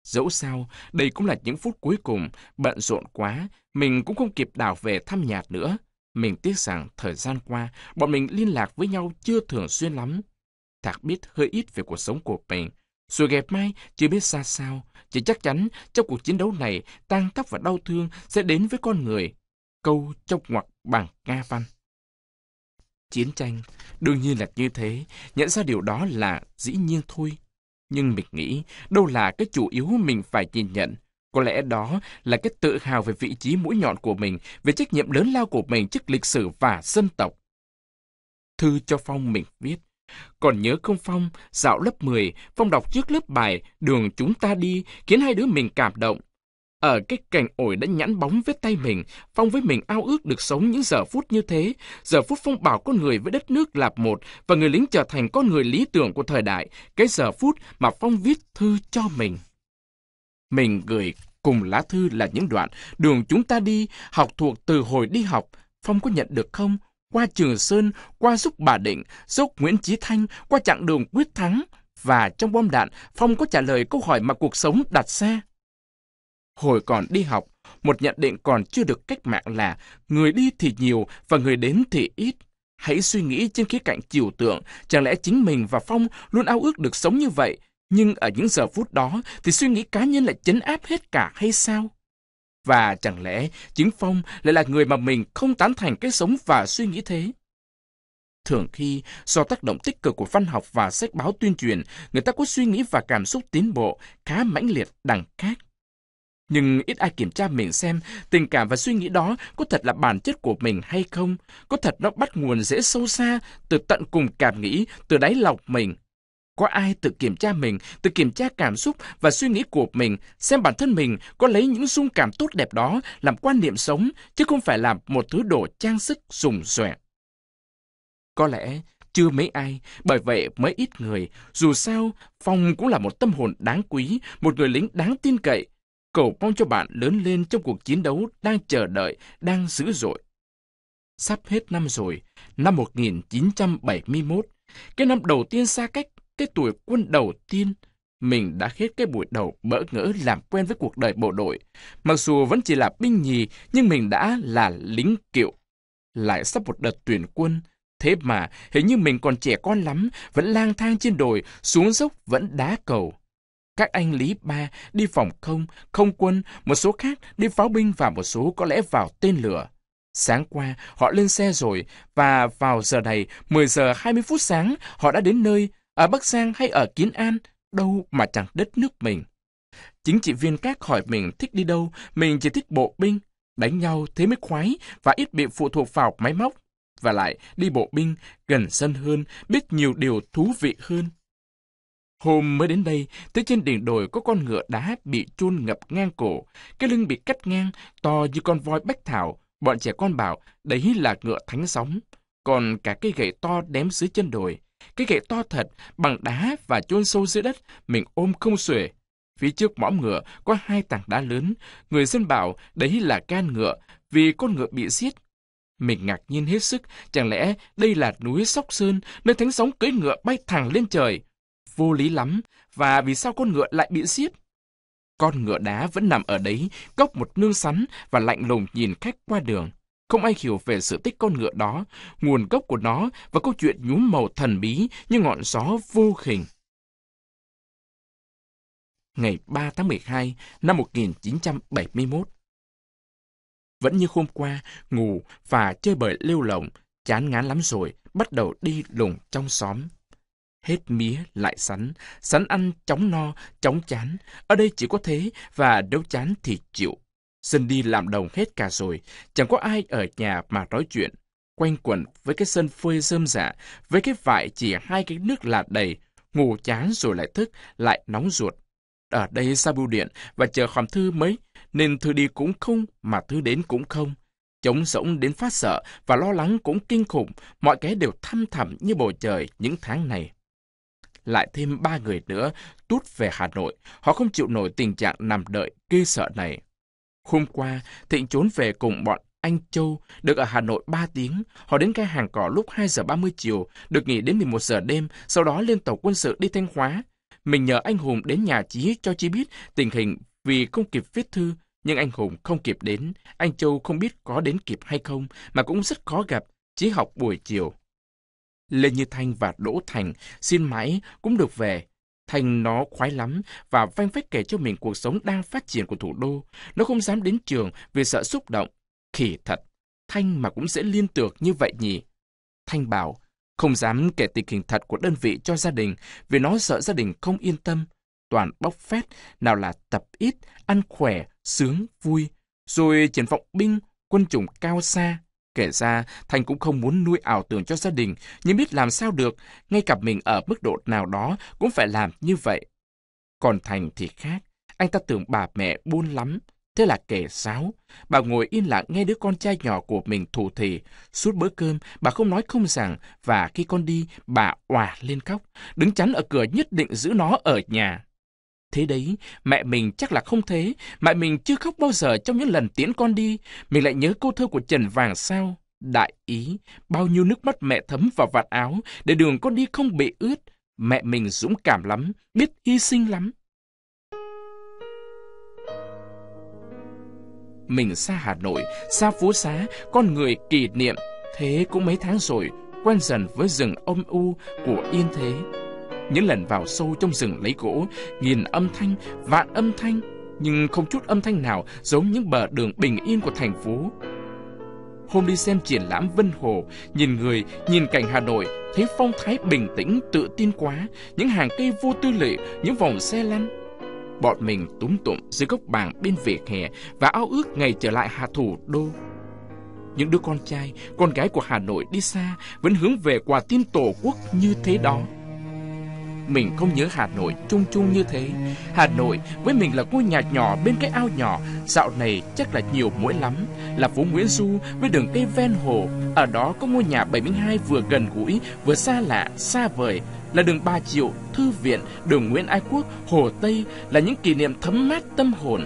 Dẫu sao, đây cũng là những phút cuối cùng, bận rộn quá, mình cũng không kịp đào về thăm nhạt nữa. Mình tiếc rằng thời gian qua, bọn mình liên lạc với nhau chưa thường xuyên lắm. Thạc biết hơi ít về cuộc sống của mình, rồi ngày mai, chưa biết ra sao, chỉ chắc chắn trong cuộc chiến đấu này, tan tóc và đau thương sẽ đến với con người. Câu trong ngoặc bằng Nga văn. Chiến tranh, đương nhiên là như thế, nhận ra điều đó là dĩ nhiên thôi. Nhưng mình nghĩ, đâu là cái chủ yếu mình phải nhìn nhận. Có lẽ đó là cái tự hào về vị trí mũi nhọn của mình, về trách nhiệm lớn lao của mình trước lịch sử và dân tộc. Thư cho Phong mình viết, còn nhớ không Phong, dạo lớp 10, Phong đọc trước lớp bài Đường chúng ta đi khiến hai đứa mình cảm động. Ở cái cành ổi đã nhẵn bóng vết tay mình, Phong với mình ao ước được sống những giờ phút như thế. Giờ phút Phong bảo con người với đất nước lạp một và người lính trở thành con người lý tưởng của thời đại. Cái giờ phút mà Phong viết thư cho mình. Mình gửi cùng lá thư là những đoạn đường chúng ta đi, học thuộc từ hồi đi học. Phong có nhận được không qua Trường Sơn, qua dốc Bà Định, dốc Nguyễn Chí Thanh, qua chặng đường quyết thắng. Và trong bom đạn, Phong có trả lời câu hỏi mà cuộc sống đặt ra. Hồi còn đi học, một nhận định còn chưa được cách mạng là người đi thì nhiều và người đến thì ít. Hãy suy nghĩ trên khía cạnh chiều tượng, chẳng lẽ chính mình và Phong luôn ao ước được sống như vậy, nhưng ở những giờ phút đó thì suy nghĩ cá nhân lại chấn áp hết cả hay sao? Và chẳng lẽ chính Phong lại là người mà mình không tán thành cái sống và suy nghĩ thế? Thường khi, do tác động tích cực của văn học và sách báo tuyên truyền, người ta có suy nghĩ và cảm xúc tiến bộ khá mãnh liệt đằng khác. Nhưng ít ai kiểm tra mình xem tình cảm và suy nghĩ đó có thật là bản chất của mình hay không, có thật nó bắt nguồn dễ sâu xa, từ tận cùng cảm nghĩ, từ đáy lòng mình có ai tự kiểm tra mình, tự kiểm tra cảm xúc và suy nghĩ của mình, xem bản thân mình có lấy những dung cảm tốt đẹp đó làm quan niệm sống, chứ không phải làm một thứ đồ trang sức dùng dọa. Có lẽ chưa mấy ai, bởi vậy mới ít người. Dù sao, Phong cũng là một tâm hồn đáng quý, một người lính đáng tin cậy. Cầu mong cho bạn lớn lên trong cuộc chiến đấu đang chờ đợi, đang dữ dội. Sắp hết năm rồi, năm 1971, cái năm đầu tiên xa cách, cái tuổi quân đầu tiên, mình đã hết cái buổi đầu bỡ ngỡ làm quen với cuộc đời bộ đội. Mặc dù vẫn chỉ là binh nhì, nhưng mình đã là lính kiệu. Lại sắp một đợt tuyển quân, thế mà hình như mình còn trẻ con lắm, vẫn lang thang trên đồi, xuống dốc vẫn đá cầu. Các anh Lý Ba đi phòng không, không quân, một số khác đi pháo binh và một số có lẽ vào tên lửa. Sáng qua, họ lên xe rồi, và vào giờ này, 10 giờ 20 phút sáng, họ đã đến nơi, ở Bắc Giang hay ở Kiến An, đâu mà chẳng đất nước mình. Chính trị viên các hỏi mình thích đi đâu, mình chỉ thích bộ binh, đánh nhau thế mới khoái và ít bị phụ thuộc vào máy móc. Và lại, đi bộ binh, gần sân hơn, biết nhiều điều thú vị hơn. Hôm mới đến đây, tới trên đỉnh đồi có con ngựa đá bị chôn ngập ngang cổ, cái lưng bị cắt ngang, to như con voi bách thảo. Bọn trẻ con bảo, đấy là ngựa thánh sóng. Còn cả cây gậy to đếm dưới chân đồi, cái gậy to thật, bằng đá và chôn sâu dưới đất, mình ôm không xuể. Phía trước mõm ngựa có hai tảng đá lớn. Người dân bảo đấy là can ngựa, vì con ngựa bị giết. Mình ngạc nhiên hết sức, chẳng lẽ đây là núi Sóc Sơn, nơi thánh sóng cưỡi ngựa bay thẳng lên trời. Vô lý lắm, và vì sao con ngựa lại bị giết? Con ngựa đá vẫn nằm ở đấy, cốc một nương sắn và lạnh lùng nhìn khách qua đường. Không ai hiểu về sự tích con ngựa đó, nguồn gốc của nó và câu chuyện nhúm màu thần bí như ngọn gió vô hình. Ngày 3 tháng 12 năm 1971 Vẫn như hôm qua, ngủ và chơi bời lêu lỏng, chán ngán lắm rồi, bắt đầu đi lùng trong xóm. Hết mía lại sắn, sắn ăn chóng no, chóng chán. Ở đây chỉ có thế, và nếu chán thì chịu Dân đi làm đồng hết cả rồi, chẳng có ai ở nhà mà nói chuyện. Quanh quẩn với cái sân phơi rơm rạ, với cái vải chỉ hai cái nước là đầy, ngủ chán rồi lại thức, lại nóng ruột. Ở đây ra bưu điện và chờ hòm thư mấy, nên thư đi cũng không mà thư đến cũng không. Chống rỗng đến phát sợ và lo lắng cũng kinh khủng, mọi cái đều thăm thẳm như bầu trời những tháng này lại thêm ba người nữa tút về Hà Nội. Họ không chịu nổi tình trạng nằm đợi ghê sợ này. Hôm qua, Thịnh trốn về cùng bọn anh Châu, được ở Hà Nội 3 tiếng. Họ đến cái hàng cỏ lúc 2 giờ 30 chiều, được nghỉ đến 11 giờ đêm, sau đó lên tàu quân sự đi Thanh Hóa. Mình nhờ anh Hùng đến nhà Chí cho Chí biết tình hình vì không kịp viết thư, nhưng anh Hùng không kịp đến. Anh Châu không biết có đến kịp hay không, mà cũng rất khó gặp, Chí học buổi chiều. Lê Như Thanh và Đỗ Thành xin mãi cũng được về, Thành nó khoái lắm và vanh vách kể cho mình cuộc sống đang phát triển của thủ đô. Nó không dám đến trường vì sợ xúc động. Khỉ thật, Thanh mà cũng dễ liên tưởng như vậy nhỉ. Thanh bảo, không dám kể tình hình thật của đơn vị cho gia đình vì nó sợ gia đình không yên tâm. Toàn bóc phét, nào là tập ít, ăn khỏe, sướng, vui. Rồi triển vọng binh, quân chủng cao xa. Kể ra, Thành cũng không muốn nuôi ảo tưởng cho gia đình, nhưng biết làm sao được, ngay cả mình ở mức độ nào đó cũng phải làm như vậy. Còn Thành thì khác, anh ta tưởng bà mẹ buôn lắm, thế là kể sáo. Bà ngồi yên lặng nghe đứa con trai nhỏ của mình thủ thị Suốt bữa cơm, bà không nói không rằng, và khi con đi, bà òa lên khóc, đứng chắn ở cửa nhất định giữ nó ở nhà. Thế đấy, mẹ mình chắc là không thế, mẹ mình chưa khóc bao giờ trong những lần tiễn con đi, mình lại nhớ câu thơ của Trần Vàng sao. Đại ý, bao nhiêu nước mắt mẹ thấm vào vạt áo, để đường con đi không bị ướt. Mẹ mình dũng cảm lắm, biết hy sinh lắm. Mình xa Hà Nội, xa phố xá, con người kỷ niệm. Thế cũng mấy tháng rồi, quen dần với rừng âm u của yên thế những lần vào sâu trong rừng lấy gỗ, nghìn âm thanh, vạn âm thanh, nhưng không chút âm thanh nào giống những bờ đường bình yên của thành phố. Hôm đi xem triển lãm Vân Hồ, nhìn người, nhìn cảnh Hà Nội, thấy phong thái bình tĩnh, tự tin quá, những hàng cây vô tư lệ, những vòng xe lăn. Bọn mình túm tụm dưới gốc bàng bên vỉa hè và ao ước ngày trở lại Hà Thủ đô. Những đứa con trai, con gái của Hà Nội đi xa vẫn hướng về quà tin tổ quốc như thế đó. Mình không nhớ Hà Nội chung chung như thế Hà Nội với mình là ngôi nhà nhỏ bên cái ao nhỏ Dạo này chắc là nhiều muỗi lắm Là phố Nguyễn Du với đường cây ven hồ Ở đó có ngôi nhà 72 vừa gần gũi Vừa xa lạ, xa vời Là đường Ba Triệu, Thư Viện, đường Nguyễn Ái Quốc, Hồ Tây Là những kỷ niệm thấm mát tâm hồn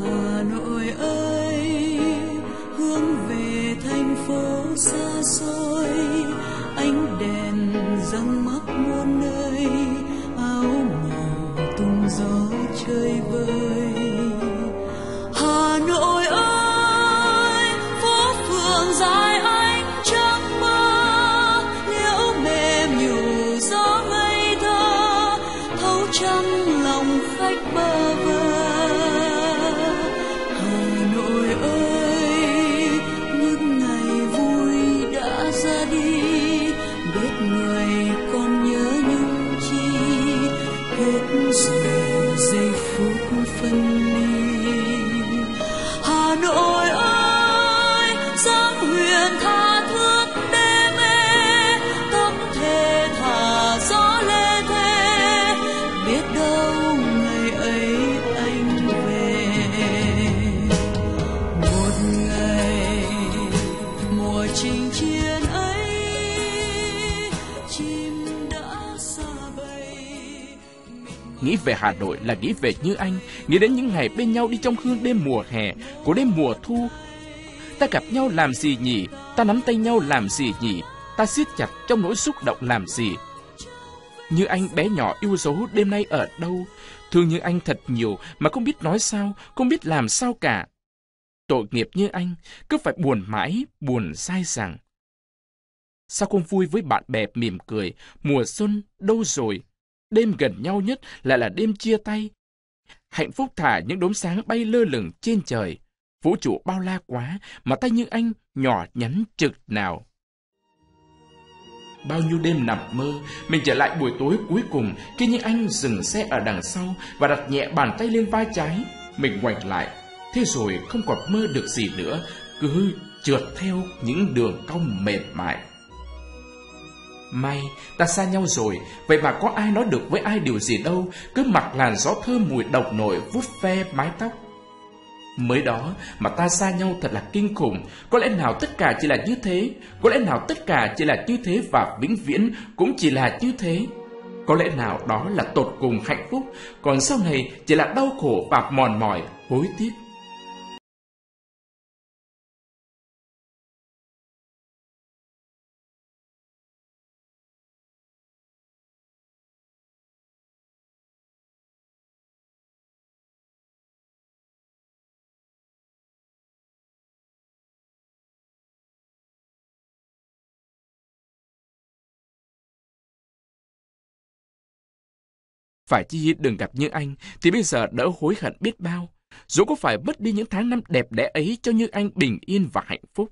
Hà Nội ơi, hướng về thành phố xa xôi ánh đèn răng mắc muôn nơi áo màu tung gió chơi vơi Nghĩ về Hà Nội là nghĩ về Như Anh, nghĩ đến những ngày bên nhau đi trong hương đêm mùa hè, của đêm mùa thu. Ta gặp nhau làm gì nhỉ? Ta nắm tay nhau làm gì nhỉ? Ta siết chặt trong nỗi xúc động làm gì? Như Anh bé nhỏ yêu dấu đêm nay ở đâu? Thương Như Anh thật nhiều mà không biết nói sao, không biết làm sao cả. Tội nghiệp như anh, cứ phải buồn mãi, buồn sai rằng Sao không vui với bạn bè mỉm cười, mùa xuân đâu rồi, đêm gần nhau nhất lại là đêm chia tay. Hạnh phúc thả những đốm sáng bay lơ lửng trên trời. Vũ trụ bao la quá mà tay như anh nhỏ nhắn chực nào. Bao nhiêu đêm nằm mơ, mình trở lại buổi tối cuối cùng khi những anh dừng xe ở đằng sau và đặt nhẹ bàn tay lên vai trái. Mình ngoảnh lại, thế rồi không còn mơ được gì nữa, cứ trượt theo những đường cong mềm mại. May, ta xa nhau rồi, vậy mà có ai nói được với ai điều gì đâu, cứ mặc làn gió thơm mùi độc nổi vút ve mái tóc. Mới đó mà ta xa nhau thật là kinh khủng, có lẽ nào tất cả chỉ là như thế, có lẽ nào tất cả chỉ là như thế và vĩnh viễn cũng chỉ là như thế. Có lẽ nào đó là tột cùng hạnh phúc, còn sau này chỉ là đau khổ và mòn mỏi, hối tiếc. Phải chi đừng gặp Như Anh thì bây giờ đỡ hối hận biết bao. Dẫu có phải mất đi những tháng năm đẹp đẽ ấy cho Như Anh bình yên và hạnh phúc.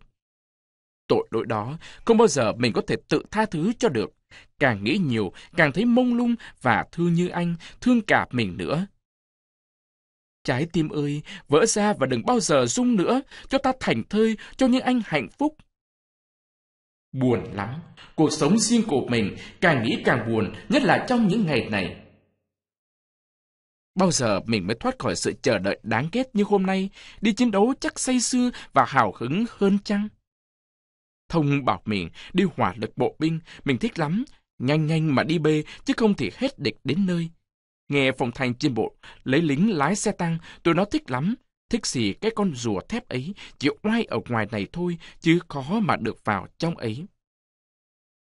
Tội lỗi đó không bao giờ mình có thể tự tha thứ cho được. Càng nghĩ nhiều, càng thấy mông lung và thương Như Anh, thương cả mình nữa. Trái tim ơi, vỡ ra và đừng bao giờ rung nữa, cho ta thành thơi, cho Như Anh hạnh phúc. Buồn lắm, cuộc sống riêng của mình càng nghĩ càng buồn, nhất là trong những ngày này. Bao giờ mình mới thoát khỏi sự chờ đợi đáng ghét như hôm nay, đi chiến đấu chắc say sưa và hào hứng hơn chăng? Thông bảo mình đi hỏa lực bộ binh, mình thích lắm, nhanh nhanh mà đi bê, chứ không thể hết địch đến nơi. Nghe phòng thành trên bộ, lấy lính lái xe tăng, tụi nó thích lắm, thích gì cái con rùa thép ấy, chỉ oai ở ngoài này thôi, chứ khó mà được vào trong ấy.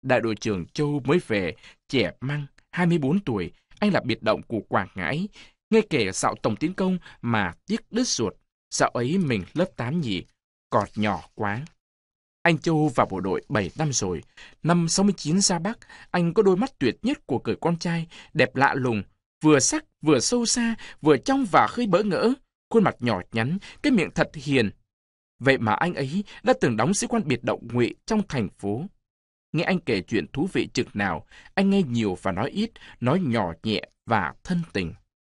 Đại đội trưởng Châu mới về, trẻ măng, 24 tuổi, anh là biệt động của Quảng Ngãi, nghe kể sạo tổng tiến công mà tiếc đứt ruột, sạo ấy mình lớp 8 nhỉ, cọt nhỏ quá. Anh Châu vào bộ đội 7 năm rồi. Năm 69 ra Bắc, anh có đôi mắt tuyệt nhất của cởi con trai, đẹp lạ lùng, vừa sắc, vừa sâu xa, vừa trong và hơi bỡ ngỡ. Khuôn mặt nhỏ nhắn, cái miệng thật hiền. Vậy mà anh ấy đã từng đóng sĩ quan biệt động ngụy trong thành phố. Nghe anh kể chuyện thú vị trực nào, anh nghe nhiều và nói ít, nói nhỏ nhẹ và thân tình.